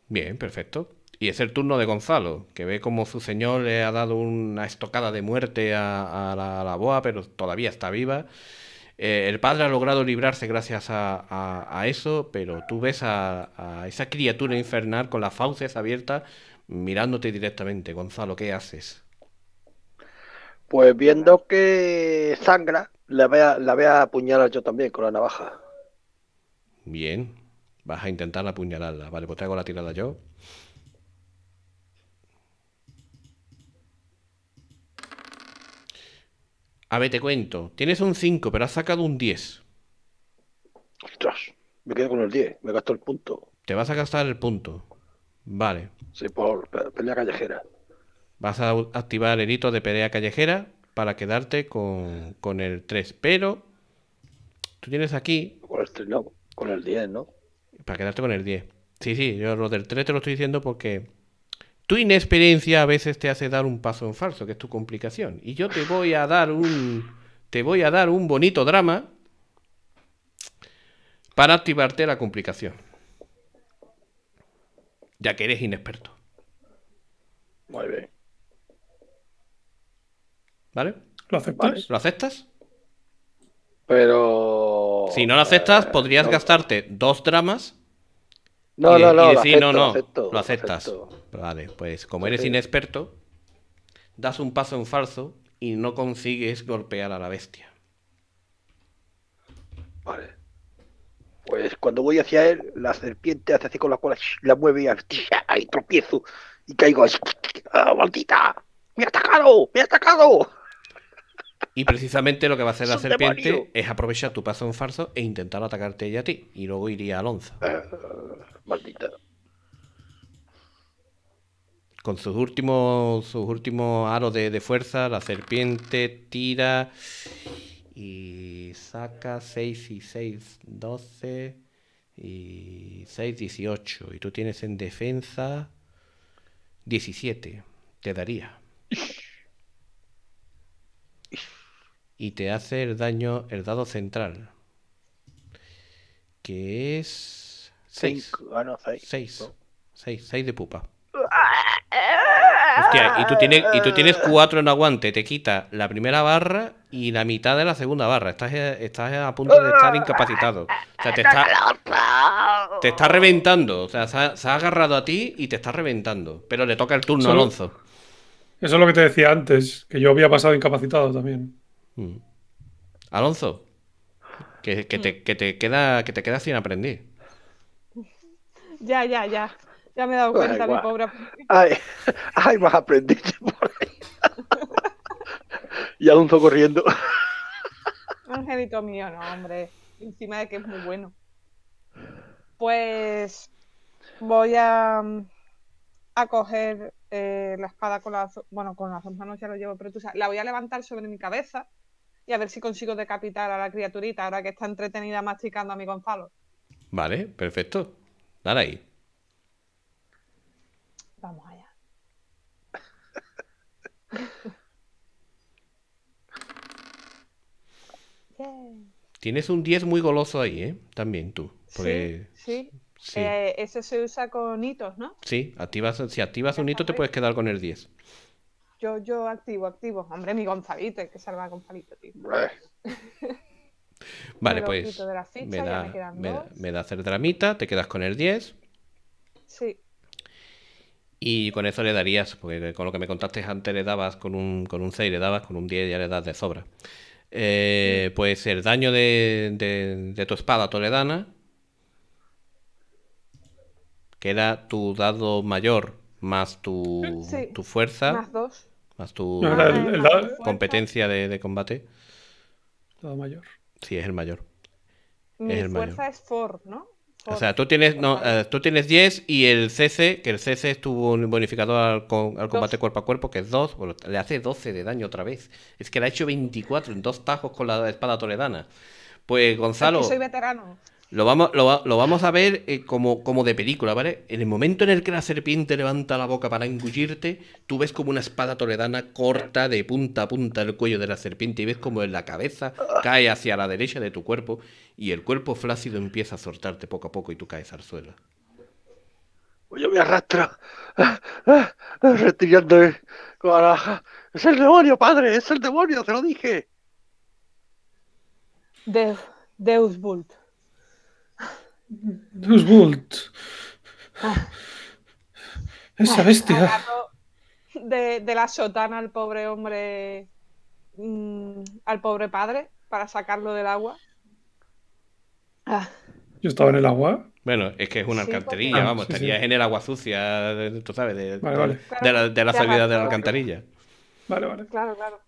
Bien, perfecto. Y es el turno de Gonzalo, que ve como su señor le ha dado una estocada de muerte a, la, boa, pero todavía está viva. Eh, el padre ha logrado librarse gracias a, a eso, pero tú ves a, esa criatura infernal con las fauces abiertas mirándote directamente. Gonzalo, ¿qué haces?
Pues viendo que sangra, la voy, a, la apuñalar yo también con la navaja.
Bien. Vas a intentar apuñalarla. Vale, pues te hago la tirada yo. A ver, te cuento. Tienes un 5, pero has sacado un 10.
Ostras, me quedo con el 10. Me gasto el punto.
Te vas a gastar el punto. Vale.
Sí, por pelea callejera.
Vas a activar el hito de pelea callejera para quedarte con, el 3. Pero tú tienes aquí. Con el no, 10, ¿no? Para quedarte con el 10. Sí, sí, yo lo del 3 te lo estoy diciendo porque tu inexperiencia a veces te hace dar un paso en falso, que es tu complicación. Y yo te voy a dar un. Te voy a dar un bonito drama para activarte la complicación. Ya que eres inexperto. Muy bien. ¿Vale? ¿Lo aceptas? ¿Lo aceptas?
Pero. Si no lo aceptas, eh, podrías
gastarte dos dramas. No, no, no. Y lo no, no. lo aceptas. Vale, pues como eres inexperto, das un paso en falso y no consigues golpear a la bestia.
Vale. Pues cuando voy hacia él, la serpiente hace así con la cola, la mueve y ahí tropiezo y caigo. ¡Ah, maldita! ¡Me ha atacado! ¡Me ha atacado!
Y precisamente lo que va a hacer la serpiente es aprovechar tu paso en farso e intentar atacarte ella a ti. Y luego iría al onza ah, maldita. Con sus últimos, sus últimos aros de, de fuerza, la serpiente tira y saca 6 y 6, 12 y 6, 18. Y tú tienes en defensa 17. Te daría. y te hace el daño, el dado central. Que es. 6. 6. Ah, de pupa. Ah. Hostia, y tú tienes, y cuatro en aguante, te quita la primera barra y la mitad de la segunda barra. Estás, estás a punto de estar incapacitado. O sea, te está, te está reventando. O sea, se ha, agarrado a ti y te está reventando. Pero le toca el turno a Alonso.
Eso es lo que te decía antes, que yo había pasado incapacitado también. Mm.
Alonso, que, te, mm. que, queda, sin aprendiz.
Ya, ya, ya. Ya me he dado cuenta, mi pobre
Ay,
más aprendiz por ahí. y Alonso corriendo.
Angelito mío, no, hombre. Encima de que es muy bueno. Pues voy a, mm, a coger eh, la espada con las, bueno, con las dos manos ya lo llevo, pero tú la voy a levantar sobre mi cabeza y a ver si consigo decapitar a la criaturita ahora que está entretenida masticando a mi Gonzalo.
Vale, perfecto. Dale ahí.
Vamos allá.
Tienes un 10 muy goloso ahí, ¿eh? También tú. Sí,
sí. Eh, ese se usa con hitos, ¿no?
Sí, activas, si activas un hito te puedes quedar con el 10.
Yo, activo, activo. Hombre, mi Gonzalito, que salva a Gonzalito, vale, pues. me, da,
me, hacer dramita, te quedas con el 10. Sí. Y con eso le darías, porque con lo que me contaste antes le dabas con un, con un 6, le dabas con un 10, ya le das de sobra. Eh, pues el daño de, de, tu espada toledana, que era tu dado mayor más tu, fuerza. Más 2 tu competencia de, de combate. todo mayor. Sí, es el mayor. Mi fuerza
es Ford, ¿no? O sea,
tú tienes, eh, tú tienes 10 y el CC, que el CC es tu bonificador al, combate cuerpo a cuerpo, que es 2, le hace 12 de daño otra vez. Es que le ha hecho 24 en dos tajos con la espada toledana. Pues Gonzalo. soy
veterano.
Lo vamos, lo, vamos a ver eh, como, como de película, ¿vale? En el momento en el que la serpiente levanta la boca para engullirte, tú ves como una espada toledana corta de punta a punta el cuello de la serpiente y ves como en la cabeza cae hacia la derecha de tu cuerpo y el cuerpo flácido empieza a soltarte poco a poco y tú caes al suelo.
Pues yo me arrastro, retirándome eh, con Es el demonio, padre, es el demonio, te lo dije. Deus,
Deus Ah. Esa bestia. De, la sotana al pobre hombre, mm, al pobre padre, para sacarlo del agua.
Ah. Yo estaba en el agua.
Bueno, es que es una alcantarilla, ah, vamos, en el agua sucia, de, la, salida de la alcantarilla.
Vale, vale. Claro, claro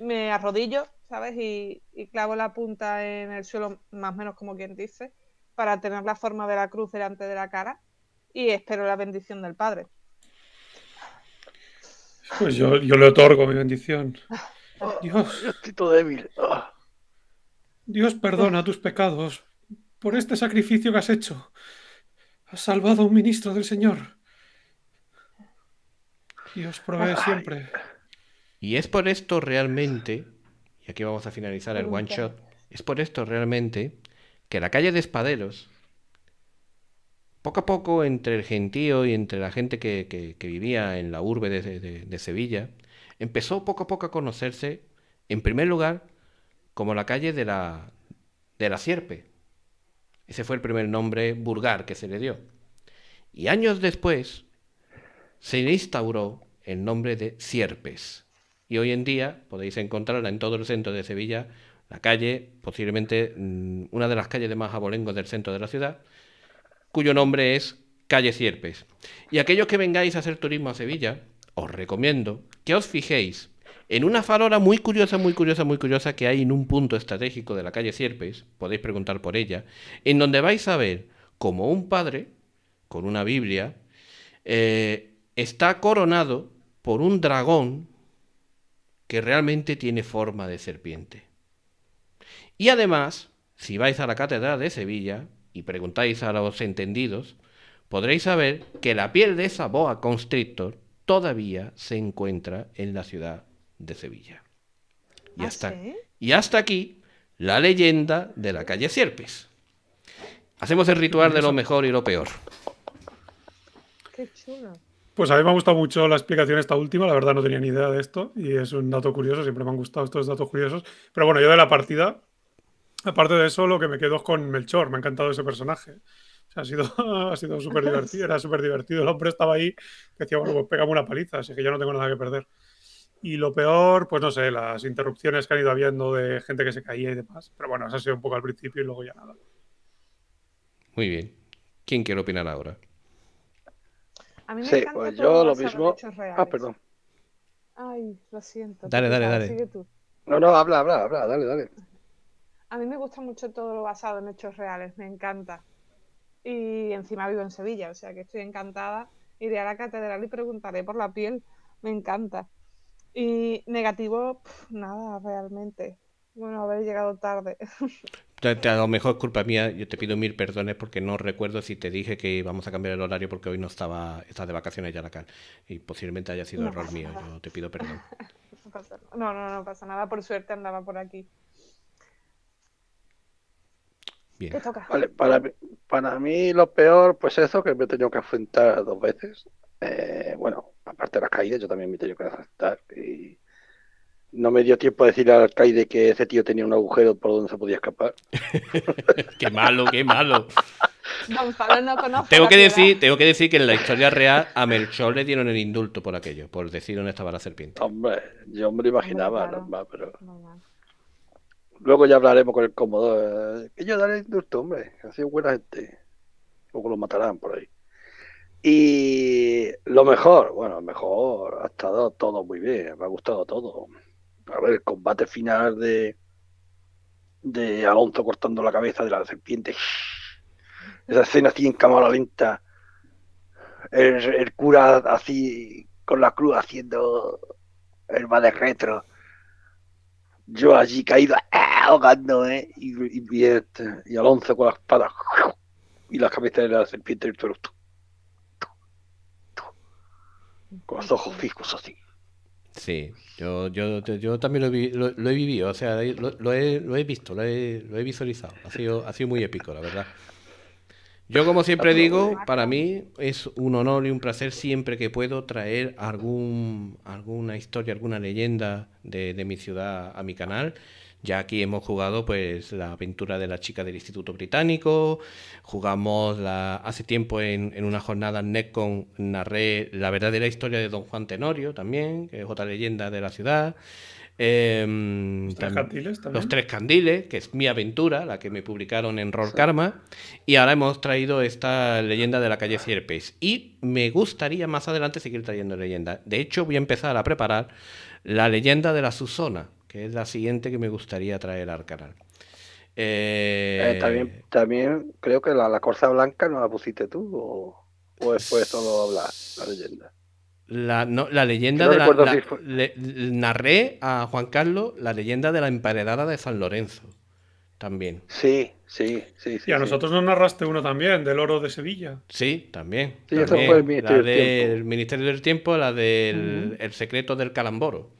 me arrodillo, ¿sabes? Y, clavo la punta en el suelo, más o menos como quien dice, para tener la forma de la cruz delante de la cara y espero la bendición del Padre.
Pues yo, le otorgo mi bendición.
Oh, Dios. débil. Oh.
Dios perdona tus pecados por este sacrificio que has hecho. Has salvado a un ministro del Señor. Dios provee siempre.
Y es por esto realmente, y aquí vamos a finalizar el one shot, es por esto realmente que la calle de Espaderos, poco a poco entre el gentío y entre la gente que, vivía en la urbe de, Sevilla, empezó poco a poco a conocerse, en primer lugar, como la calle de la, de la Sierpe. Ese fue el primer nombre vulgar que se le dio. Y años después se instauró el nombre de Sierpes. Y hoy en día podéis encontrarla en todo el centro de Sevilla, la calle, posiblemente mm, una de las calles de más abolengo del centro de la ciudad, cuyo nombre es Calle Sierpes. Y aquellos que vengáis a hacer turismo a Sevilla, os recomiendo que os fijéis en una farola muy curiosa, muy curiosa, muy curiosa que hay en un punto estratégico de la calle Sierpes, podéis preguntar por ella, en donde vais a ver como un padre, con una Biblia, eh, está coronado por un dragón que realmente tiene forma de serpiente. Y además, si vais a la Catedral de Sevilla y preguntáis a los entendidos, podréis saber que la piel de esa boa constrictor todavía se encuentra en la ciudad de Sevilla. Y ¿Ah, hasta, y hasta aquí la leyenda de la calle Sierpes. Hacemos el ritual de lo mejor y lo peor.
Qué chulo.
Pues a mí me ha gustado mucho la explicación esta última, la verdad no tenía ni idea de esto y es un dato curioso, siempre me han gustado estos datos curiosos. Pero bueno, yo de la partida, aparte de eso, lo que me quedo es con Melchor, me ha encantado ese personaje. ha sido, ha sido súper divertido, era súper divertido. El hombre estaba ahí, decía, bueno, pues pegamos una paliza, así que ya no tengo nada que perder. Y lo peor, pues no sé, las interrupciones que han ido habiendo de gente que se caía y demás. Pero bueno, eso ha sido un poco al principio y luego ya nada.
Muy bien. ¿Quién quiere opinar ahora?
A mí me sí, pues, yo lo mismo. Ah, perdón. Ay, lo siento. Dale, dale, dale. Sigue
No, no, habla, habla, habla, dale, dale.
A mí me gusta mucho todo lo basado en hechos reales, me encanta. Y encima vivo en Sevilla, o sea que estoy encantada. Iré a la catedral y preguntaré por la piel, me encanta. Y negativo, nada, realmente. Bueno, haber llegado tarde.
A lo mejor es culpa mía, yo te pido mil perdones porque no recuerdo si te dije que íbamos a cambiar el horario porque hoy no estaba, estás de vacaciones ya cal y posiblemente haya sido error mío, yo te pido perdón.
No, no, no pasa nada, por suerte andaba por aquí. Bien. Vale, para,
para mí lo peor, pues eso, que me he tenido que afrontar dos veces. Eh, bueno, aparte de las caídas, yo también me he tenido que afrontar y no me dio tiempo a decirle al alcaide que ese tío tenía un agujero por donde se podía escapar.
qué malo, qué malo.
no tengo que decir,
tengo que decir que en la historia real a Melchor le dieron el indulto por aquello, por decir dónde estaba la serpiente. Hombre,
yo me lo imaginaba, pero. Luego ya hablaremos con el cómodo. Eh, ellos yo el indulto, hombre. Ha sido buena gente. Luego lo matarán por ahí. Y lo mejor, bueno, mejor ha estado todo muy bien. Me ha gustado todo a ver, el combate final de, de Alonso cortando la cabeza de la serpiente. Esa escena así en cámara lenta. El, cura así con la cruz haciendo el va de retro. Yo allí caído ¡ah! ahogando, ¿eh? Este, y, Alonso con la espada y la cabeza de la serpiente del toro. Con los ojos fijos así.
Sí, yo, yo, también lo, he vivido, o sea, lo, lo he, visto, he, lo he, visualizado. Ha sido, ha sido muy épico, la verdad. Yo, como siempre digo, para mí es un honor y un placer siempre que puedo traer algún, alguna historia, alguna leyenda de, de mi ciudad a mi canal. Ya aquí hemos jugado pues la aventura de la chica del Instituto Británico, jugamos hace tiempo en, una jornada en Netcon narré la verdadera historia de Don Juan Tenorio también, que es otra leyenda de la ciudad. Em, ¿Los, tres candiles, que es mi aventura, la que me publicaron en Roll Karma. Y ahora hemos traído esta leyenda de la calle Cierpes. Y me gustaría más adelante seguir trayendo leyendas. De hecho, voy a empezar a preparar la leyenda de la Susona, que es la siguiente que me gustaría traer al canal. Eh, eh, también,
también creo que la, la Corsa Blanca no la pusiste tú, o, pues después solo hablas la leyenda.
La, leyenda de la, narré a Juan Carlos la leyenda de la emparedada de San Lorenzo. También. Sí, sí, sí. y a nosotros
nos narraste uno también, del oro de
Sevilla. Sí, también. el la del Ministerio del Tiempo, la del el secreto del calamboro.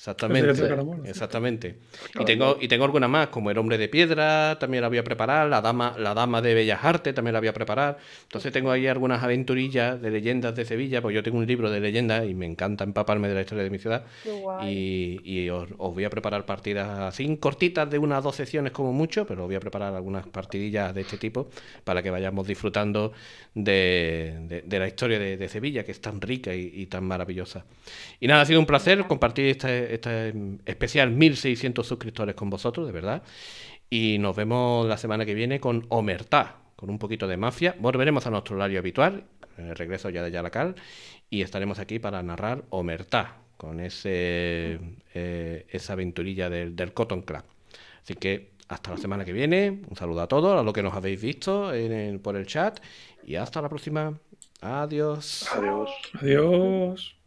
Exactamente. Exactamente. Y tengo, y tengo alguna más, como El Hombre de Piedra, también la voy a preparar, la dama, la dama de Bellas Artes también la voy a preparar. Entonces tengo ahí algunas aventurillas de leyendas de Sevilla, porque yo tengo un libro de leyendas y me encanta empaparme de la historia de mi ciudad. Y, os, voy a preparar partidas así, cortitas de unas dos sesiones como mucho, pero os voy a preparar algunas partidillas de este tipo para que vayamos disfrutando de, la historia de, Sevilla, que es tan rica y, y tan maravillosa. Y nada, ha sido un placer compartir este esta especial 1600 suscriptores con vosotros, de verdad. Y nos vemos la semana que viene con Omertá, con un poquito de mafia. Volveremos a nuestro horario habitual, el regreso ya de Yalacal, y estaremos aquí para narrar Omertá, con ese, eh, esa aventurilla del, Cotton Club. Así que hasta la semana que viene, un saludo a todos, a los que nos habéis visto por el chat, y hasta la próxima. Adiós. Adiós. Adiós.